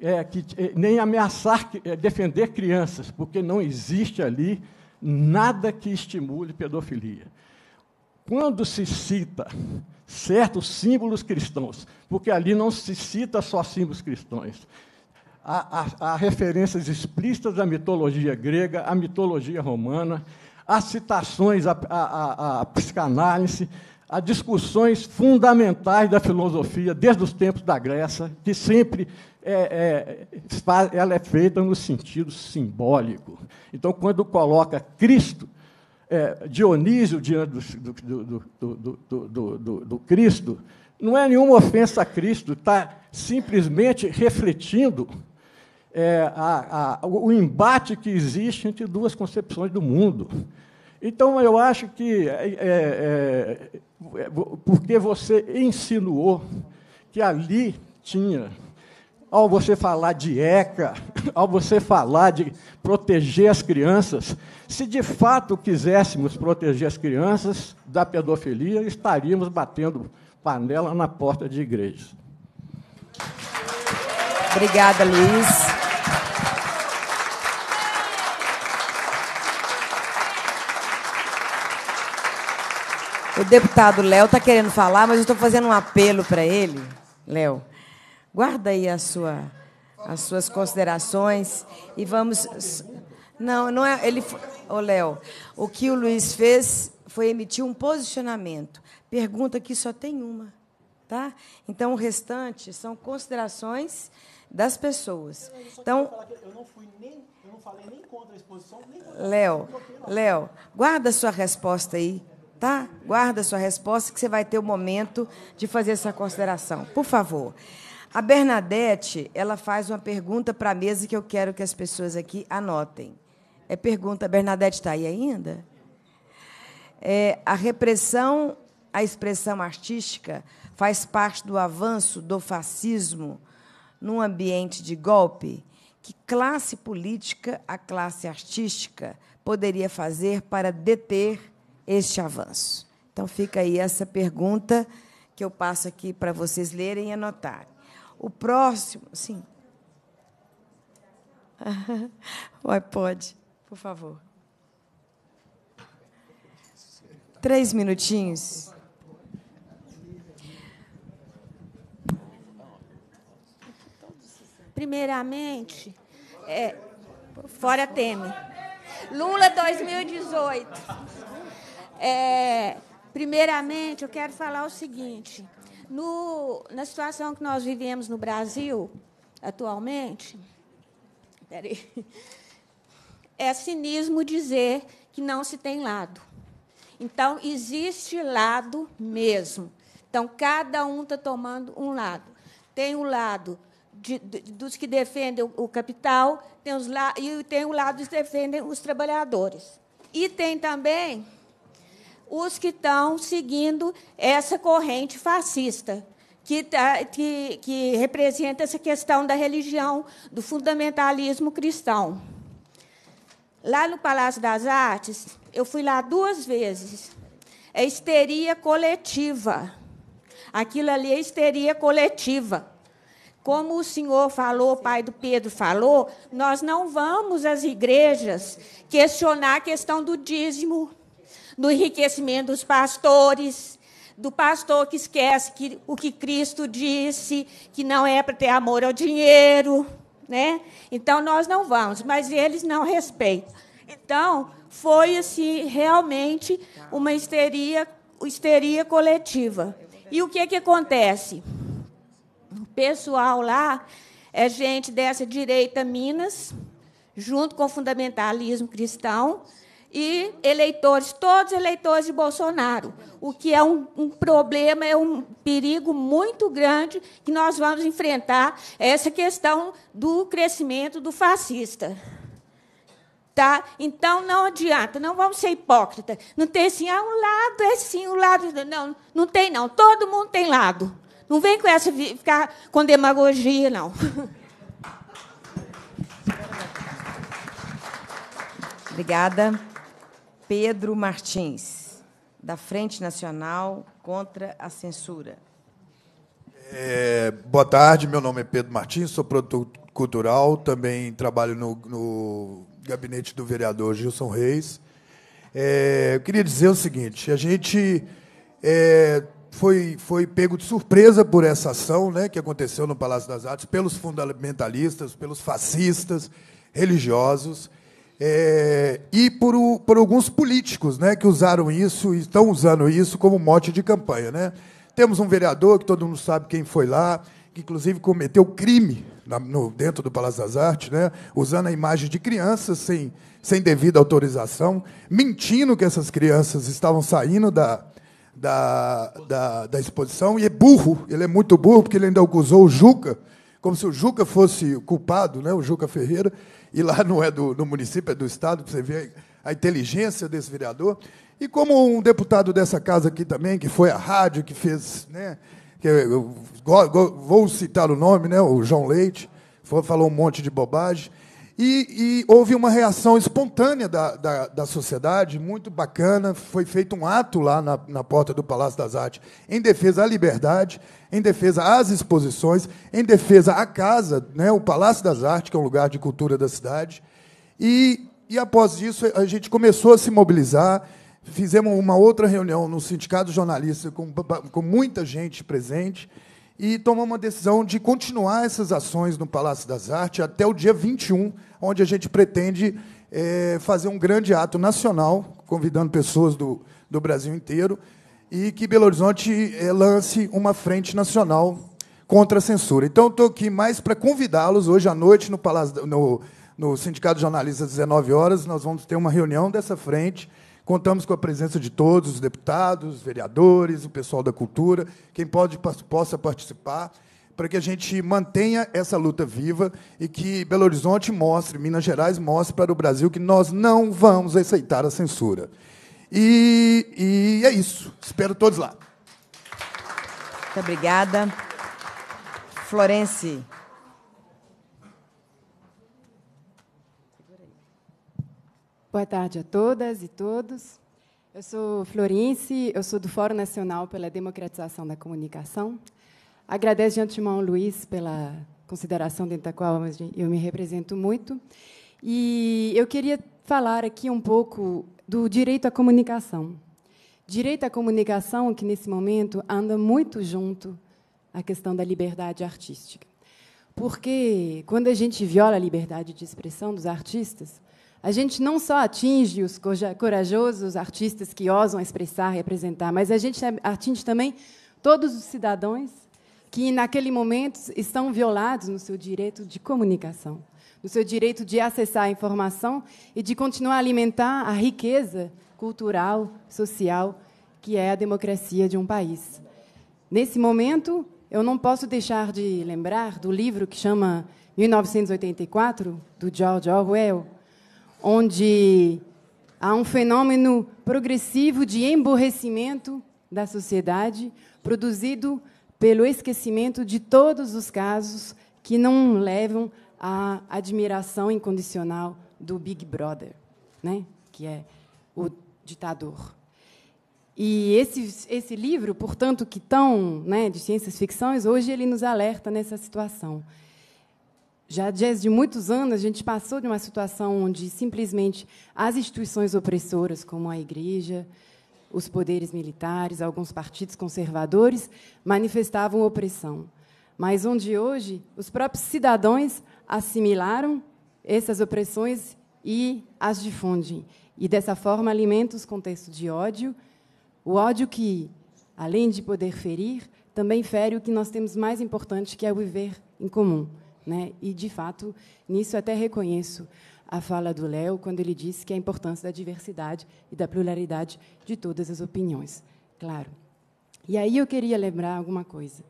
é, que, é, nem ameaçar é, defender crianças, porque não existe ali nada que estimule pedofilia. Quando se cita certos símbolos cristãos, porque ali não se cita só símbolos cristãos, há, há, há referências explícitas à mitologia grega, à mitologia romana, há citações à, à, à, à psicanálise, a discussões fundamentais da filosofia, desde os tempos da Grécia, que sempre é, é, ela é feita no sentido simbólico. Então, quando coloca Cristo, é, Dionísio diante do, do, do, do, Cristo, não é nenhuma ofensa a Cristo, está simplesmente refletindo é, a, a, o embate que existe entre duas concepções do mundo. Então, eu acho que é, é, é porque você insinuou que ali tinha, ao você falar de ECA, (laughs) ao você falar de proteger as crianças, se de fato quiséssemos proteger as crianças da pedofilia, estaríamos batendo panela na porta de igrejas. Obrigada, Luiz. O deputado Léo está querendo falar, mas eu estou fazendo um apelo para ele. Léo, guarda aí a sua, as suas considerações e vamos. Não, não é. Ele, ô Léo, o que o Luiz fez foi emitir um posicionamento. Pergunta que só tem uma, tá? Então o restante são considerações das pessoas. Então, eu não fui nem, eu não falei nem contra a exposição, nem contra Léo, Léo, guarda a sua resposta aí tá? Guarda sua resposta que você vai ter o momento de fazer essa consideração. Por favor. A Bernadette, ela faz uma pergunta para a mesa que eu quero que as pessoas aqui anotem. É pergunta, Bernadette está aí ainda? É, a repressão à expressão artística faz parte do avanço do fascismo num ambiente de golpe? Que classe política a classe artística poderia fazer para deter este avanço? Então, fica aí essa pergunta que eu passo aqui para vocês lerem e anotarem. O próximo. Sim. (laughs) Vai, pode, por favor. Três minutinhos. Primeiramente, é, fora Temer. Lula 2018. É, primeiramente, eu quero falar o seguinte: no, na situação que nós vivemos no Brasil atualmente, peraí, é cinismo dizer que não se tem lado. Então, existe lado mesmo. Então, cada um está tomando um lado. Tem o lado de, de, dos que defendem o capital tem os la, e tem o lado dos que defendem os trabalhadores. E tem também os que estão seguindo essa corrente fascista. Que, tá, que, que, representa essa questão da religião, do fundamentalismo cristão. Lá no Palácio das Artes, eu fui lá duas vezes. É histeria coletiva. Aquilo ali é histeria coletiva. Como o senhor falou, o pai do Pedro falou, nós não vamos às igrejas questionar a questão do dízimo do enriquecimento dos pastores, do pastor que esquece que, o que Cristo disse, que não é para ter amor ao dinheiro. Né? Então, nós não vamos, mas eles não respeitam. Então, foi assim, realmente uma histeria, histeria coletiva. E o que, que acontece? O pessoal lá é gente dessa direita Minas, junto com o fundamentalismo cristão, e eleitores, todos eleitores de Bolsonaro, o que é um, um, problema, é um perigo muito grande que nós vamos enfrentar essa questão do crescimento do fascista. Tá? Então, não adianta, não vamos ser hipócritas. Não tem assim, ah, um lado é sim, um lado. É-". Não, não tem, não. Todo mundo tem lado. Não vem com essa ficar com demagogia, não. Obrigada. Pedro Martins, da Frente Nacional contra a Censura. É, boa tarde, meu nome é Pedro Martins, sou produtor cultural, também trabalho no, no gabinete do vereador Gilson Reis. É, eu queria dizer o seguinte: a gente é, foi, foi pego de surpresa por essa ação né, que aconteceu no Palácio das Artes, pelos fundamentalistas, pelos fascistas religiosos, é, e por, por, alguns políticos né, que usaram isso e estão usando isso como mote de campanha. Né? Temos um vereador que todo mundo sabe quem foi lá, que inclusive cometeu crime na, no, dentro do Palácio das Artes, né, usando a imagem de crianças sem, sem devida autorização, mentindo que essas crianças estavam saindo da, da, da, da exposição, e é burro, ele é muito burro, porque ele ainda acusou o Juca, como se o Juca fosse o culpado, né, o Juca Ferreira e lá não é do, do município, é do Estado, para você ver a inteligência desse vereador. E como um deputado dessa casa aqui também, que foi à rádio, que fez. Né, que eu, vou citar o nome, né, o João Leite, foi, falou um monte de bobagem. E, e houve uma reação espontânea da, da, da, sociedade, muito bacana. Foi feito um ato lá na, na porta do Palácio das Artes em defesa à liberdade, em defesa às exposições, em defesa à casa, né, o Palácio das Artes, que é um lugar de cultura da cidade. E, e após isso, a gente começou a se mobilizar. Fizemos uma outra reunião no Sindicato Jornalista com, com muita gente presente e tomamos uma decisão de continuar essas ações no Palácio das Artes até o dia 21, onde a gente pretende é, fazer um grande ato nacional, convidando pessoas do, do Brasil inteiro, e que Belo Horizonte é, lance uma frente nacional contra a censura. Então, estou aqui mais para convidá-los hoje à noite no Palácio no, no Sindicato de Jornalistas, às 19 horas, nós vamos ter uma reunião dessa frente Contamos com a presença de todos os deputados, vereadores, o pessoal da cultura, quem pode possa participar, para que a gente mantenha essa luta viva e que Belo Horizonte mostre, Minas Gerais mostre para o Brasil que nós não vamos aceitar a censura. E, e é isso. Espero todos lá. Muito obrigada. Florence, Boa tarde a todas e todos. Eu sou Florence, eu sou do Fórum Nacional pela Democratização da Comunicação. Agradeço de antemão, Luiz, pela consideração dentro da qual eu me represento muito. E eu queria falar aqui um pouco do direito à comunicação. Direito à comunicação que, nesse momento, anda muito junto à questão da liberdade artística. Porque, quando a gente viola a liberdade de expressão dos artistas, a gente não só atinge os corajosos artistas que osam expressar e apresentar, mas a gente atinge também todos os cidadãos que, naquele momento, estão violados no seu direito de comunicação, no seu direito de acessar a informação e de continuar a alimentar a riqueza cultural, social, que é a democracia de um país. Nesse momento, eu não posso deixar de lembrar do livro que chama 1984, do George Orwell, onde há um fenômeno progressivo de emborrecimento da sociedade, produzido pelo esquecimento de todos os casos que não levam à admiração incondicional do Big Brother, né? que é o ditador. E esse, esse livro, portanto, que tão né, de ciências ficções, hoje ele nos alerta nessa situação já desde muitos anos a gente passou de uma situação onde simplesmente as instituições opressoras, como a igreja, os poderes militares, alguns partidos conservadores, manifestavam opressão. Mas onde hoje os próprios cidadãos assimilaram essas opressões e as difundem. E dessa forma alimentam os contextos de ódio, o ódio que, além de poder ferir, também fere o que nós temos mais importante, que é o viver em comum. Né? E, de fato, nisso até reconheço a fala do Léo quando ele disse que a importância da diversidade e da pluralidade de todas as opiniões. Claro. E aí eu queria lembrar alguma coisa.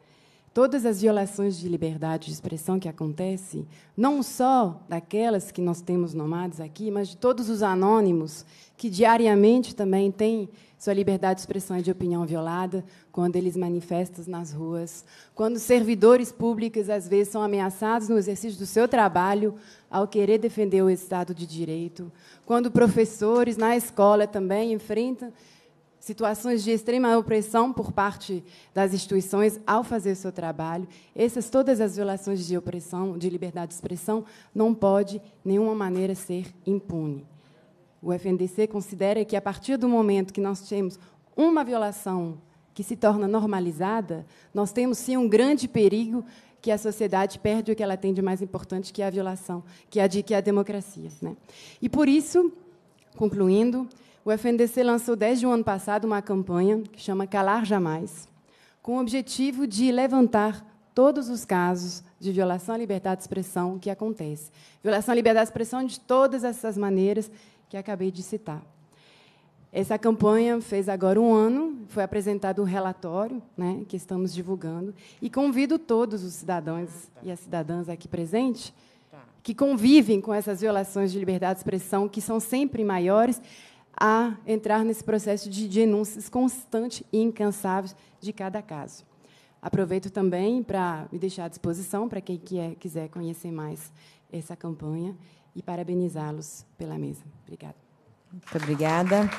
Todas as violações de liberdade de expressão que acontecem, não só daquelas que nós temos nomados aqui, mas de todos os anônimos que diariamente também têm sua liberdade de expressão e é de opinião violada, quando eles manifestam nas ruas, quando servidores públicos, às vezes, são ameaçados no exercício do seu trabalho ao querer defender o Estado de Direito, quando professores na escola também enfrentam situações de extrema opressão por parte das instituições ao fazer o seu trabalho. Essas todas as violações de opressão, de liberdade de expressão, não pode, de nenhuma maneira, ser impune. O FNDC considera que, a partir do momento que nós temos uma violação que se torna normalizada, nós temos sim um grande perigo que a sociedade perde o que ela tem de mais importante, que é a violação, que é a, de, que é a democracia. Né? E por isso, concluindo, o FNDC lançou desde o ano passado uma campanha que chama Calar Jamais, com o objetivo de levantar todos os casos de violação à liberdade de expressão que acontece. Violação à liberdade de expressão de todas essas maneiras que acabei de citar. Essa campanha fez agora um ano, foi apresentado um relatório né, que estamos divulgando, e convido todos os cidadãos ah, tá. e as cidadãs aqui presentes tá. que convivem com essas violações de liberdade de expressão, que são sempre maiores, a entrar nesse processo de denúncias constantes e incansáveis de cada caso. Aproveito também para me deixar à disposição para quem quiser conhecer mais essa campanha e parabenizá-los pela mesa. Obrigada. Muito obrigada.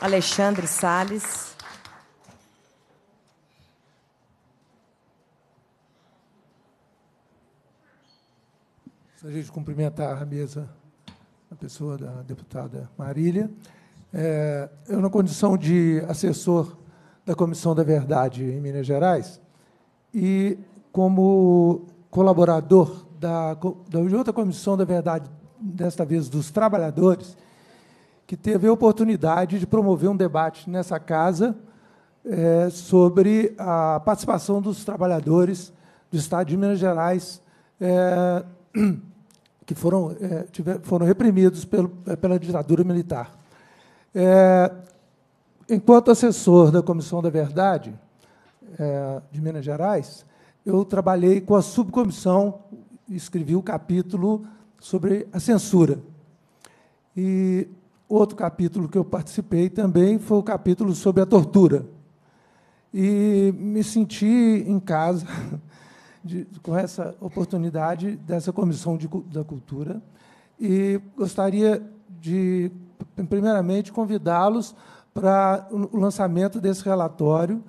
Alexandre Sales. Gostaria de cumprimentar a mesa, a pessoa da deputada Marília. É, eu, na condição de assessor da Comissão da Verdade em Minas Gerais, e como colaborador da, da, outra comissão da verdade, desta vez dos trabalhadores, que teve a oportunidade de promover um debate nessa casa é, sobre a participação dos trabalhadores do Estado de Minas Gerais é, (clears throat) que foram, é, tiver, foram reprimidos pelo, pela ditadura militar. enquanto assessor da Comissão da Verdade de Minas Gerais, eu trabalhei com a subcomissão escrevi o um capítulo sobre a censura. E outro capítulo que eu participei também foi o capítulo sobre a tortura. E me senti em casa (laughs) de, com essa oportunidade dessa comissão de, da cultura e gostaria de, primeiramente, convidá-los para o lançamento desse relatório,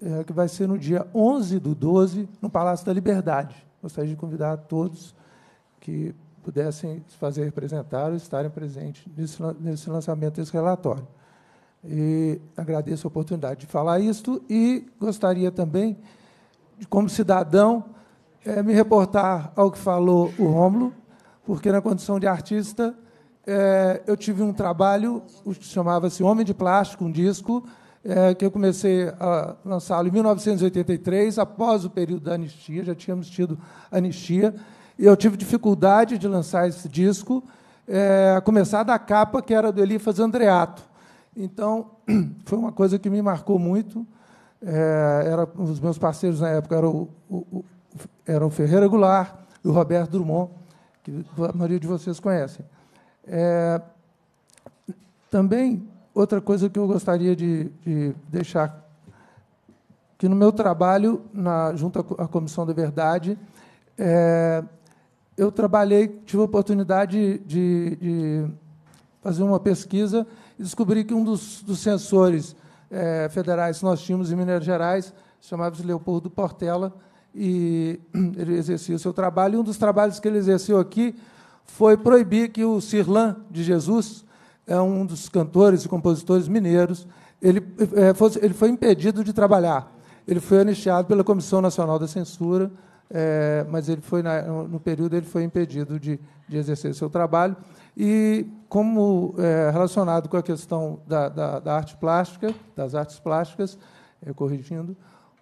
é, que vai ser no dia 11 do 12, no Palácio da Liberdade gostaria de convidar a todos que pudessem se fazer representar ou estarem presentes nesse, nesse lançamento desse relatório. E agradeço a oportunidade de falar isto e gostaria também, de, como cidadão, é, me reportar ao que falou o Rômulo, porque, na condição de artista, é, eu tive um trabalho, chamava-se Homem de Plástico, um disco, é, que eu comecei a lançá-lo em 1983, após o período da anistia, já tínhamos tido anistia, e eu tive dificuldade de lançar esse disco, é, a começar da capa, que era do Elifas Andreato. Então, (clears throat) foi uma coisa que me marcou muito. É, era, os meus parceiros na época eram o, o, eram o Ferreira Goulart e o Roberto Drummond, que a maioria de vocês conhecem. É, também outra coisa que eu gostaria de, de deixar que no meu trabalho na junto à comissão da verdade é, eu trabalhei tive a oportunidade de, de, fazer uma pesquisa e descobri que um dos, dos sensores é, federais que nós tínhamos em Minas Gerais chamava-se Leopoldo Portela e (clears throat) ele exercia o seu trabalho e um dos trabalhos que ele exerceu aqui foi proibir que o Cirlan de Jesus é um dos cantores e compositores mineiros. Ele, é, foi, ele foi impedido de trabalhar. Ele foi anistiado pela Comissão Nacional da Censura, é, mas ele foi na, no período ele foi impedido de, de exercer seu trabalho. E como é, relacionado com a questão da, da, da, arte plástica, das artes plásticas, é, corrigindo,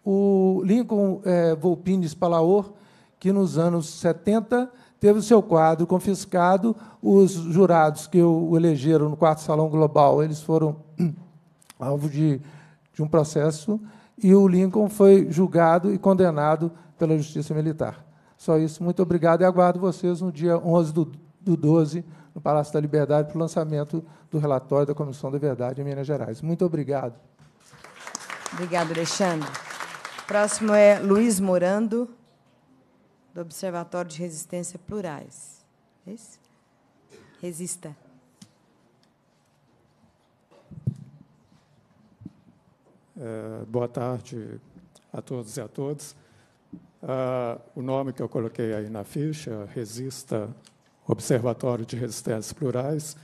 o Lincoln é, Volpini Spalaor, que nos anos 70 teve o seu quadro confiscado, os jurados que o elegeram no quarto salão global, eles foram (clears throat) alvo de, de um processo, e o Lincoln foi julgado e condenado pela justiça militar. Só isso, muito obrigado e aguardo vocês no dia 11 do, do 12, no Palácio da Liberdade, para o lançamento do relatório da Comissão da Verdade em Minas Gerais. Muito obrigado. Obrigado, Alexandre. Próximo é Luiz Morando do Observatório de Resistência Plurais. É isso? Resista. É, boa tarde a todos e a todas. Ah, o nome que eu coloquei aí na ficha, Resista Observatório de Resistências Plurais,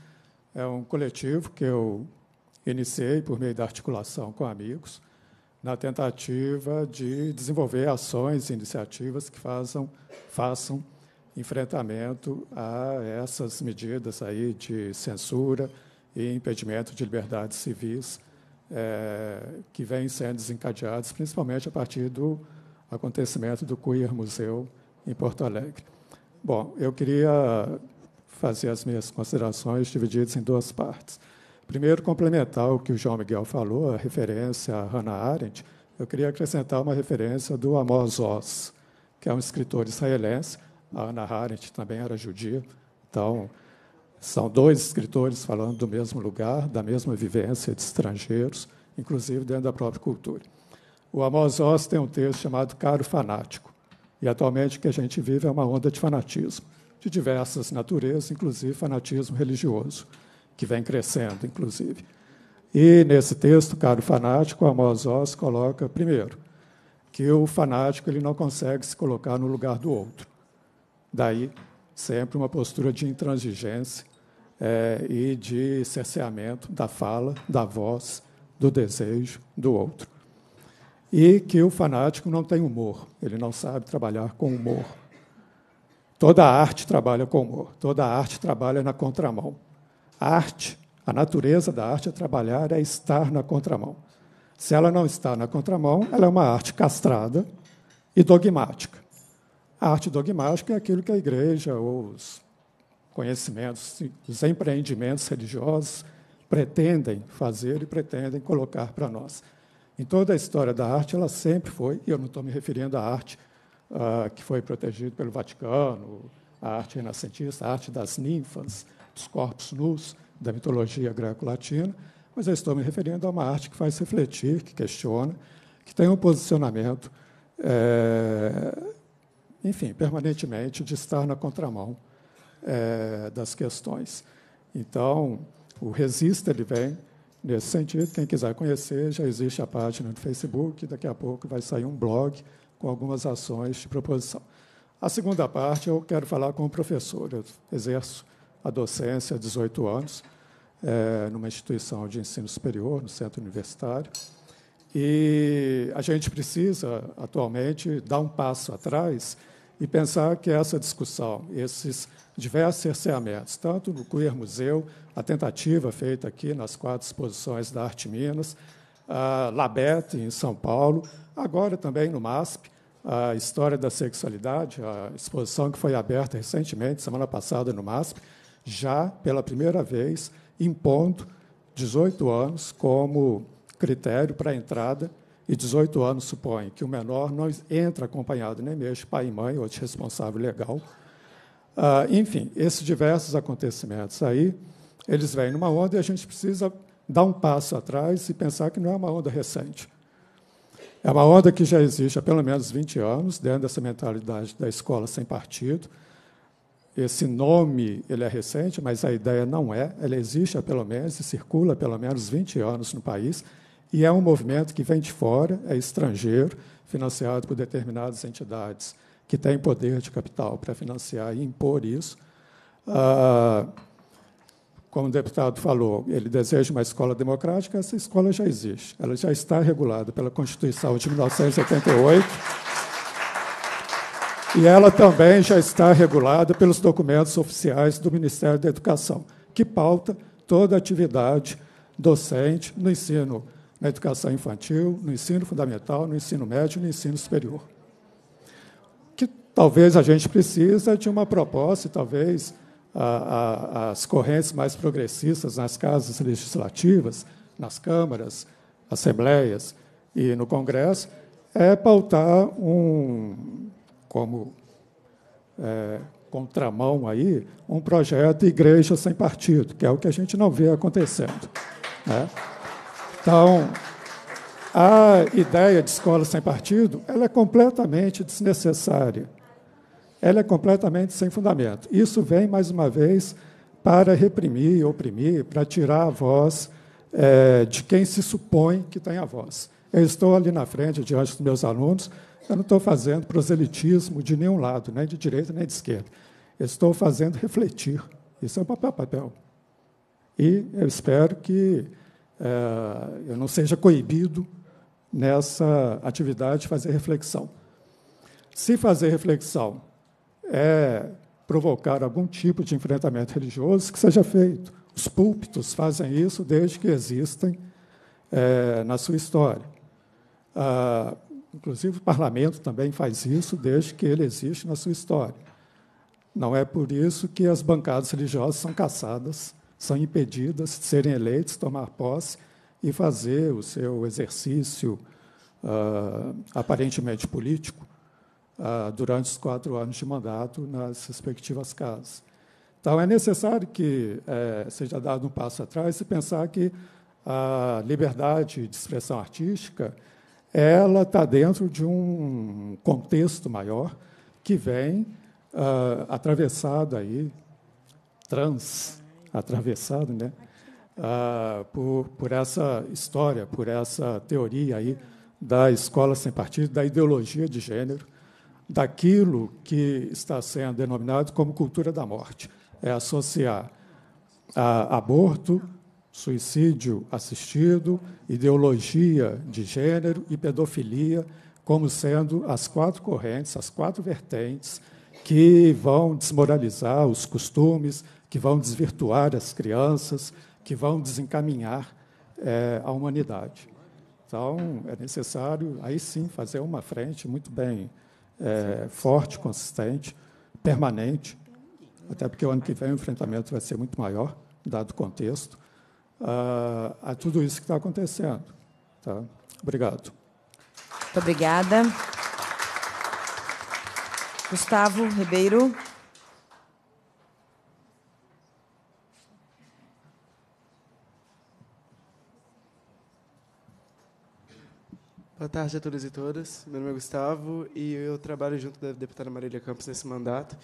é um coletivo que eu iniciei por meio da articulação com amigos na tentativa de desenvolver ações e iniciativas que façam, façam enfrentamento a essas medidas aí de censura e impedimento de liberdades civis é, que vêm sendo desencadeados, principalmente a partir do acontecimento do Queer Museu em Porto Alegre. Bom, eu queria fazer as minhas considerações divididas em duas partes. Primeiro, complementar o que o João Miguel falou, a referência a Hannah Arendt, eu queria acrescentar uma referência do Amos Oz, que é um escritor israelense, a Hannah Arendt também era judia, então são dois escritores falando do mesmo lugar, da mesma vivência de estrangeiros, inclusive dentro da própria cultura. O Amos Oz tem um texto chamado Caro Fanático, e atualmente o que a gente vive é uma onda de fanatismo, de diversas naturezas, inclusive fanatismo religioso que vem crescendo, inclusive. E nesse texto, Caro Fanático, Amos Oz coloca, primeiro, que o fanático ele não consegue se colocar no lugar do outro. Daí, sempre uma postura de intransigência é, e de cerceamento da fala, da voz, do desejo do outro. E que o fanático não tem humor, ele não sabe trabalhar com humor. Toda arte trabalha com humor, toda arte trabalha na contramão. A arte, a natureza da arte a é trabalhar é estar na contramão. Se ela não está na contramão, ela é uma arte castrada e dogmática. A arte dogmática é aquilo que a igreja, os conhecimentos, os empreendimentos religiosos pretendem fazer e pretendem colocar para nós. Em toda a história da arte, ela sempre foi, e eu não estou me referindo à arte uh, que foi protegida pelo Vaticano, a arte renascentista, a arte das ninfas, dos corpos nus da mitologia greco-latina, mas eu estou me referindo a uma arte que faz refletir, que questiona, que tem um posicionamento, é, enfim, permanentemente de estar na contramão é, das questões. Então, o Resista ele vem nesse sentido. Quem quiser conhecer, já existe a página do Facebook. Daqui a pouco vai sair um blog com algumas ações de proposição. A segunda parte eu quero falar com o professor. Eu exerço a docência há 18 anos, é, numa instituição de ensino superior, no centro universitário. E a gente precisa, atualmente, dar um passo atrás e pensar que essa discussão, esses diversos cerceamentos, tanto no Queer Museu, a tentativa feita aqui nas quatro exposições da Arte Minas, a Labete, em São Paulo, agora também no MASP, a História da Sexualidade, a exposição que foi aberta recentemente, semana passada, no MASP, já pela primeira vez impondo 18 anos como critério para entrada e 18 anos supõe que o menor não entra acompanhado nem mesmo pai e mãe ou de responsável legal. Ah, enfim, esses diversos acontecimentos aí, eles vêm numa onda e a gente precisa dar um passo atrás e pensar que não é uma onda recente. É uma onda que já existe há pelo menos 20 anos, dentro dessa mentalidade da escola sem partido, esse nome ele é recente, mas a ideia não é. Ela existe há pelo menos, e circula há pelo menos 20 anos no país, e é um movimento que vem de fora, é estrangeiro, financiado por determinadas entidades que têm poder de capital para financiar e impor isso. Ah, como o deputado falou, ele deseja uma escola democrática, essa escola já existe. Ela já está regulada pela Constituição de 1988. E ela também já está regulada pelos documentos oficiais do Ministério da Educação, que pauta toda atividade docente no ensino, na educação infantil, no ensino fundamental, no ensino médio, no ensino superior. Que talvez a gente precisa de uma proposta, talvez a, a, as correntes mais progressistas nas casas legislativas, nas câmaras, assembleias e no Congresso, é pautar um, como é, contramão aí, um projeto Igreja Sem Partido, que é o que a gente não vê acontecendo. Né? Então, a ideia de escola sem partido ela é completamente desnecessária. Ela é completamente sem fundamento. Isso vem, mais uma vez, para reprimir, oprimir, para tirar a voz é, de quem se supõe que tem a voz. Eu estou ali na frente, diante dos meus alunos, eu não estou fazendo proselitismo de nenhum lado, nem de direita nem de esquerda. Eu estou fazendo refletir. Isso é um papel, papel. E eu espero que é, eu não seja coibido nessa atividade de fazer reflexão. Se fazer reflexão é provocar algum tipo de enfrentamento religioso, que seja feito. Os púlpitos fazem isso desde que existem é, na sua história. Ah, Inclusive, o parlamento também faz isso desde que ele existe na sua história. Não é por isso que as bancadas religiosas são caçadas, são impedidas de serem eleitas, tomar posse e fazer o seu exercício uh, aparentemente político uh, durante os quatro anos de mandato nas respectivas casas. Então, é necessário que eh, seja dado um passo atrás e pensar que a liberdade de expressão artística ela está dentro de um contexto maior que vem uh, atravessado aí, trans, atravessado, né? Uh, por, por essa história, por essa teoria aí da escola sem partido, da ideologia de gênero, daquilo que está sendo denominado como cultura da morte. É associar ah, aborto suicídio assistido, ideologia de gênero e pedofilia como sendo as quatro correntes, as quatro vertentes que vão desmoralizar os costumes, que vão desvirtuar as crianças, que vão desencaminhar é, a humanidade. Então, é necessário, aí sim, fazer uma frente muito bem é, forte, consistente, permanente, até porque o ano que vem o enfrentamento vai ser muito maior, dado o contexto, a, a tudo isso que está acontecendo. Tá? Obrigado. Muito obrigada. Gustavo Ribeiro. Boa tarde a todos e todas. Meu nome é Gustavo e eu trabalho junto da deputada Marília Campos nesse mandato.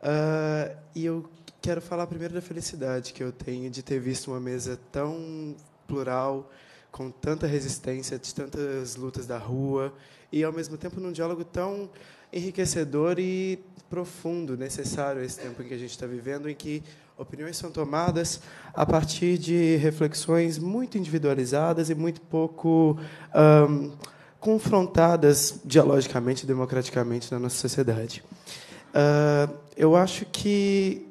Uh, e eu Quero falar primeiro da felicidade que eu tenho de ter visto uma mesa tão plural, com tanta resistência, de tantas lutas da rua, e ao mesmo tempo num diálogo tão enriquecedor e profundo, necessário esse tempo em que a gente está vivendo, em que opiniões são tomadas a partir de reflexões muito individualizadas e muito pouco um, confrontadas dialogicamente, democraticamente na nossa sociedade. Uh, eu acho que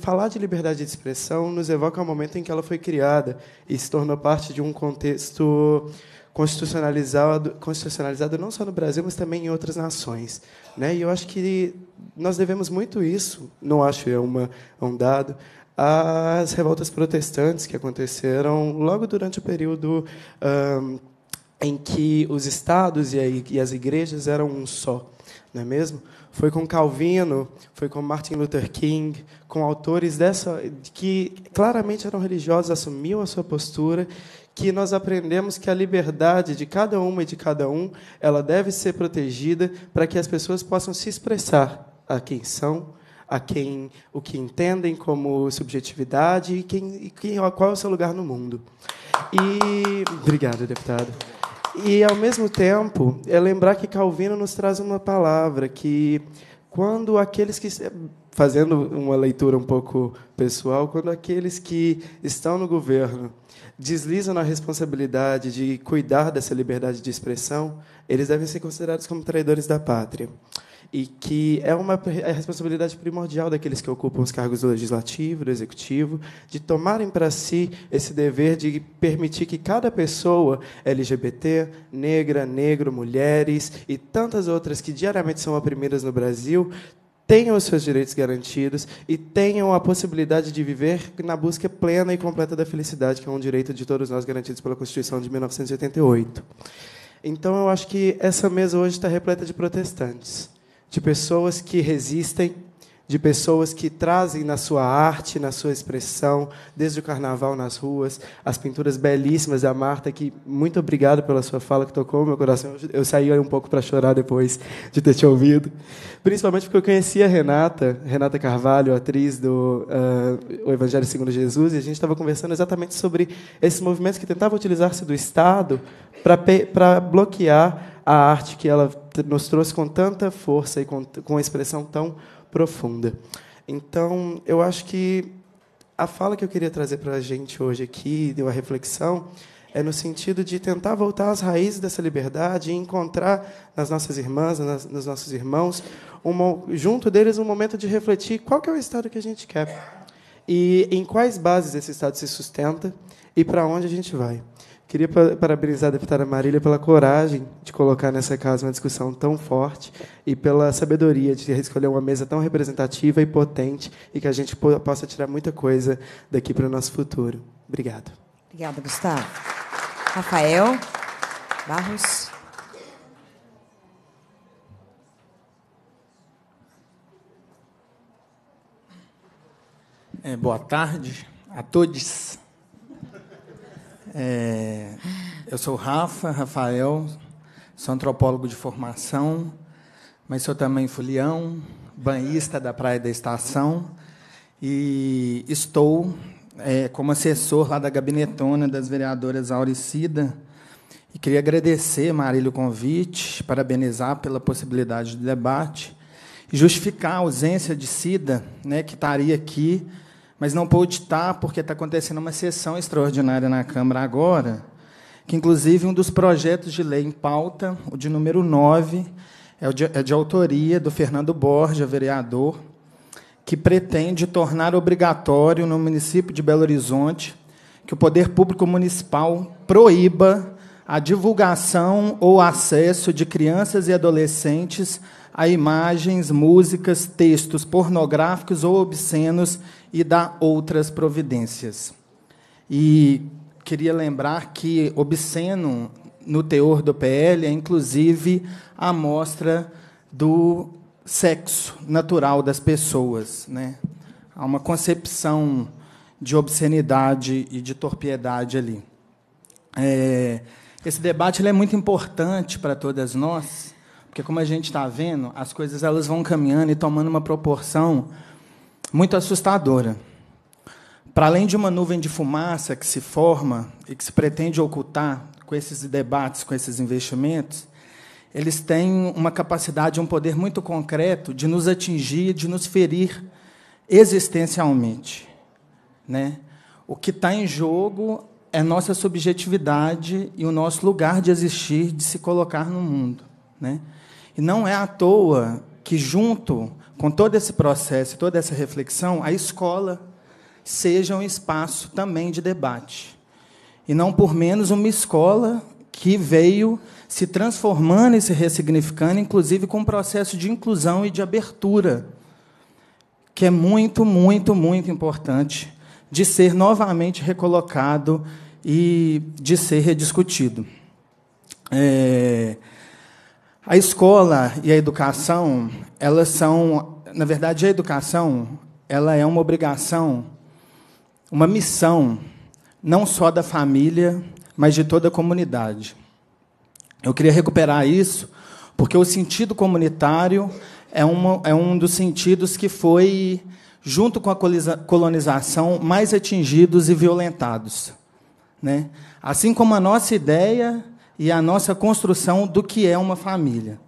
falar de liberdade de expressão nos evoca o momento em que ela foi criada e se tornou parte de um contexto constitucionalizado, constitucionalizado não só no Brasil, mas também em outras nações. Né? E eu acho que nós devemos muito isso, não acho é uma, um dado, às revoltas protestantes que aconteceram logo durante o período um, em que os estados e, a, e as igrejas eram um só, não é mesmo? foi com Calvino, foi com Martin Luther King, com autores dessa que claramente eram religiosos, assumiu a sua postura, que nós aprendemos que a liberdade de cada uma e de cada um, ela deve ser protegida para que as pessoas possam se expressar a quem são, a quem o que entendem como subjetividade e quem, e quem qual é o seu lugar no mundo. E obrigado, deputado. E, ao mesmo tempo, é lembrar que Calvino nos traz uma palavra que, quando aqueles que. Fazendo uma leitura um pouco pessoal, quando aqueles que estão no governo deslizam na responsabilidade de cuidar dessa liberdade de expressão, eles devem ser considerados como traidores da pátria e que é uma é a responsabilidade primordial daqueles que ocupam os cargos do legislativo, do executivo, de tomarem para si esse dever de permitir que cada pessoa LGBT, negra, negro, mulheres e tantas outras que diariamente são oprimidas no Brasil tenham os seus direitos garantidos e tenham a possibilidade de viver na busca plena e completa da felicidade, que é um direito de todos nós garantidos pela Constituição de 1988. Então, eu acho que essa mesa hoje está repleta de protestantes de pessoas que resistem, de pessoas que trazem na sua arte, na sua expressão, desde o carnaval nas ruas, as pinturas belíssimas da Marta, que muito obrigado pela sua fala que tocou meu coração. Eu saí um pouco para chorar depois de ter te ouvido, principalmente porque eu conhecia a Renata, Renata Carvalho, atriz do uh, O Evangelho Segundo Jesus, e a gente estava conversando exatamente sobre esses movimentos que tentavam utilizar-se do Estado para bloquear a arte que ela nos trouxe com tanta força e com, com uma expressão tão profunda. Então, eu acho que a fala que eu queria trazer para a gente hoje aqui, deu a reflexão, é no sentido de tentar voltar às raízes dessa liberdade e encontrar nas nossas irmãs, nas, nos nossos irmãos, uma, junto deles um momento de refletir qual que é o estado que a gente quer e em quais bases esse estado se sustenta e para onde a gente vai. Queria parabenizar a deputada Marília pela coragem de colocar nessa casa uma discussão tão forte e pela sabedoria de escolher uma mesa tão representativa e potente e que a gente possa tirar muita coisa daqui para o nosso futuro. Obrigado. Obrigada, Gustavo. Rafael Barros. É, boa tarde a todos. É, eu sou Rafa, Rafael, sou antropólogo de formação, mas sou também fulião, banhista da Praia da Estação e estou é, como assessor lá da gabinetona das vereadoras Auricida. E queria agradecer, Marília, o convite, parabenizar pela possibilidade do debate, e justificar a ausência de Cida, né, que estaria aqui mas não pôde estar porque está acontecendo uma sessão extraordinária na Câmara agora, que inclusive um dos projetos de lei em pauta, o de número 9, é de, é de autoria do Fernando Borja, vereador, que pretende tornar obrigatório no município de Belo Horizonte que o poder público municipal proíba a divulgação ou acesso de crianças e adolescentes a imagens, músicas, textos pornográficos ou obscenos e dá outras providências. E queria lembrar que obsceno no teor do PL é inclusive a amostra do sexo natural das pessoas, né? Há uma concepção de obscenidade e de torpiedade ali. É, esse debate é muito importante para todas nós, porque como a gente está vendo, as coisas elas vão caminhando e tomando uma proporção muito assustadora. Para além de uma nuvem de fumaça que se forma e que se pretende ocultar com esses debates, com esses investimentos, eles têm uma capacidade, um poder muito concreto de nos atingir, de nos ferir existencialmente. Né? O que está em jogo é nossa subjetividade e o nosso lugar de existir, de se colocar no mundo. Né? E não é à toa que, junto com todo esse processo, toda essa reflexão, a escola seja um espaço também de debate. E não por menos uma escola que veio se transformando e se ressignificando, inclusive com um processo de inclusão e de abertura, que é muito, muito, muito importante de ser novamente recolocado e de ser rediscutido. É... A escola e a educação, elas são, na verdade, a educação, ela é uma obrigação, uma missão, não só da família, mas de toda a comunidade. Eu queria recuperar isso, porque o sentido comunitário é, uma, é um dos sentidos que foi, junto com a colonização, mais atingidos e violentados. Né? Assim como a nossa ideia e a nossa construção do que é uma família.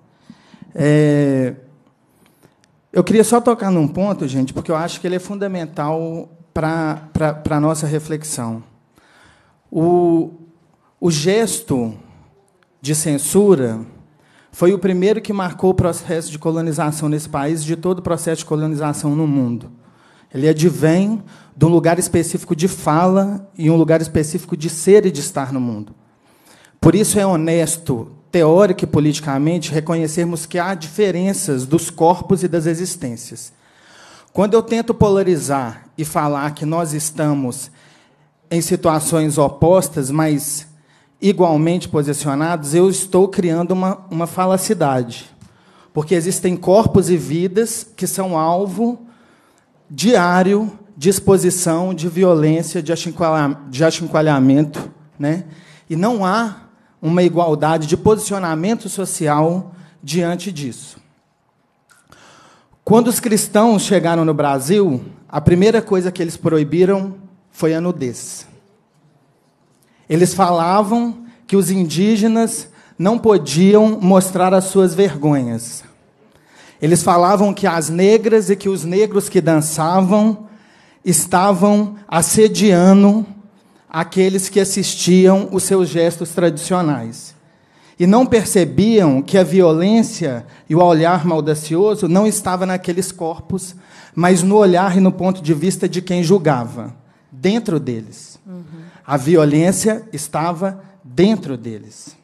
É... Eu queria só tocar num ponto, gente, porque eu acho que ele é fundamental para a nossa reflexão. O, o gesto de censura foi o primeiro que marcou o processo de colonização nesse país, de todo o processo de colonização no mundo. Ele advém de um lugar específico de fala e um lugar específico de ser e de estar no mundo. Por isso é honesto, teórica e politicamente, reconhecermos que há diferenças dos corpos e das existências. Quando eu tento polarizar e falar que nós estamos em situações opostas, mas igualmente posicionados, eu estou criando uma, uma falacidade. Porque existem corpos e vidas que são alvo diário de exposição, de violência, de achincoalhamento, né? e não há uma igualdade de posicionamento social diante disso. Quando os cristãos chegaram no Brasil, a primeira coisa que eles proibiram foi a nudez. Eles falavam que os indígenas não podiam mostrar as suas vergonhas. Eles falavam que as negras e que os negros que dançavam estavam assediando aqueles que assistiam os seus gestos tradicionais e não percebiam que a violência e o olhar maldacioso não estava naqueles corpos, mas no olhar e no ponto de vista de quem julgava, dentro deles. Uhum. A violência estava dentro deles.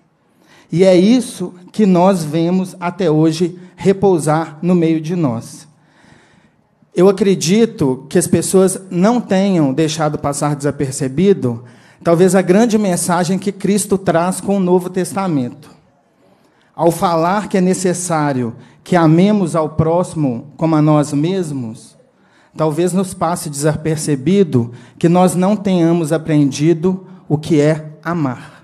E é isso que nós vemos até hoje repousar no meio de nós. Eu acredito que as pessoas não tenham deixado passar desapercebido, talvez a grande mensagem que Cristo traz com o Novo Testamento. Ao falar que é necessário que amemos ao próximo como a nós mesmos, talvez nos passe desapercebido que nós não tenhamos aprendido o que é amar.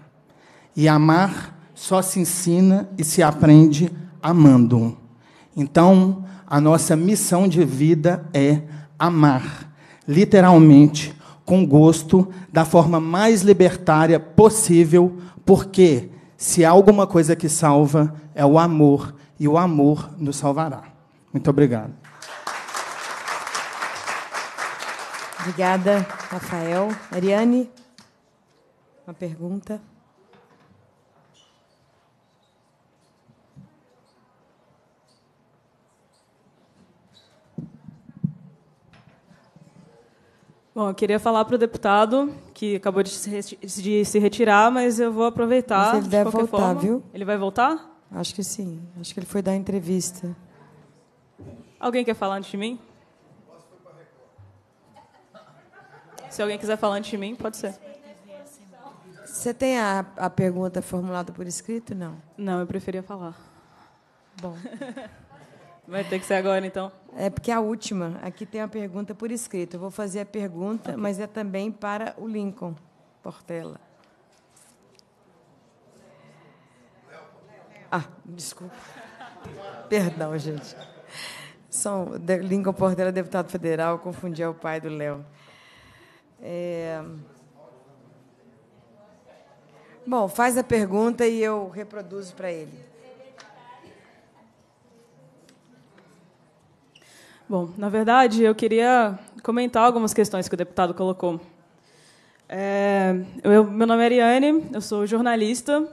E amar só se ensina e se aprende amando. Então, a nossa missão de vida é amar, literalmente, com gosto, da forma mais libertária possível, porque se há alguma coisa que salva, é o amor, e o amor nos salvará. Muito obrigado. Obrigada, Rafael. Ariane, uma pergunta? Bom, eu queria falar para o deputado, que acabou de se retirar, mas eu vou aproveitar. Mas ele deve de voltar, forma. viu? Ele vai voltar? Acho que sim. Acho que ele foi dar entrevista. Alguém quer falar antes de mim? Se alguém quiser falar antes de mim, pode ser. Você tem a, a pergunta formulada por escrito? Não. Não, eu preferia falar. Bom. (laughs) Vai ter que ser agora, então. É porque a última, aqui tem a pergunta por escrito. Eu vou fazer a pergunta, okay. mas é também para o Lincoln Portela. Ah, desculpa. Perdão, gente. São Lincoln Portela, deputado federal, confundi o pai do Léo. É... Bom, faz a pergunta e eu reproduzo para ele. Bom, na verdade, eu queria comentar algumas questões que o deputado colocou. É, eu, meu nome é Ariane, eu sou jornalista,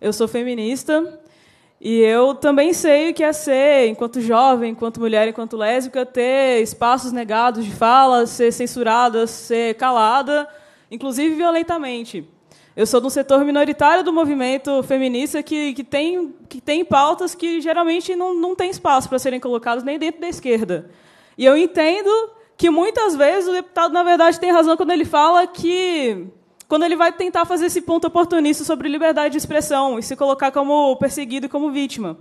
eu sou feminista e eu também sei o que é ser, enquanto jovem, enquanto mulher, enquanto lésbica, ter espaços negados de fala, ser censurada, ser calada, inclusive violentamente. Eu sou de um setor minoritário do movimento feminista que, que, tem, que tem pautas que geralmente não, não tem espaço para serem colocadas nem dentro da esquerda. E eu entendo que muitas vezes o deputado, na verdade, tem razão quando ele fala que. Quando ele vai tentar fazer esse ponto oportunista sobre liberdade de expressão e se colocar como perseguido e como vítima.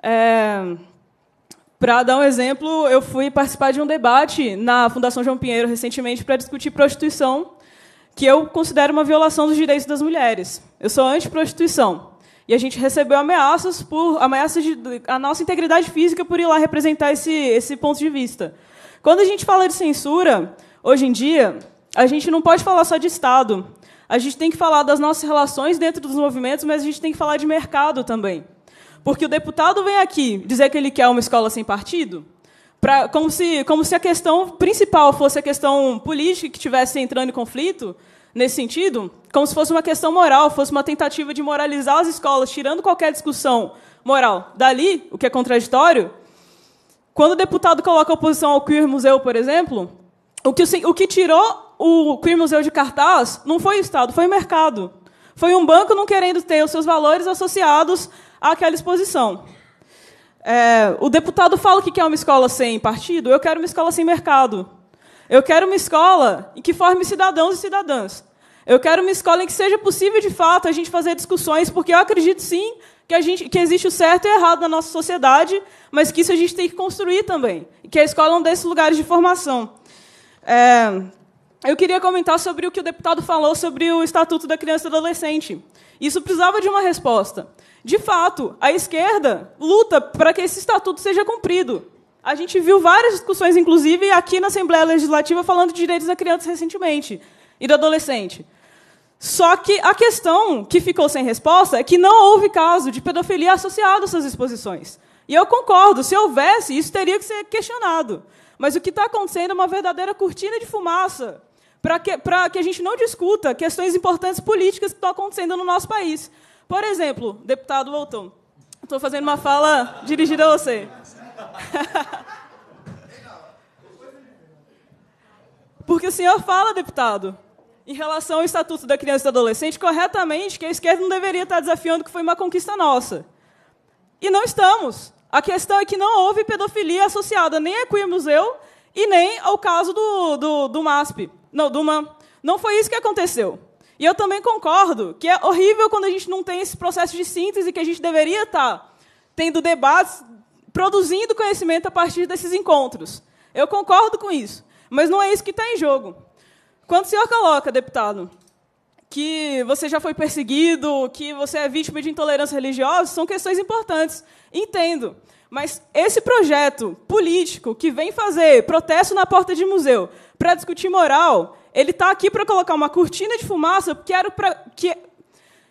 É, para dar um exemplo, eu fui participar de um debate na Fundação João Pinheiro recentemente para discutir prostituição que eu considero uma violação dos direitos das mulheres. Eu sou anti-prostituição. E a gente recebeu ameaças por ameaças de, a nossa integridade física por ir lá representar esse, esse ponto de vista. Quando a gente fala de censura, hoje em dia, a gente não pode falar só de Estado. A gente tem que falar das nossas relações dentro dos movimentos, mas a gente tem que falar de mercado também. Porque o deputado vem aqui dizer que ele quer uma escola sem partido, pra, como, se, como se a questão principal fosse a questão política que estivesse entrando em conflito, nesse sentido, como se fosse uma questão moral, fosse uma tentativa de moralizar as escolas, tirando qualquer discussão moral dali, o que é contraditório. Quando o deputado coloca oposição ao Queer Museu, por exemplo, o que, o que tirou o Queer Museu de cartaz não foi o Estado, foi o mercado. Foi um banco não querendo ter os seus valores associados àquela exposição. É, o deputado fala que quer uma escola sem partido, eu quero uma escola sem mercado. Eu quero uma escola em que forme cidadãos e cidadãs. Eu quero uma escola em que seja possível, de fato, a gente fazer discussões, porque eu acredito, sim, que, a gente, que existe o certo e o errado na nossa sociedade, mas que isso a gente tem que construir também, e que a escola é um desses lugares de formação. É, eu queria comentar sobre o que o deputado falou sobre o Estatuto da Criança e Adolescente. Isso precisava de uma resposta. De fato, a esquerda luta para que esse estatuto seja cumprido. A gente viu várias discussões, inclusive aqui na Assembleia Legislativa, falando de direitos da criança recentemente e do adolescente. Só que a questão que ficou sem resposta é que não houve caso de pedofilia associado a essas exposições. E eu concordo, se houvesse, isso teria que ser questionado. Mas o que está acontecendo é uma verdadeira cortina de fumaça para que, que a gente não discuta questões importantes políticas que estão acontecendo no nosso país. Por exemplo, deputado Walton, estou fazendo uma fala dirigida a você. (laughs) Porque o senhor fala, deputado, em relação ao Estatuto da Criança e do Adolescente, corretamente, que a esquerda não deveria estar desafiando que foi uma conquista nossa. E não estamos. A questão é que não houve pedofilia associada nem a Queer Museu e nem ao caso do, do, do MASP. Não, do MAM. Não foi isso que aconteceu. E eu também concordo que é horrível quando a gente não tem esse processo de síntese que a gente deveria estar tendo debates produzindo conhecimento a partir desses encontros. Eu concordo com isso, mas não é isso que está em jogo. Quando o senhor coloca, deputado, que você já foi perseguido, que você é vítima de intolerância religiosa, são questões importantes. Entendo. Mas esse projeto político que vem fazer protesto na porta de museu para discutir moral, ele está aqui para colocar uma cortina de fumaça, Quero para que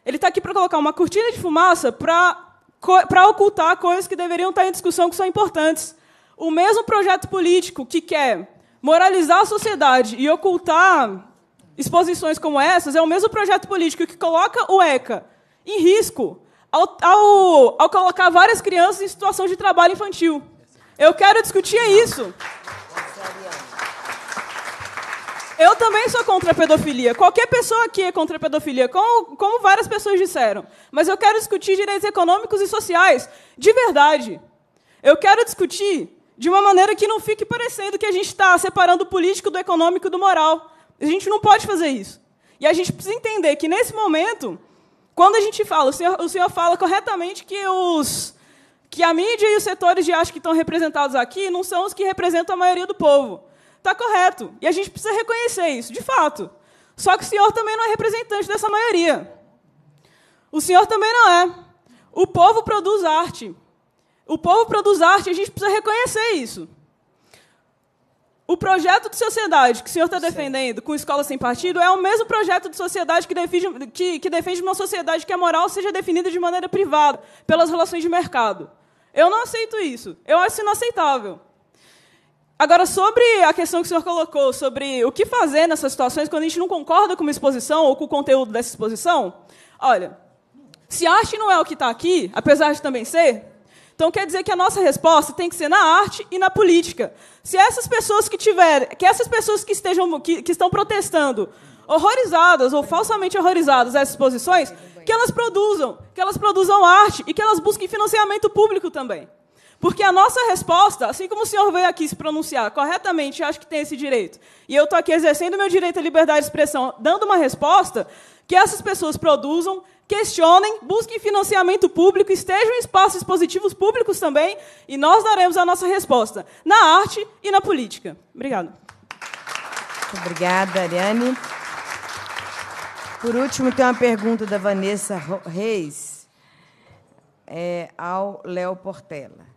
ele está aqui para colocar uma cortina de fumaça para para ocultar coisas que deveriam estar em discussão que são importantes. O mesmo projeto político que quer moralizar a sociedade e ocultar exposições como essas é o mesmo projeto político que coloca o ECA em risco ao, ao, ao colocar várias crianças em situação de trabalho infantil. Eu quero discutir isso. Eu também sou contra a pedofilia. Qualquer pessoa aqui é contra a pedofilia, como, como várias pessoas disseram. Mas eu quero discutir direitos econômicos e sociais, de verdade. Eu quero discutir de uma maneira que não fique parecendo que a gente está separando o político do econômico e do moral. A gente não pode fazer isso. E a gente precisa entender que, nesse momento, quando a gente fala, o senhor, o senhor fala corretamente que os que a mídia e os setores de arte que estão representados aqui não são os que representam a maioria do povo. Está correto. E a gente precisa reconhecer isso, de fato. Só que o senhor também não é representante dessa maioria. O senhor também não é. O povo produz arte. O povo produz arte, a gente precisa reconhecer isso. O projeto de sociedade que o senhor está defendendo com escola sem partido é o mesmo projeto de sociedade que defende, que, que defende uma sociedade que a moral seja definida de maneira privada, pelas relações de mercado. Eu não aceito isso. Eu acho isso inaceitável. Agora, sobre a questão que o senhor colocou, sobre o que fazer nessas situações quando a gente não concorda com uma exposição ou com o conteúdo dessa exposição, olha, se arte não é o que está aqui, apesar de também ser, então quer dizer que a nossa resposta tem que ser na arte e na política. Se essas pessoas que tiverem, que essas pessoas que estejam, que, que estão protestando, horrorizadas ou falsamente horrorizadas essas exposições, que elas produzam, que elas produzam arte e que elas busquem financiamento público também. Porque a nossa resposta, assim como o senhor veio aqui se pronunciar corretamente, acho que tem esse direito, e eu estou aqui exercendo meu direito à liberdade de expressão, dando uma resposta que essas pessoas produzam, questionem, busquem financiamento público, estejam em espaços expositivos públicos também, e nós daremos a nossa resposta na arte e na política. Obrigado. Muito obrigada, Ariane. Por último, tem uma pergunta da Vanessa Reis é, ao Léo Portela.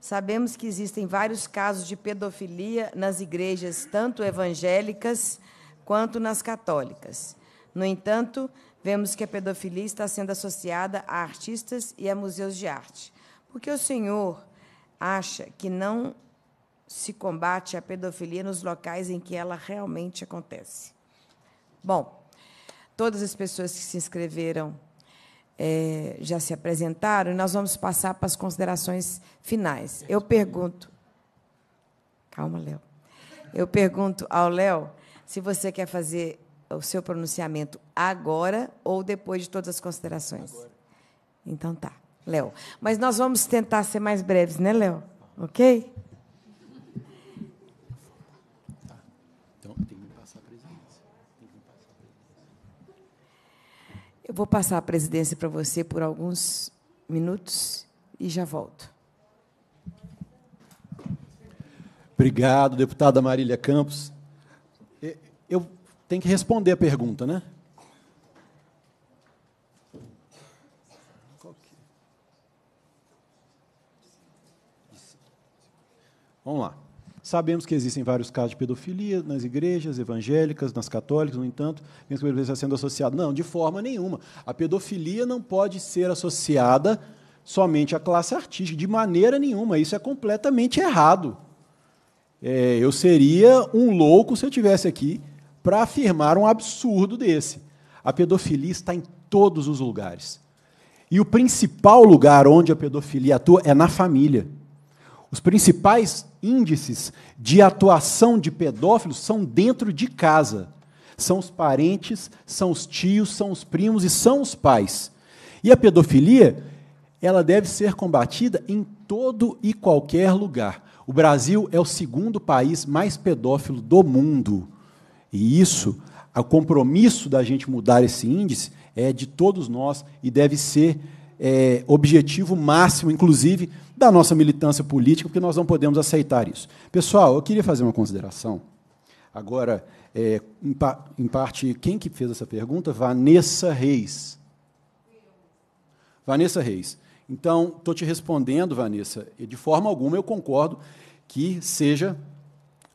Sabemos que existem vários casos de pedofilia nas igrejas, tanto evangélicas quanto nas católicas. No entanto, vemos que a pedofilia está sendo associada a artistas e a museus de arte. Por que o senhor acha que não se combate a pedofilia nos locais em que ela realmente acontece? Bom, todas as pessoas que se inscreveram é, já se apresentaram, e nós vamos passar para as considerações finais. Eu pergunto. Calma, Léo. Eu pergunto ao Léo se você quer fazer o seu pronunciamento agora ou depois de todas as considerações. Agora. Então tá, Léo. Mas nós vamos tentar ser mais breves, né, Léo? Ok? Eu vou passar a presidência para você por alguns minutos e já volto. Obrigado, deputada Marília Campos. Eu tenho que responder a pergunta, né? É? Vamos lá. Sabemos que existem vários casos de pedofilia nas igrejas evangélicas, nas católicas, no entanto, penso que a está sendo associada. Não, de forma nenhuma. A pedofilia não pode ser associada somente à classe artística, de maneira nenhuma. Isso é completamente errado. É, eu seria um louco se eu tivesse aqui para afirmar um absurdo desse. A pedofilia está em todos os lugares. E o principal lugar onde a pedofilia atua é na família. Os principais índices de atuação de pedófilos são dentro de casa. São os parentes, são os tios, são os primos e são os pais. E a pedofilia, ela deve ser combatida em todo e qualquer lugar. O Brasil é o segundo país mais pedófilo do mundo. E isso, o compromisso da gente mudar esse índice é de todos nós e deve ser é, objetivo máximo, inclusive da nossa militância política, porque nós não podemos aceitar isso. Pessoal, eu queria fazer uma consideração. Agora, é, em, pa em parte, quem que fez essa pergunta? Vanessa Reis. Vanessa Reis. Então, estou te respondendo, Vanessa, de forma alguma eu concordo que seja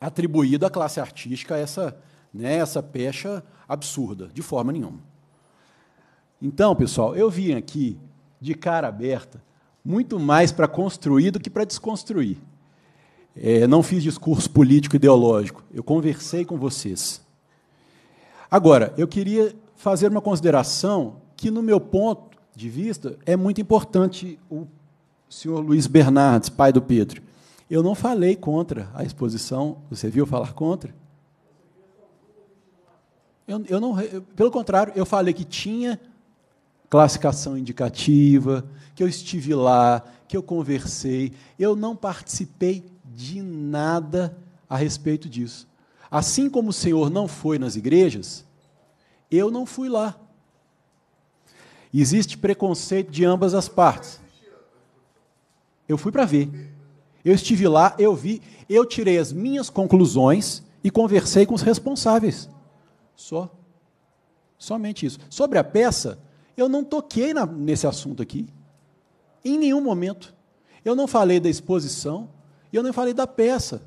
atribuída à classe artística essa, né, essa pecha absurda, de forma nenhuma. Então, pessoal, eu vim aqui de cara aberta muito mais para construir do que para desconstruir. É, não fiz discurso político ideológico, eu conversei com vocês. Agora, eu queria fazer uma consideração que, no meu ponto de vista, é muito importante o senhor Luiz Bernardes, pai do Pedro. Eu não falei contra a exposição, você viu falar contra? Eu, eu não, eu, pelo contrário, eu falei que tinha classificação indicativa, que eu estive lá, que eu conversei. Eu não participei de nada a respeito disso. Assim como o Senhor não foi nas igrejas, eu não fui lá. Existe preconceito de ambas as partes. Eu fui para ver. Eu estive lá, eu vi, eu tirei as minhas conclusões e conversei com os responsáveis. Só. Somente isso. Sobre a peça, eu não toquei na, nesse assunto aqui. Em nenhum momento. Eu não falei da exposição e eu nem falei da peça.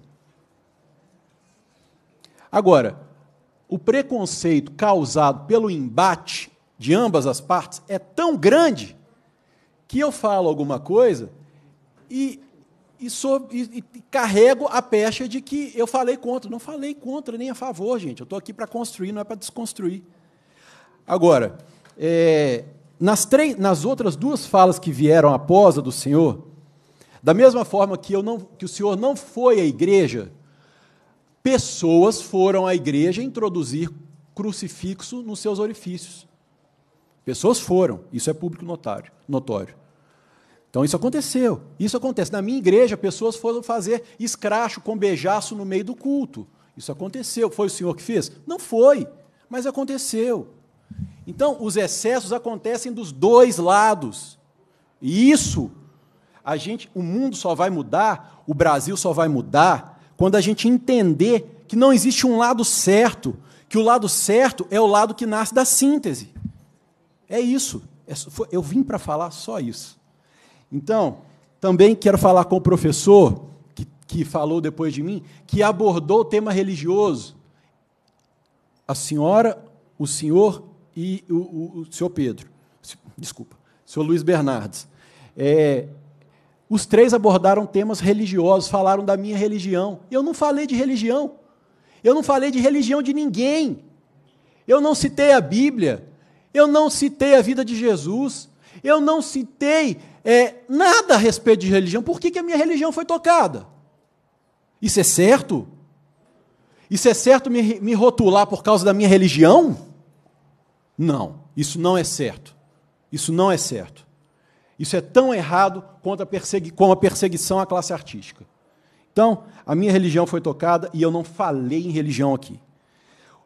Agora, o preconceito causado pelo embate de ambas as partes é tão grande que eu falo alguma coisa e, e, sou, e, e carrego a pecha de que eu falei contra. Não falei contra nem a favor, gente. Eu estou aqui para construir, não é para desconstruir. Agora, é, nas, três, nas outras duas falas que vieram após a do Senhor, da mesma forma que, eu não, que o Senhor não foi à igreja, pessoas foram à igreja introduzir crucifixo nos seus orifícios. Pessoas foram, isso é público notário, notório. Então isso aconteceu, isso acontece. Na minha igreja, pessoas foram fazer escracho com beijaço no meio do culto. Isso aconteceu. Foi o senhor que fez? Não foi, mas aconteceu. Então, os excessos acontecem dos dois lados. E isso, a gente, o mundo só vai mudar, o Brasil só vai mudar quando a gente entender que não existe um lado certo, que o lado certo é o lado que nasce da síntese. É isso. É eu vim para falar só isso. Então, também quero falar com o professor que, que falou depois de mim, que abordou o tema religioso. A senhora, o senhor e o, o, o senhor Pedro. Desculpa, o senhor Luiz Bernardes. É, os três abordaram temas religiosos, falaram da minha religião. Eu não falei de religião. Eu não falei de religião de ninguém. Eu não citei a Bíblia. Eu não citei a vida de Jesus. Eu não citei é, nada a respeito de religião. Por que, que a minha religião foi tocada? Isso é certo? Isso é certo me, me rotular por causa da minha religião? Não, isso não é certo. Isso não é certo. Isso é tão errado quanto a persegui como a perseguição à classe artística. Então, a minha religião foi tocada e eu não falei em religião aqui.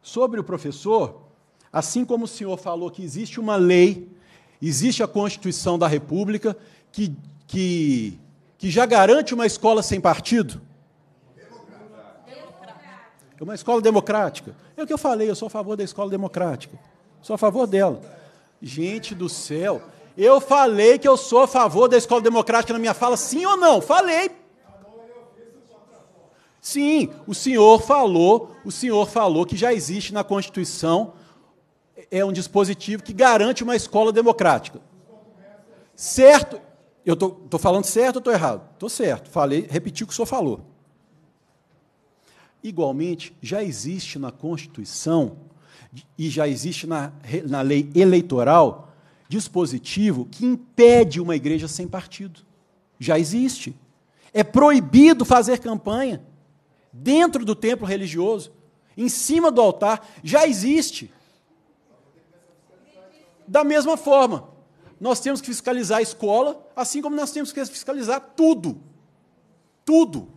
Sobre o professor, assim como o senhor falou que existe uma lei, existe a Constituição da República que, que, que já garante uma escola sem partido. Democrática. É uma escola democrática. É o que eu falei, eu sou a favor da escola democrática. Sou a favor dela. Gente do céu, eu falei que eu sou a favor da escola democrática na minha fala, sim ou não? Falei. Sim, o senhor falou, o senhor falou que já existe na Constituição é um dispositivo que garante uma escola democrática. Certo? Eu estou tô, tô falando certo ou estou errado? Estou certo. Falei, repeti o que o senhor falou. Igualmente, já existe na Constituição e já existe na, na lei eleitoral dispositivo que impede uma igreja sem partido. Já existe. É proibido fazer campanha dentro do templo religioso, em cima do altar, já existe. Da mesma forma, nós temos que fiscalizar a escola, assim como nós temos que fiscalizar tudo. Tudo.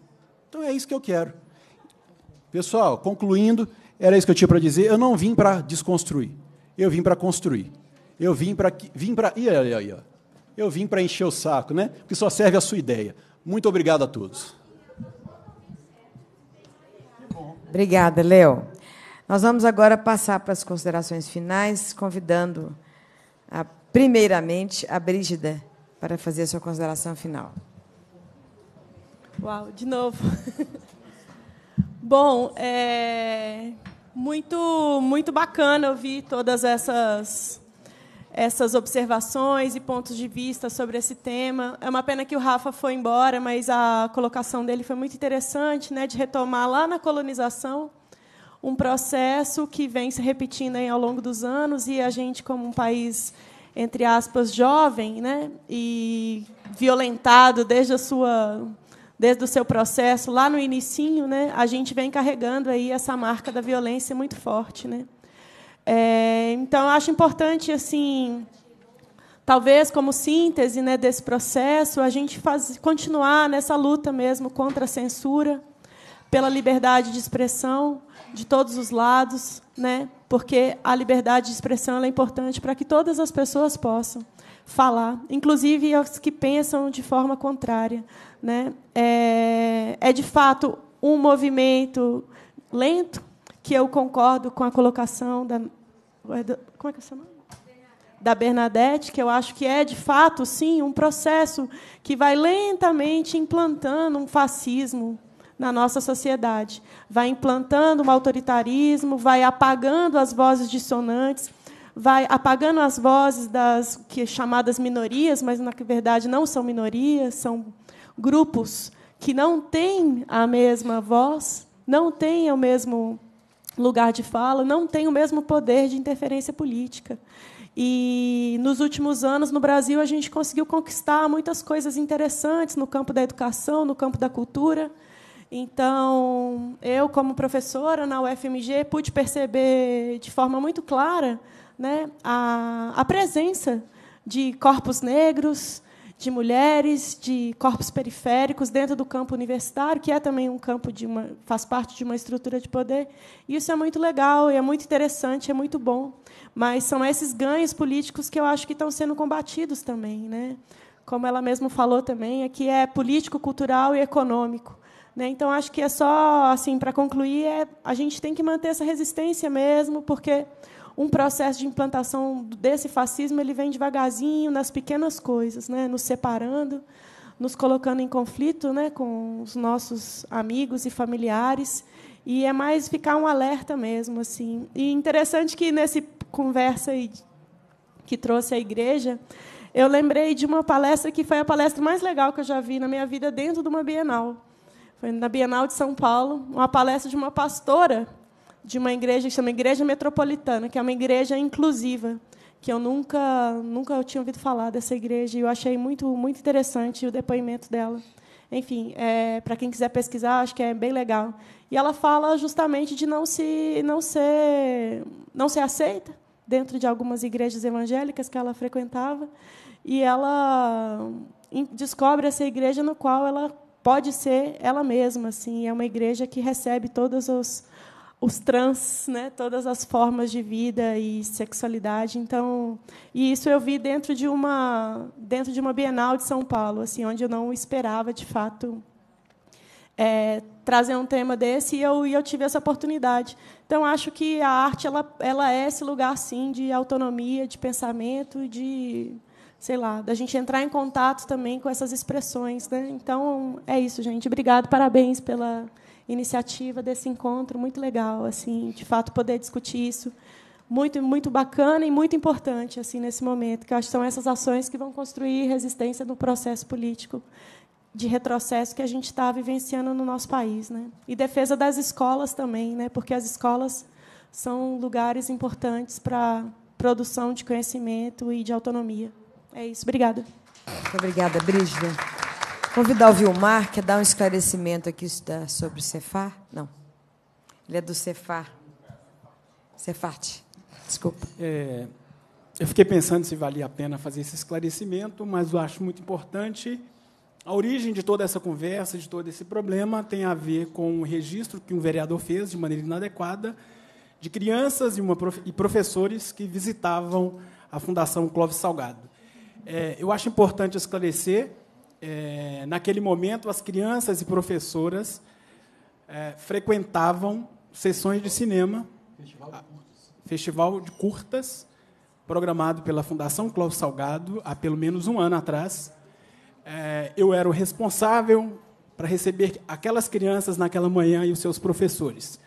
Então é isso que eu quero. Pessoal, concluindo, era isso que eu tinha para dizer. Eu não vim para desconstruir. Eu vim para construir. Eu vim para vim para ia, ia, ia. Eu vim para encher o saco, né? Porque só serve a sua ideia. Muito obrigado a todos. Obrigada, Léo. Nós vamos agora passar para as considerações finais, convidando a, primeiramente a Brígida para fazer a sua consideração final. Uau, de novo. (laughs) Bom, é muito, muito bacana ouvir todas essas, essas observações e pontos de vista sobre esse tema. É uma pena que o Rafa foi embora, mas a colocação dele foi muito interessante, né, de retomar lá na colonização um processo que vem se repetindo aí ao longo dos anos e a gente como um país entre aspas jovem, né, e violentado desde a sua desde o seu processo, lá no inicinho, né, a gente vem carregando aí essa marca da violência muito forte. Né? É, então, acho importante, assim, talvez como síntese né, desse processo, a gente faz, continuar nessa luta mesmo contra a censura, pela liberdade de expressão de todos os lados, né? porque a liberdade de expressão é importante para que todas as pessoas possam falar, inclusive as que pensam de forma contrária né, é, é de fato um movimento lento, que eu concordo com a colocação da. Como é que é seu nome? Da Bernadette, que eu acho que é, de fato, sim, um processo que vai lentamente implantando um fascismo na nossa sociedade. Vai implantando um autoritarismo, vai apagando as vozes dissonantes, vai apagando as vozes das que chamadas minorias, mas na verdade não são minorias, são grupos que não têm a mesma voz, não têm o mesmo lugar de fala, não têm o mesmo poder de interferência política. E nos últimos anos, no Brasil, a gente conseguiu conquistar muitas coisas interessantes no campo da educação, no campo da cultura. Então, eu, como professora na UFMG, pude perceber de forma muito clara né, a, a presença de corpos negros, de mulheres, de corpos periféricos dentro do campo universitário, que é também um campo de uma, faz parte de uma estrutura de poder. Isso é muito legal, é muito interessante, é muito bom. Mas são esses ganhos políticos que eu acho que estão sendo combatidos também, né? Como ela mesma falou também, é que é político, cultural e econômico. Né? Então acho que é só assim para concluir, é, a gente tem que manter essa resistência mesmo, porque um processo de implantação desse fascismo ele vem devagarzinho nas pequenas coisas, né? nos separando, nos colocando em conflito né? com os nossos amigos e familiares. E é mais ficar um alerta mesmo. assim. E interessante que, nessa conversa que trouxe a igreja, eu lembrei de uma palestra que foi a palestra mais legal que eu já vi na minha vida dentro de uma Bienal. Foi na Bienal de São Paulo, uma palestra de uma pastora de uma igreja que chama Igreja Metropolitana, que é uma igreja inclusiva, que eu nunca nunca tinha ouvido falar dessa igreja e eu achei muito muito interessante o depoimento dela. Enfim, é, para quem quiser pesquisar, acho que é bem legal. E ela fala justamente de não se não ser não ser aceita dentro de algumas igrejas evangélicas que ela frequentava e ela descobre essa igreja no qual ela pode ser ela mesma, assim, é uma igreja que recebe todos os os trans, né, todas as formas de vida e sexualidade. Então, e isso eu vi dentro de uma dentro de uma Bienal de São Paulo, assim, onde eu não esperava de fato é, trazer um tema desse e eu, e eu tive essa oportunidade. Então acho que a arte ela, ela é esse lugar sim de autonomia, de pensamento, de sei lá, da gente entrar em contato também com essas expressões, né? Então é isso, gente. Obrigado, parabéns pela iniciativa desse encontro muito legal, assim, de fato poder discutir isso muito muito bacana e muito importante assim nesse momento, que acho que são essas ações que vão construir resistência no processo político de retrocesso que a gente está vivenciando no nosso país, né? E defesa das escolas também, né? Porque as escolas são lugares importantes para produção de conhecimento e de autonomia. É isso. Obrigada. Muito obrigada, Brígida. Convidar o Vilmar, que dá um esclarecimento aqui sobre o Cefar? Não. Ele é do Cefar. Cefarte. Desculpa. É, eu fiquei pensando se valia a pena fazer esse esclarecimento, mas eu acho muito importante. A origem de toda essa conversa, de todo esse problema, tem a ver com o registro que um vereador fez, de maneira inadequada, de crianças e, uma prof... e professores que visitavam a Fundação Clóvis Salgado. É, eu acho importante esclarecer é, naquele momento, as crianças e professoras é, frequentavam sessões de cinema, festival de, festival de curtas, programado pela Fundação Cláudio Salgado há pelo menos um ano atrás. É, eu era o responsável para receber aquelas crianças naquela manhã e os seus professores.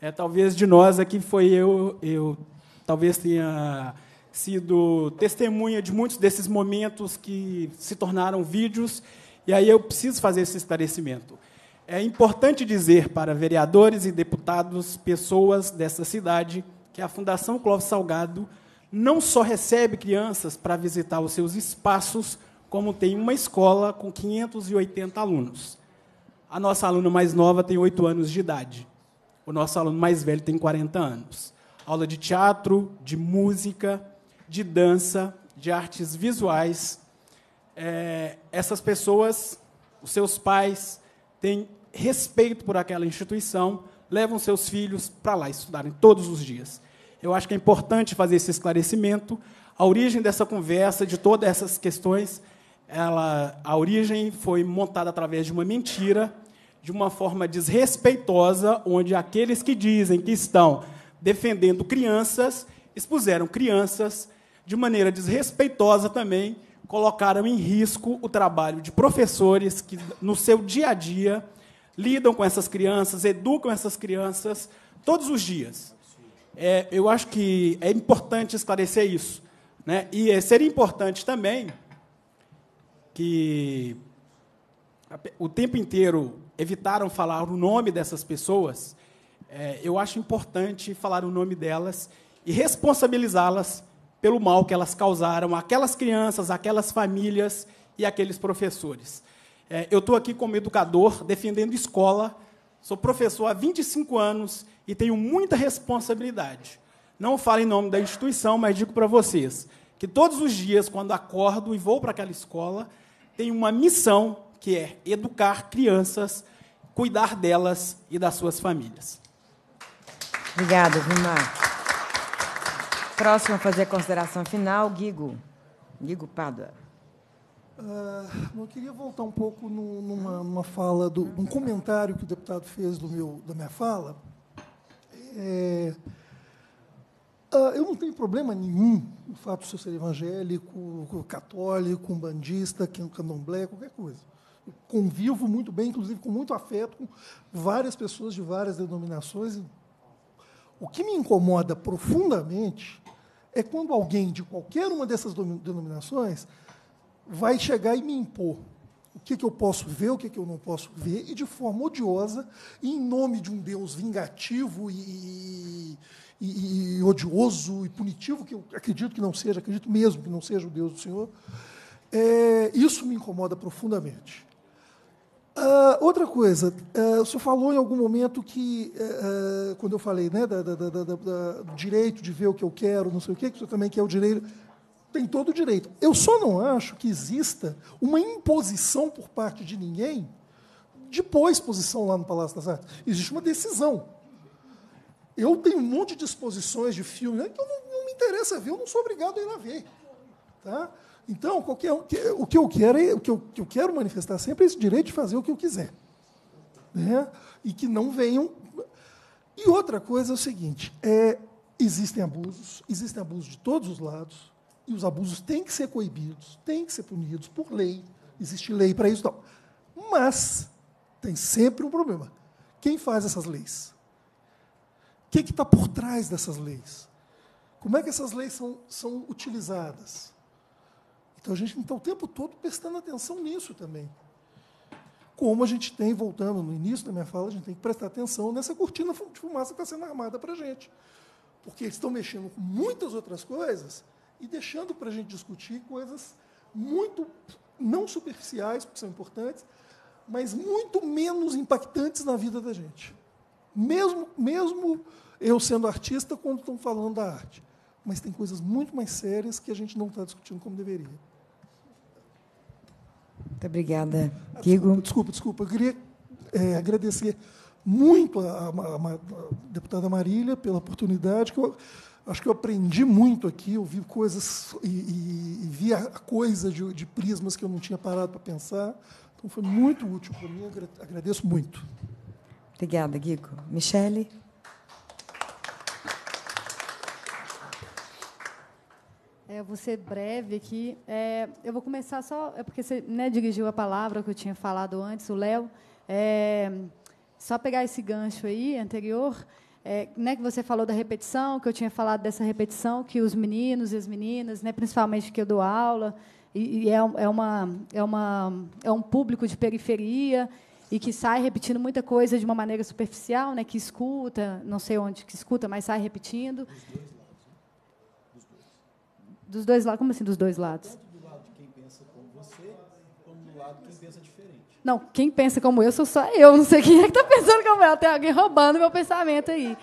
É, talvez de nós aqui foi eu, eu talvez tenha sido testemunha de muitos desses momentos que se tornaram vídeos, e aí eu preciso fazer esse esclarecimento. É importante dizer para vereadores e deputados, pessoas dessa cidade, que a Fundação Clóvis Salgado não só recebe crianças para visitar os seus espaços, como tem uma escola com 580 alunos. A nossa aluna mais nova tem 8 anos de idade. O nosso aluno mais velho tem 40 anos. Aula de teatro, de música, de dança, de artes visuais. É, essas pessoas, os seus pais, têm respeito por aquela instituição, levam seus filhos para lá estudarem todos os dias. Eu acho que é importante fazer esse esclarecimento. A origem dessa conversa, de todas essas questões, ela, a origem foi montada através de uma mentira, de uma forma desrespeitosa, onde aqueles que dizem que estão defendendo crianças expuseram crianças de maneira desrespeitosa também, colocaram em risco o trabalho de professores que, no seu dia a dia, lidam com essas crianças, educam essas crianças todos os dias. É, eu acho que é importante esclarecer isso. Né? E é, seria importante também que o tempo inteiro evitaram falar o nome dessas pessoas. É, eu acho importante falar o nome delas e responsabilizá-las pelo mal que elas causaram àquelas crianças, àquelas famílias e àqueles professores. É, eu estou aqui como educador, defendendo escola, sou professor há 25 anos e tenho muita responsabilidade. Não falo em nome da instituição, mas digo para vocês que todos os dias, quando acordo e vou para aquela escola, tenho uma missão que é educar crianças, cuidar delas e das suas famílias. Obrigada, Vimar. Próximo a fazer a consideração final, Guigo. Guigo Padua. Uh, ah, eu queria voltar um pouco no, numa, numa, fala, do, num comentário que o deputado fez do meu, da minha fala. É, uh, eu não tenho problema nenhum no fato de eu ser evangélico, católico, umbandista, é candomblé, qualquer coisa. Eu convivo muito bem, inclusive com muito afeto, com várias pessoas de várias denominações. O que me incomoda profundamente é quando alguém de qualquer uma dessas denominações vai chegar e me impor o que, que eu posso ver, o que, que eu não posso ver, e de forma odiosa, em nome de um Deus vingativo e, e, e odioso e punitivo, que eu acredito que não seja, acredito mesmo que não seja o Deus do Senhor, é, isso me incomoda profundamente. Uh, outra coisa, uh, o senhor falou em algum momento que, uh, quando eu falei né, da, da, da, do direito de ver o que eu quero, não sei o quê, que o senhor também quer o direito. Tem todo o direito. Eu só não acho que exista uma imposição por parte de ninguém de pôr exposição lá no Palácio das Artes. Existe uma decisão. Eu tenho um monte de exposições de filme né, que eu não, não me interessa ver, eu não sou obrigado a ir lá ver. Tá? Então, qualquer, o, que eu quero é, o que eu, que eu quero manifestar sempre é esse direito de fazer o que eu quiser. Né? E que não venham. E outra coisa é o seguinte: é, existem abusos, existem abusos de todos os lados, e os abusos têm que ser coibidos, têm que ser punidos por lei. Existe lei para isso, não. Mas tem sempre um problema. Quem faz essas leis? O que está por trás dessas leis? Como é que essas leis são, são utilizadas? Então a gente está o tempo todo prestando atenção nisso também. Como a gente tem, voltando no início da minha fala, a gente tem que prestar atenção nessa cortina de fumaça que está sendo armada para a gente. Porque eles estão mexendo com muitas outras coisas e deixando para a gente discutir coisas muito não superficiais, porque são importantes, mas muito menos impactantes na vida da gente. Mesmo, mesmo eu sendo artista, quando estão falando da arte. Mas tem coisas muito mais sérias que a gente não está discutindo como deveria. Muito obrigada, Guigo. Ah, desculpa, desculpa. Eu queria é, agradecer muito a, a, a, deputada Marília pela oportunidade, que eu acho que eu aprendi muito aqui, eu vi coisas e, e, e vi a coisa de, de prismas que eu não tinha parado para pensar. Então, foi muito útil para mim, agradeço muito. Obrigada, Guigo. Michele? É, vou ser breve aqui. É, eu vou começar só, é porque você né, dirigiu a palavra que eu tinha falado antes, o Léo. É, só pegar esse gancho aí anterior, é, né, que você falou da repetição, que eu tinha falado dessa repetição, que os meninos e as meninas, né, principalmente que eu dou aula, e, e é, é, uma, é, uma, é um público de periferia e que sai repetindo muita coisa de uma maneira superficial, né, que escuta, não sei onde que escuta, mas sai repetindo. Os dois lados. Dos dois lados? Como assim, dos dois lados? Tanto do lado de quem pensa como você, como do lado de quem pensa diferente. Não, quem pensa como eu sou só eu. Não sei quem é que está pensando como eu. Tem alguém roubando meu pensamento aí.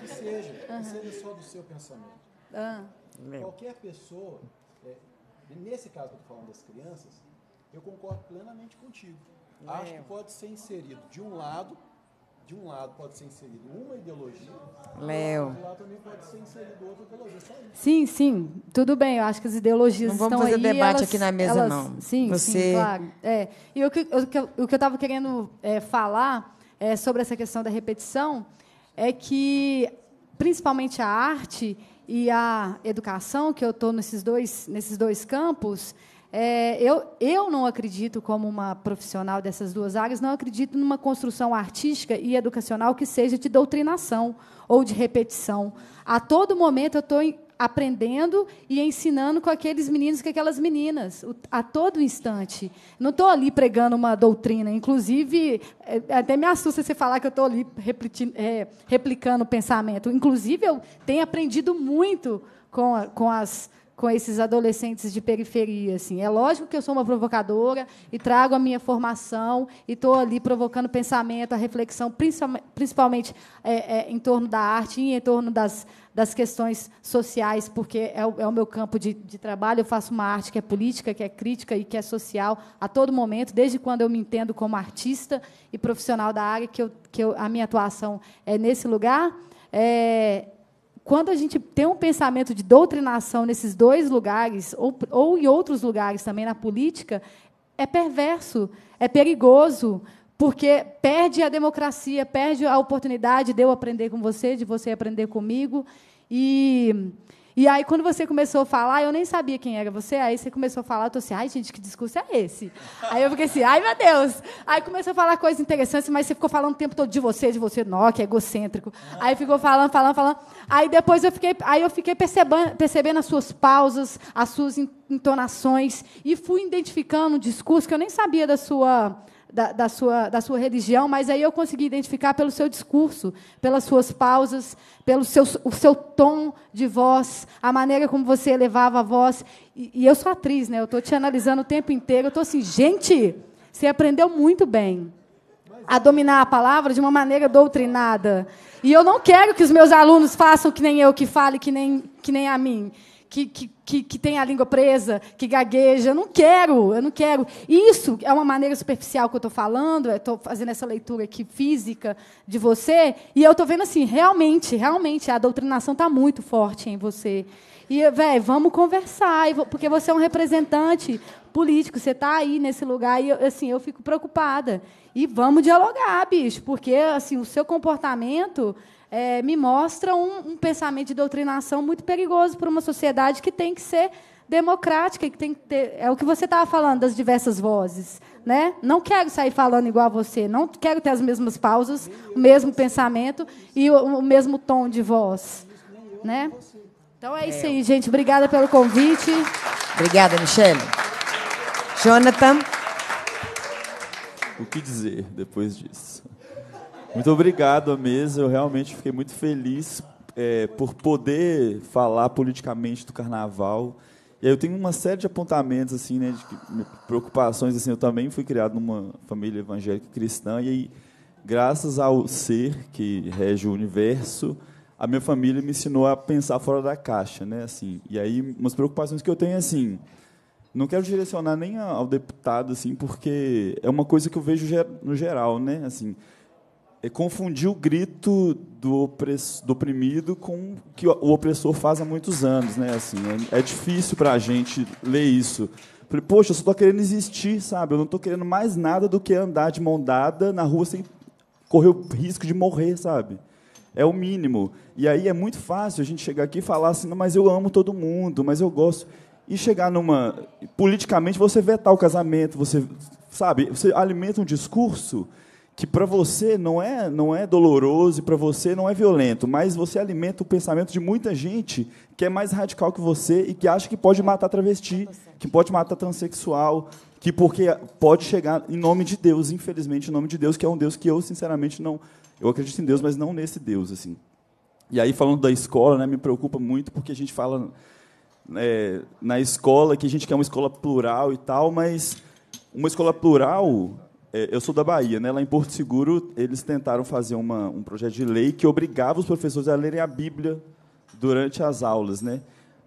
que seja. Que uhum. seja só do seu pensamento. Ah. Qualquer pessoa, é, nesse caso que eu estou falando das crianças, eu concordo plenamente contigo. Acho que pode ser inserido de um lado de um lado pode ser inserido uma ideologia, Léo. do outro lado também pode ser inserido outra ideologia. Sim, sim, tudo bem. Eu acho que as ideologias não estão aí. Não vamos fazer debate elas, aqui na mesa, elas, não. Sim, Você... sim, claro. É. E o que, o que eu estava querendo é, falar é, sobre essa questão da repetição é que, principalmente a arte e a educação, que eu estou nesses dois, nesses dois campos, é, eu, eu não acredito, como uma profissional dessas duas áreas, não acredito numa construção artística e educacional que seja de doutrinação ou de repetição. A todo momento eu estou aprendendo e ensinando com aqueles meninos e com aquelas meninas, a todo instante. Não estou ali pregando uma doutrina. Inclusive, é, é, até me assusta você falar que eu estou ali é, replicando o pensamento. Inclusive, eu tenho aprendido muito com, a, com as com esses adolescentes de periferia. Assim. É lógico que eu sou uma provocadora e trago a minha formação e estou ali provocando pensamento, a reflexão, principalmente é, é, em torno da arte e em torno das, das questões sociais, porque é o, é o meu campo de, de, trabalho. Eu faço uma arte que é política, que é crítica e que é social a todo momento, desde quando eu me entendo como artista e profissional da área, que, eu, que eu, a minha atuação é nesse lugar. É, quando a gente tem um pensamento de doutrinação nesses dois lugares, ou, ou em outros lugares também na política, é perverso, é perigoso, porque perde a democracia, perde a oportunidade de eu aprender com você, de você aprender comigo. E e aí, quando você começou a falar, eu nem sabia quem era você. Aí você começou a falar, eu tô assim, ai, gente, que discurso é esse? Aí eu fiquei assim, ai, meu Deus! Aí começou a falar coisas interessantes, mas você ficou falando o tempo todo de você, de você, nó, que é egocêntrico. Aí ficou falando, falando, falando. Aí depois eu fiquei, aí eu fiquei percebendo, percebendo as suas pausas, as suas entonações, e fui identificando um discurso que eu nem sabia da sua da, da, sua, da sua religião, mas aí eu consegui identificar pelo seu discurso, pelas suas pausas, pelo seu, o seu tom de voz, a maneira como você elevava a voz. E, e eu sou atriz, né? Eu estou te analisando o tempo inteiro. Eu estou assim, gente, você aprendeu muito bem a dominar a palavra de uma maneira doutrinada. E eu não quero que os meus alunos façam que nem eu, que fale que nem, que nem a mim que, que, que, tem a língua presa, que gagueja. Eu não quero, eu não quero. Isso é uma maneira superficial que eu estou falando, estou fazendo essa leitura aqui física de você, e eu estou vendo assim, realmente, realmente, a doutrinação está muito forte em você. E, velho, vamos conversar, porque você é um representante político, você está aí nesse lugar, e, assim, eu fico preocupada. E vamos dialogar, bicho, porque, assim, o seu comportamento é, me mostra um, um pensamento de doutrinação muito perigoso para uma sociedade que tem que ser democrática, que tem que ter. É o que você estava falando das diversas vozes. Né? Não quero sair falando igual a você, não quero ter as mesmas pausas, o mesmo pensamento e o, o mesmo tom de voz. Né? Então é isso aí, gente. Obrigada pelo convite. Obrigada, Michelle. Jonathan. O que dizer depois disso? Muito obrigado mesa. Eu realmente fiquei muito feliz é, por poder falar politicamente do carnaval. E aí eu tenho uma série de apontamentos, assim, né, de preocupações. Assim, eu também fui criado numa família evangélica cristã e aí, graças ao ser que rege o universo, a minha família me ensinou a pensar fora da caixa, né? Assim, e aí umas preocupações que eu tenho assim, não quero direcionar nem ao deputado assim, porque é uma coisa que eu vejo no geral, né? Assim, é confundiu o grito do, do oprimido com o que o opressor faz há muitos anos, né? Assim, é, é difícil para a gente ler isso. Falei, poxa, eu só estou querendo existir, sabe? Eu não estou querendo mais nada do que andar de mão dada na rua sem correr o risco de morrer, sabe? É o mínimo. E aí é muito fácil a gente chegar aqui e falar assim, mas eu amo todo mundo, mas eu gosto. E chegar numa. Politicamente, você vetar o casamento, você. Sabe? Você alimenta um discurso que para você não é, não é doloroso e para você não é violento, mas você alimenta o pensamento de muita gente que é mais radical que você e que acha que pode é. matar travesti, tá que pode matar transexual, que porque pode chegar em nome de Deus, infelizmente em nome de Deus, que é um Deus que eu sinceramente não, eu acredito em Deus, mas não nesse Deus assim. E aí falando da escola, né, me preocupa muito porque a gente fala é, na escola que a gente quer uma escola plural e tal, mas uma escola plural é, eu sou da Bahia, né? Lá em Porto Seguro, eles tentaram fazer uma, um projeto de lei que obrigava os professores a lerem a Bíblia durante as aulas, né?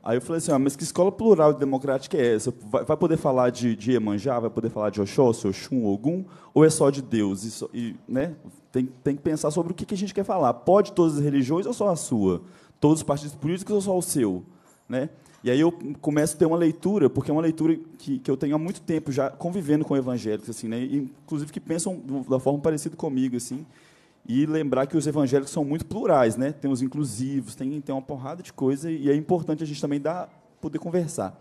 Aí eu falei assim, ah, mas que escola plural e democrática é essa? Vai, vai poder falar de, de Iemanjá, vai poder falar de Oxóssi, Oxum, Ogum, ou é só de Deus? E, e né? tem, tem que pensar sobre o que, que a gente quer falar. Pode todas as religiões ou só a sua? Todos os partidos políticos ou só o seu? Né? E aí eu começo a ter uma leitura, porque é uma leitura que, que eu tenho há muito tempo já convivendo com evangélicos, assim, né? inclusive que pensam da forma parecida comigo, assim. E lembrar que os evangélicos são muito plurais, né? Tem os inclusivos, tem, tem uma porrada de coisa, e é importante a gente também dar, poder conversar.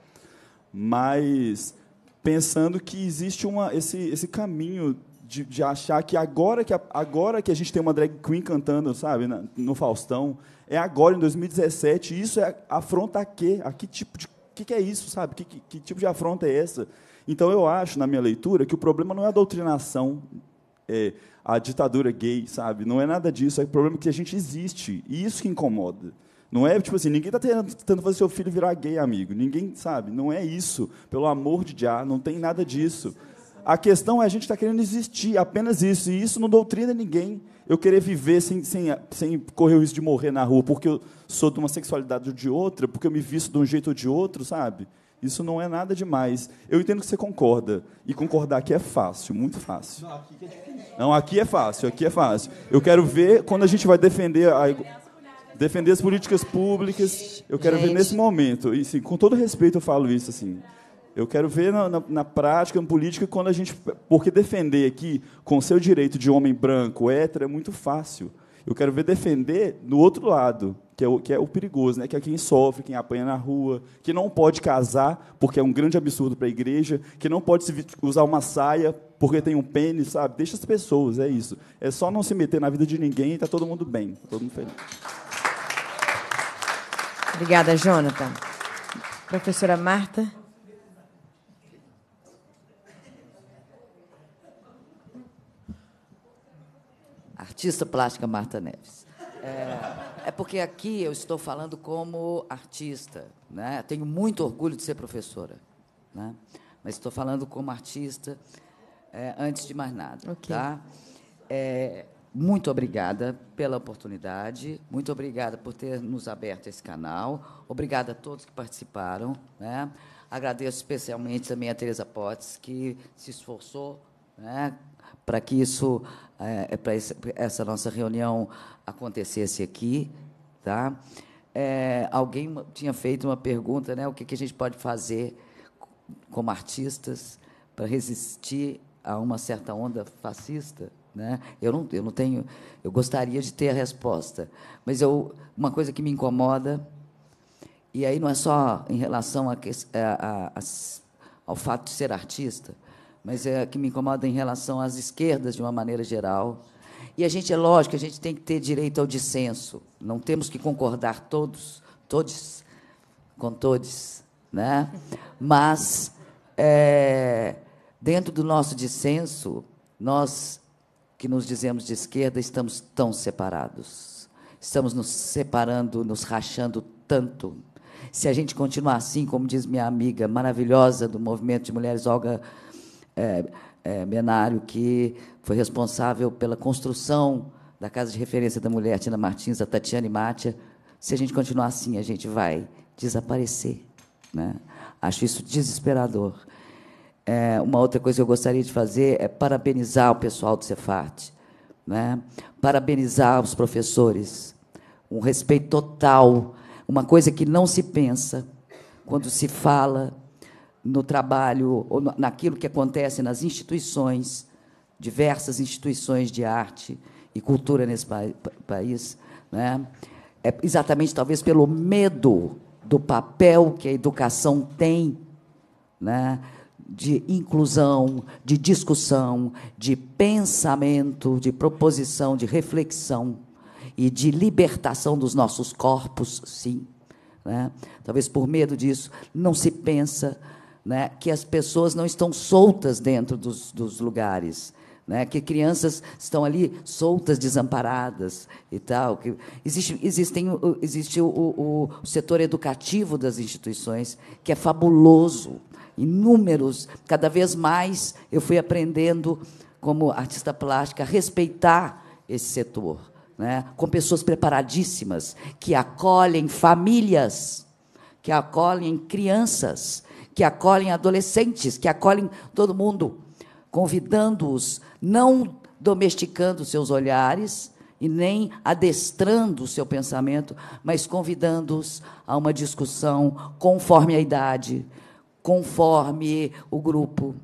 Mas pensando que existe uma, esse, esse caminho de, de, achar que agora que, a, agora que a gente tem uma drag queen cantando, sabe, na, no Faustão, é agora, em 2017, isso é afronta a quê? A que tipo de. que, que é isso, sabe? Que, que, que tipo de afronta é essa? Então, eu acho, na minha leitura, que o problema não é a doutrinação, é, a ditadura gay, sabe? Não é nada disso. É o problema que a gente existe. E isso que incomoda. Não é tipo assim, ninguém está tentando fazer seu filho virar gay, amigo. Ninguém sabe. Não é isso. Pelo amor de Deus não tem nada disso. A questão é a gente está querendo existir, apenas isso. E isso não doutrina ninguém. Eu querer viver sem, sem, sem correr o risco de morrer na rua, porque eu sou de uma sexualidade ou de outra, porque eu me visto de um jeito ou de outro, sabe? Isso não é nada demais. Eu entendo que você concorda. E concordar aqui é fácil, muito fácil. Não, aqui é difícil. Não, aqui é fácil, aqui é fácil. Eu quero ver quando a gente vai defender a, defender as políticas públicas. Eu quero gente. ver nesse momento. E, sim, com todo respeito eu falo isso, assim. Eu quero ver na, na, na, prática, na política, quando a gente. Porque defender aqui, com seu direito de homem branco, hétero, é muito fácil. Eu quero ver defender no outro lado, que é o, que é o perigoso, né? que é quem sofre, quem apanha na rua, que não pode casar, porque é um grande absurdo para a igreja, que não pode usar uma saia porque tem um pênis, sabe? Deixa as pessoas, é isso. É só não se meter na vida de ninguém e está todo mundo bem, tá todo mundo feliz. Obrigada, Jonathan. Professora Marta. artista plástica Marta Neves. É, é, porque aqui eu estou falando como artista, né? Tenho muito orgulho de ser professora, né? Mas estou falando como artista é, antes de mais nada, okay. tá? É, muito obrigada pela oportunidade, muito obrigada por ter nos aberto esse canal, obrigada a todos que participaram, né? Agradeço especialmente também a Teresa Potts que se esforçou, né? Para que isso é, é para essa nossa reunião acontecesse aqui, tá? É, alguém tinha feito uma pergunta, né? O que, que a gente pode fazer como artistas para resistir a uma certa onda fascista, né? Eu não, eu não tenho, eu gostaria de ter a resposta, mas eu, uma coisa que me incomoda e aí não é só em relação a, a, a, ao fato de ser artista, mas é que me incomoda em relação às esquerdas de uma maneira geral. E a gente, é lógico, a gente tem que ter direito ao dissenso. Não temos que concordar todos, todos, com todos, né? Mas é, dentro do nosso dissenso, nós que nos dizemos de esquerda estamos tão separados. Estamos nos separando, nos rachando tanto. Se a gente continuar assim, como diz minha amiga maravilhosa do movimento de mulheres, Olga é, é, que foi responsável pela construção da Casa de Referência da Mulher, Tina Martins, a Tatiane Mátia. Se a gente continuar assim, a gente vai desaparecer. Né? Acho isso desesperador. É, uma outra coisa que eu gostaria de fazer é parabenizar o pessoal do Cefat, né? parabenizar os professores. Um respeito total, uma coisa que não se pensa quando se fala no trabalho, ou naquilo que acontece nas instituições, diversas instituições de arte e cultura nesse pa país, né? é exatamente talvez pelo medo do papel que a educação tem né? de inclusão, de discussão, de pensamento, de proposição, de reflexão e de libertação dos nossos corpos, sim. Né? Talvez por medo disso, não se pensa né, que as pessoas não estão soltas dentro dos, dos lugares. Né, que crianças estão ali soltas, desamparadas e tal. Que existe existem, existe o, o, o setor educativo das instituições, que é fabuloso, inúmeros, cada vez mais eu fui aprendendo, como artista plástica, a respeitar esse setor, né, com pessoas preparadíssimas, que acolhem famílias, que acolhem crianças, que acolhem adolescentes, que acolhem todo mundo, convidando-os, não domesticando seus olhares e nem adestrando o seu pensamento, mas convidando-os a uma discussão conforme a idade, conforme o grupo.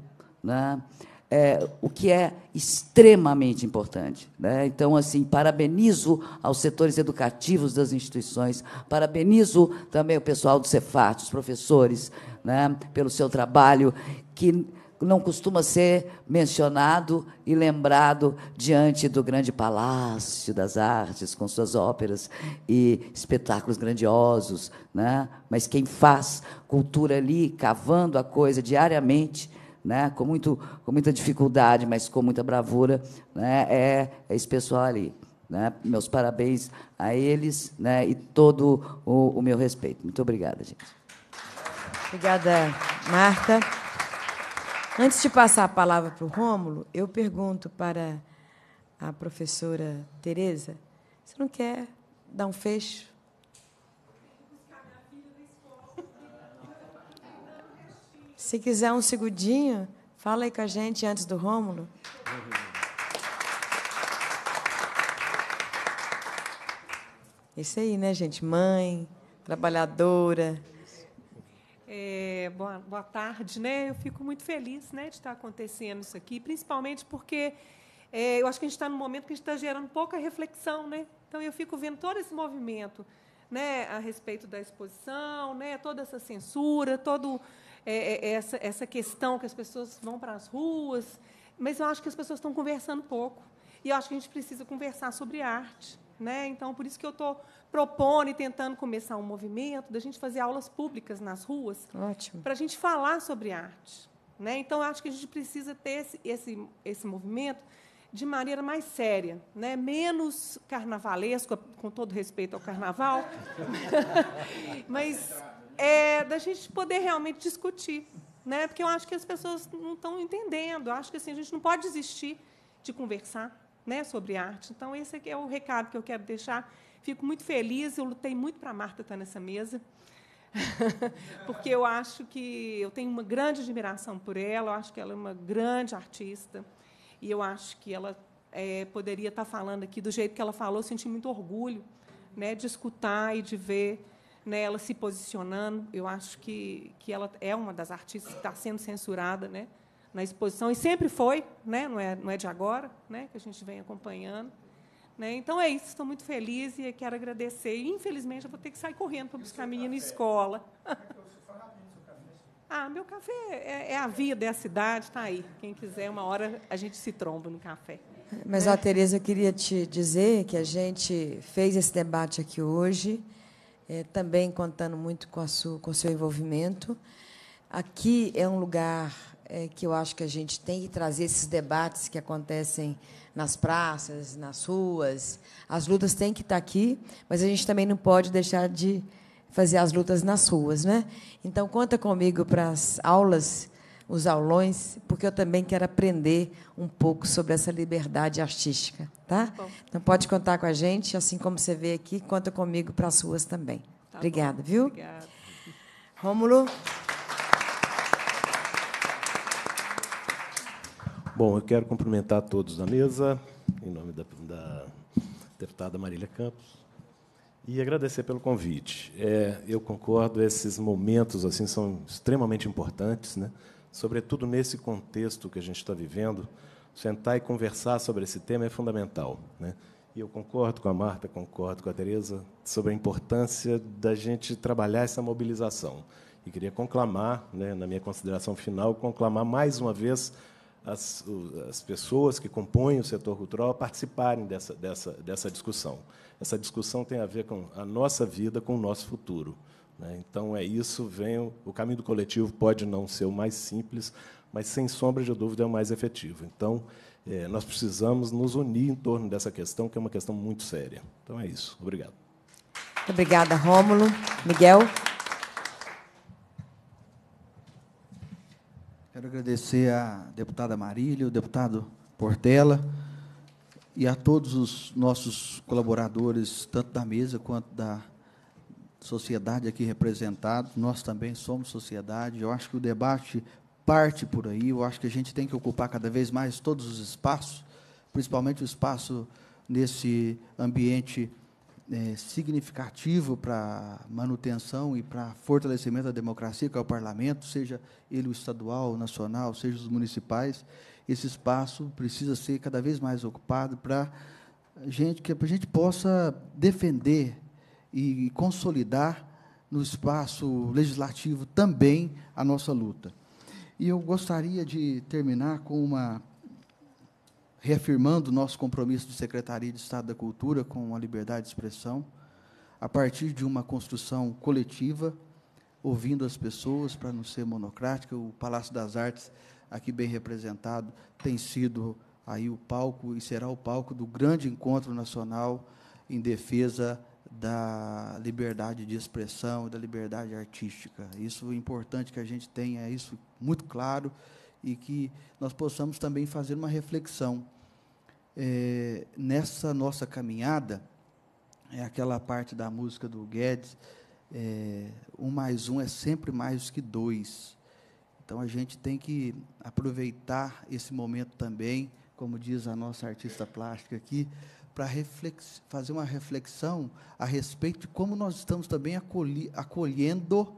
Né? é, o que é extremamente importante. Né? Então, assim, parabenizo aos setores educativos das instituições, parabenizo também o pessoal do Cefat, os professores, né, pelo seu trabalho, que não costuma ser mencionado e lembrado diante do grande palácio das artes, com suas óperas e espetáculos grandiosos. Né? Mas quem faz cultura ali, cavando a coisa diariamente, né? com, muito, com muita dificuldade, mas com muita bravura, né? é, é esse pessoal ali. Né? Meus parabéns a eles né? e todo o, o meu respeito. Muito obrigada, gente. Obrigada, Marta. Antes de passar a palavra para o Rômulo, eu pergunto para a professora Tereza, você não quer dar um fecho? Se quiser um segundinho, fala aí com a gente antes do Rômulo. Isso aí, né, gente? Mãe, trabalhadora. É, boa, boa tarde, né? Eu fico muito feliz né, de estar acontecendo isso aqui, principalmente porque é, eu acho que a gente está num momento que a gente está gerando pouca reflexão, né? Então eu fico vendo todo esse movimento né, a respeito da exposição, né, toda essa censura, todo é, é, é essa, essa questão que as pessoas vão para as ruas, mas eu acho que as pessoas estão conversando pouco. E eu acho que a gente precisa conversar sobre arte. Né? Então, por isso que eu estou propondo e tentando começar um movimento da gente fazer aulas públicas nas ruas para a gente falar sobre arte. Né? Então, eu acho que a gente precisa ter esse, esse, esse movimento de maneira mais séria, né? menos carnavalesco, com todo respeito ao carnaval, (laughs) mas é, da gente poder realmente discutir. Né? Porque eu acho que as pessoas não estão entendendo. Eu acho que assim, a gente não pode desistir de conversar né, sobre arte. Então, esse aqui é o recado que eu quero deixar. Fico muito feliz, eu lutei muito para a Marta estar nessa mesa, (laughs) porque eu acho que eu tenho uma grande admiração por ela, eu acho que ela é uma grande artista, e eu acho que ela é, poderia estar falando aqui do jeito que ela falou, eu senti muito orgulho né, de escutar e de ver né, ela se posicionando. Eu acho que, que ela é uma das artistas que está sendo censurada né, na exposição, e sempre foi, né, não, é, não é de agora, né, que a gente vem acompanhando. Né? Então é isso, estou muito feliz e quero agradecer. E, infelizmente, eu vou ter que sair correndo para buscar a menina na escola. (laughs) Ah, meu café é, é, a vida, é a cidade, está aí. Quem quiser, uma hora a gente se tromba no café. Mas, a Tereza, eu queria te dizer que a gente fez esse debate aqui hoje é, também contando muito com, a sua, com o seu envolvimento. Aqui é um lugar é, que eu acho que a gente tem que trazer esses debates que acontecem nas praças, nas ruas. As lutas têm que estar aqui, mas a gente também não pode deixar de fazer as lutas nas ruas, né? Então conta comigo para as aulas os aulões, porque eu também quero aprender um pouco sobre essa liberdade artística, tá? tá então pode contar com a gente, assim como você vê aqui, conta comigo para as ruas também. Tá Obrigada, bom. viu? Obrigada. Rômulo. Bom, eu quero cumprimentar todos da mesa, em nome da, da deputada Marília Campos, e agradecer pelo convite. É, eu concordo, esses momentos assim são extremamente importantes, né? sobretudo nesse contexto que a gente está vivendo, sentar e conversar sobre esse tema é fundamental. Né? E eu concordo com a Marta, concordo com a Tereza sobre a importância da gente trabalhar essa mobilização. E queria conclamar, né, na minha consideração final, conclamar mais uma vez as, as pessoas que compõem o setor cultural a participarem dessa, dessa, dessa discussão. Essa discussão tem a ver com a nossa vida, com o nosso futuro. Né? Então, é isso. vem o caminho do coletivo pode não ser o mais simples, mas, sem sombra de dúvida, é o mais efetivo. Então, é, nós precisamos nos unir em torno dessa questão, que é uma questão muito séria. Então, é isso. Obrigado. Muito obrigada, Rômulo. Miguel? Quero agradecer à deputada Marília, o deputado Portela e a todos os nossos colaboradores, tanto da mesa quanto da sociedade aqui representada, nós também somos sociedade. Eu acho que o debate parte por aí. Eu acho que a gente tem que ocupar cada vez mais todos os espaços, principalmente o espaço nesse ambiente é, significativo para manutenção e para fortalecimento da democracia, que é o parlamento, seja ele o estadual, o nacional, seja os municipais. Esse espaço precisa ser cada vez mais ocupado para gente que a gente possa defender e consolidar no espaço legislativo também a nossa luta. E eu gostaria de terminar com uma reafirmando nosso compromisso de Secretaria de Estado da Cultura com a liberdade de expressão, a partir de uma construção coletiva, ouvindo as pessoas para não ser monocrática. O Palácio das Artes, aqui bem representado, tem sido aí o palco e será o palco do grande encontro nacional em defesa da liberdade de expressão, da liberdade artística. Isso é importante que a gente tenha isso muito claro e que nós possamos também fazer uma reflexão é, nessa nossa caminhada. É aquela parte da música do Guedes, é, um mais um é sempre mais que dois. Então a gente tem que aproveitar esse momento também, como diz a nossa artista plástica aqui, para fazer uma reflexão a respeito de como nós estamos também acolhi, acolhendo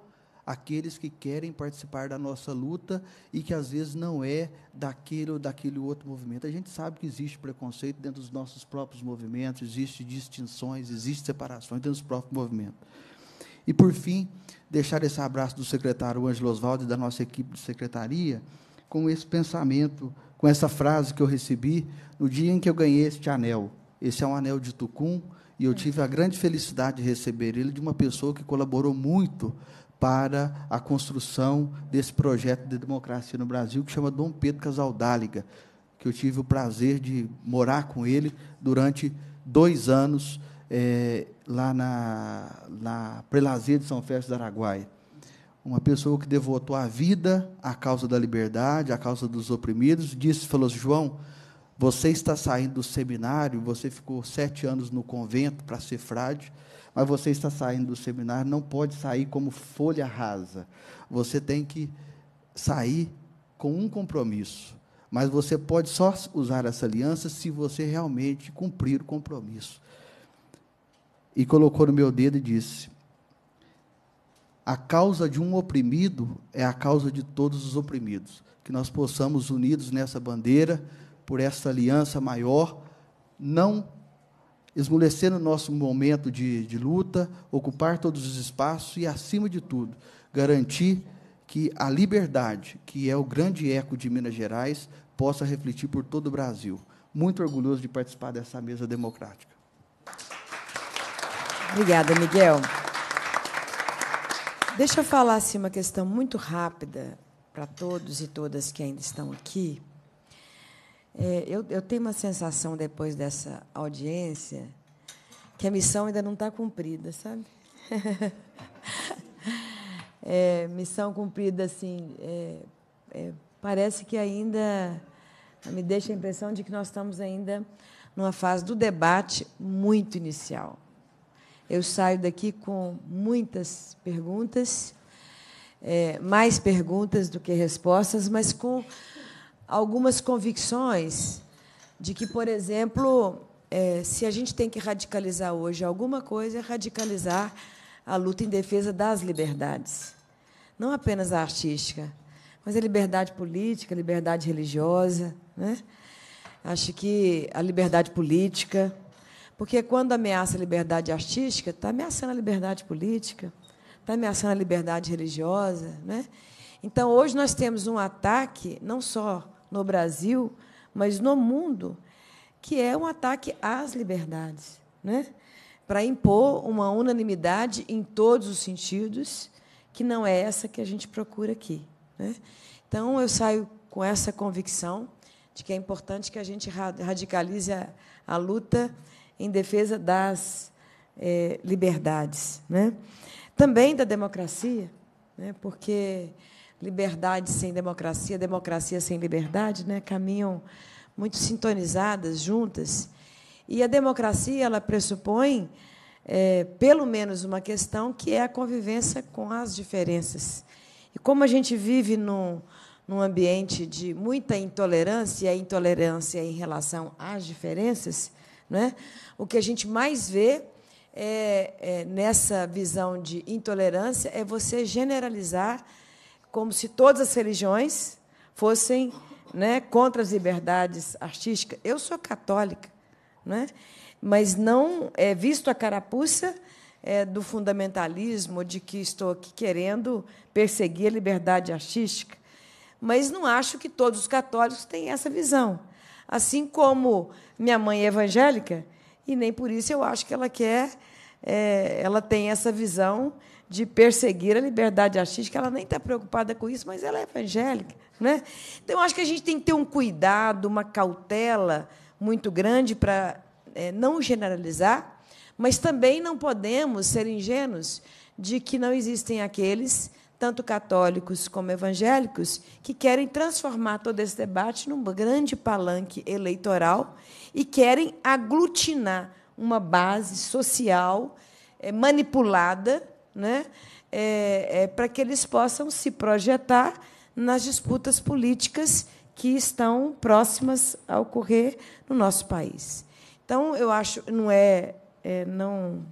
aqueles que querem participar da nossa luta e que às vezes não é daquele ou daquele outro movimento. A gente sabe que existe preconceito dentro dos nossos próprios movimentos, existe distinções, existe separações dentro dos próprios movimentos. E por fim, deixar esse abraço do secretário Ângelo Oswaldo e da nossa equipe de secretaria com esse pensamento, com essa frase que eu recebi no dia em que eu ganhei este anel. Esse é um anel de Tucum e eu tive a grande felicidade de receber ele de uma pessoa que colaborou muito para a construção desse projeto de democracia no Brasil, que chama Dom Pedro Casaldáliga, que eu tive o prazer de morar com ele durante dois anos é, lá na, na Prelazia de São Félix do Araguaia. Uma pessoa que devotou a vida à causa da liberdade, à causa dos oprimidos, disse, falou, assim, João, você está saindo do seminário, você ficou sete anos no convento para ser frade, mas você está saindo do seminário, não pode sair como folha rasa. Você tem que sair com um compromisso. Mas você pode só usar essa aliança se você realmente cumprir o compromisso. E colocou no meu dedo e disse: A causa de um oprimido é a causa de todos os oprimidos. Que nós possamos, unidos nessa bandeira, por essa aliança maior, não esmolecer no nosso momento de, de luta, ocupar todos os espaços e, acima de tudo, garantir que a liberdade, que é o grande eco de Minas Gerais, possa refletir por todo o Brasil. Muito orgulhoso de participar dessa mesa democrática. Obrigada, Miguel. Deixa eu falar assim, uma questão muito rápida para todos e todas que ainda estão aqui, é, eu, eu tenho uma sensação, depois dessa audiência, que a missão ainda não está cumprida, sabe? (laughs) É, missão cumprida, assim, é, é, parece que ainda me deixa a impressão de que nós estamos ainda numa fase do debate muito inicial. Eu saio daqui com muitas perguntas, é, mais perguntas do que respostas, mas com algumas convicções de que, por exemplo, é, se a gente tem que radicalizar hoje alguma coisa, é radicalizar a luta em defesa das liberdades. Não apenas a artística, mas a liberdade política, a liberdade religiosa. Né? Acho que a liberdade política. Porque quando ameaça a liberdade artística, está ameaçando a liberdade política, está ameaçando a liberdade religiosa. Né? Então, hoje nós temos um ataque não só no Brasil, mas no mundo, que é um ataque às liberdades, né? para impor uma unanimidade em todos os sentidos, que não é essa que a gente procura aqui. Né? Então, eu saio com essa convicção de que é importante que a gente radicalize a, a luta em defesa das é, liberdades. Né? Também da democracia, né? porque liberdade sem democracia, democracia sem liberdade, né? caminham muito sintonizadas, juntas. E a democracia ela pressupõe, é, pelo menos, uma questão que é a convivência com as diferenças. E como a gente vive num, num ambiente de muita intolerância, e a intolerância em relação às diferenças, né? o que a gente mais vê é, é, nessa visão de intolerância é você generalizar como se todas as religiões fossem né, contra as liberdades artísticas. Eu sou católica, né? mas não é visto a carapuça é, do fundamentalismo de que estou aqui querendo perseguir a liberdade artística. Mas não acho que todos os católicos têm essa visão. Assim como minha mãe é evangélica, e nem por isso eu acho que ela quer, é, ela tem essa visão de perseguir a liberdade artística. Ela nem está preocupada com isso, mas ela é evangélica. Né? Então, acho que a gente tem que ter um cuidado, uma cautela muito grande para é, não generalizar, mas também não podemos ser ingênuos de que não existem aqueles, tanto católicos como evangélicos, que querem transformar todo esse debate num grande palanque eleitoral e querem aglutinar uma base social é, manipulada né? É, é, para que eles possam se projetar nas disputas políticas que estão próximas a ocorrer no nosso país. Então, eu acho, não é, é não,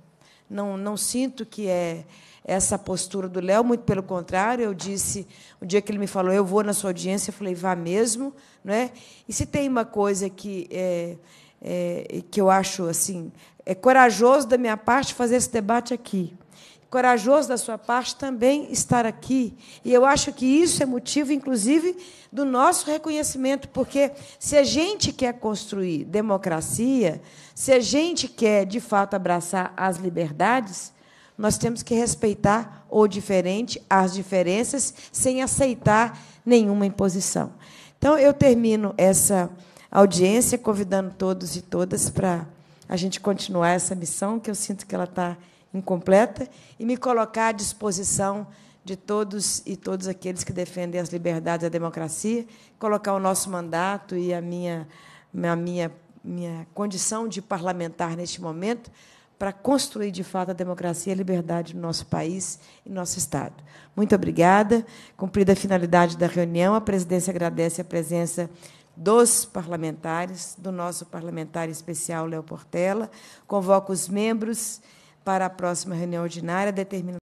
não, não sinto que é essa postura do Léo, muito pelo contrário, eu disse, o dia que ele me falou, eu vou na sua audiência, eu falei, vá mesmo, não é? E se tem uma coisa que é, é, que eu acho assim, é corajoso da minha parte fazer esse debate aqui, corajoso da sua parte também estar aqui. E eu acho que isso é motivo, inclusive, do nosso reconhecimento, porque se a gente quer construir democracia, se a gente quer, de fato, abraçar as liberdades, nós temos que respeitar o diferente, as diferenças, sem aceitar nenhuma imposição. Então, eu termino essa audiência convidando todos e todas para a gente continuar essa missão, que eu sinto que ela está incompleta e me colocar à disposição de todos e todos aqueles que defendem as liberdades e a democracia, colocar o nosso mandato e a minha, a minha, minha condição de parlamentar neste momento para construir de fato a democracia e a liberdade no nosso país e nosso Estado. Muito obrigada. Cumprida a finalidade da reunião, a presidência agradece a presença dos parlamentares, do nosso parlamentar especial Léo Portela, Convoco os membros para a próxima reunião ordinária, determina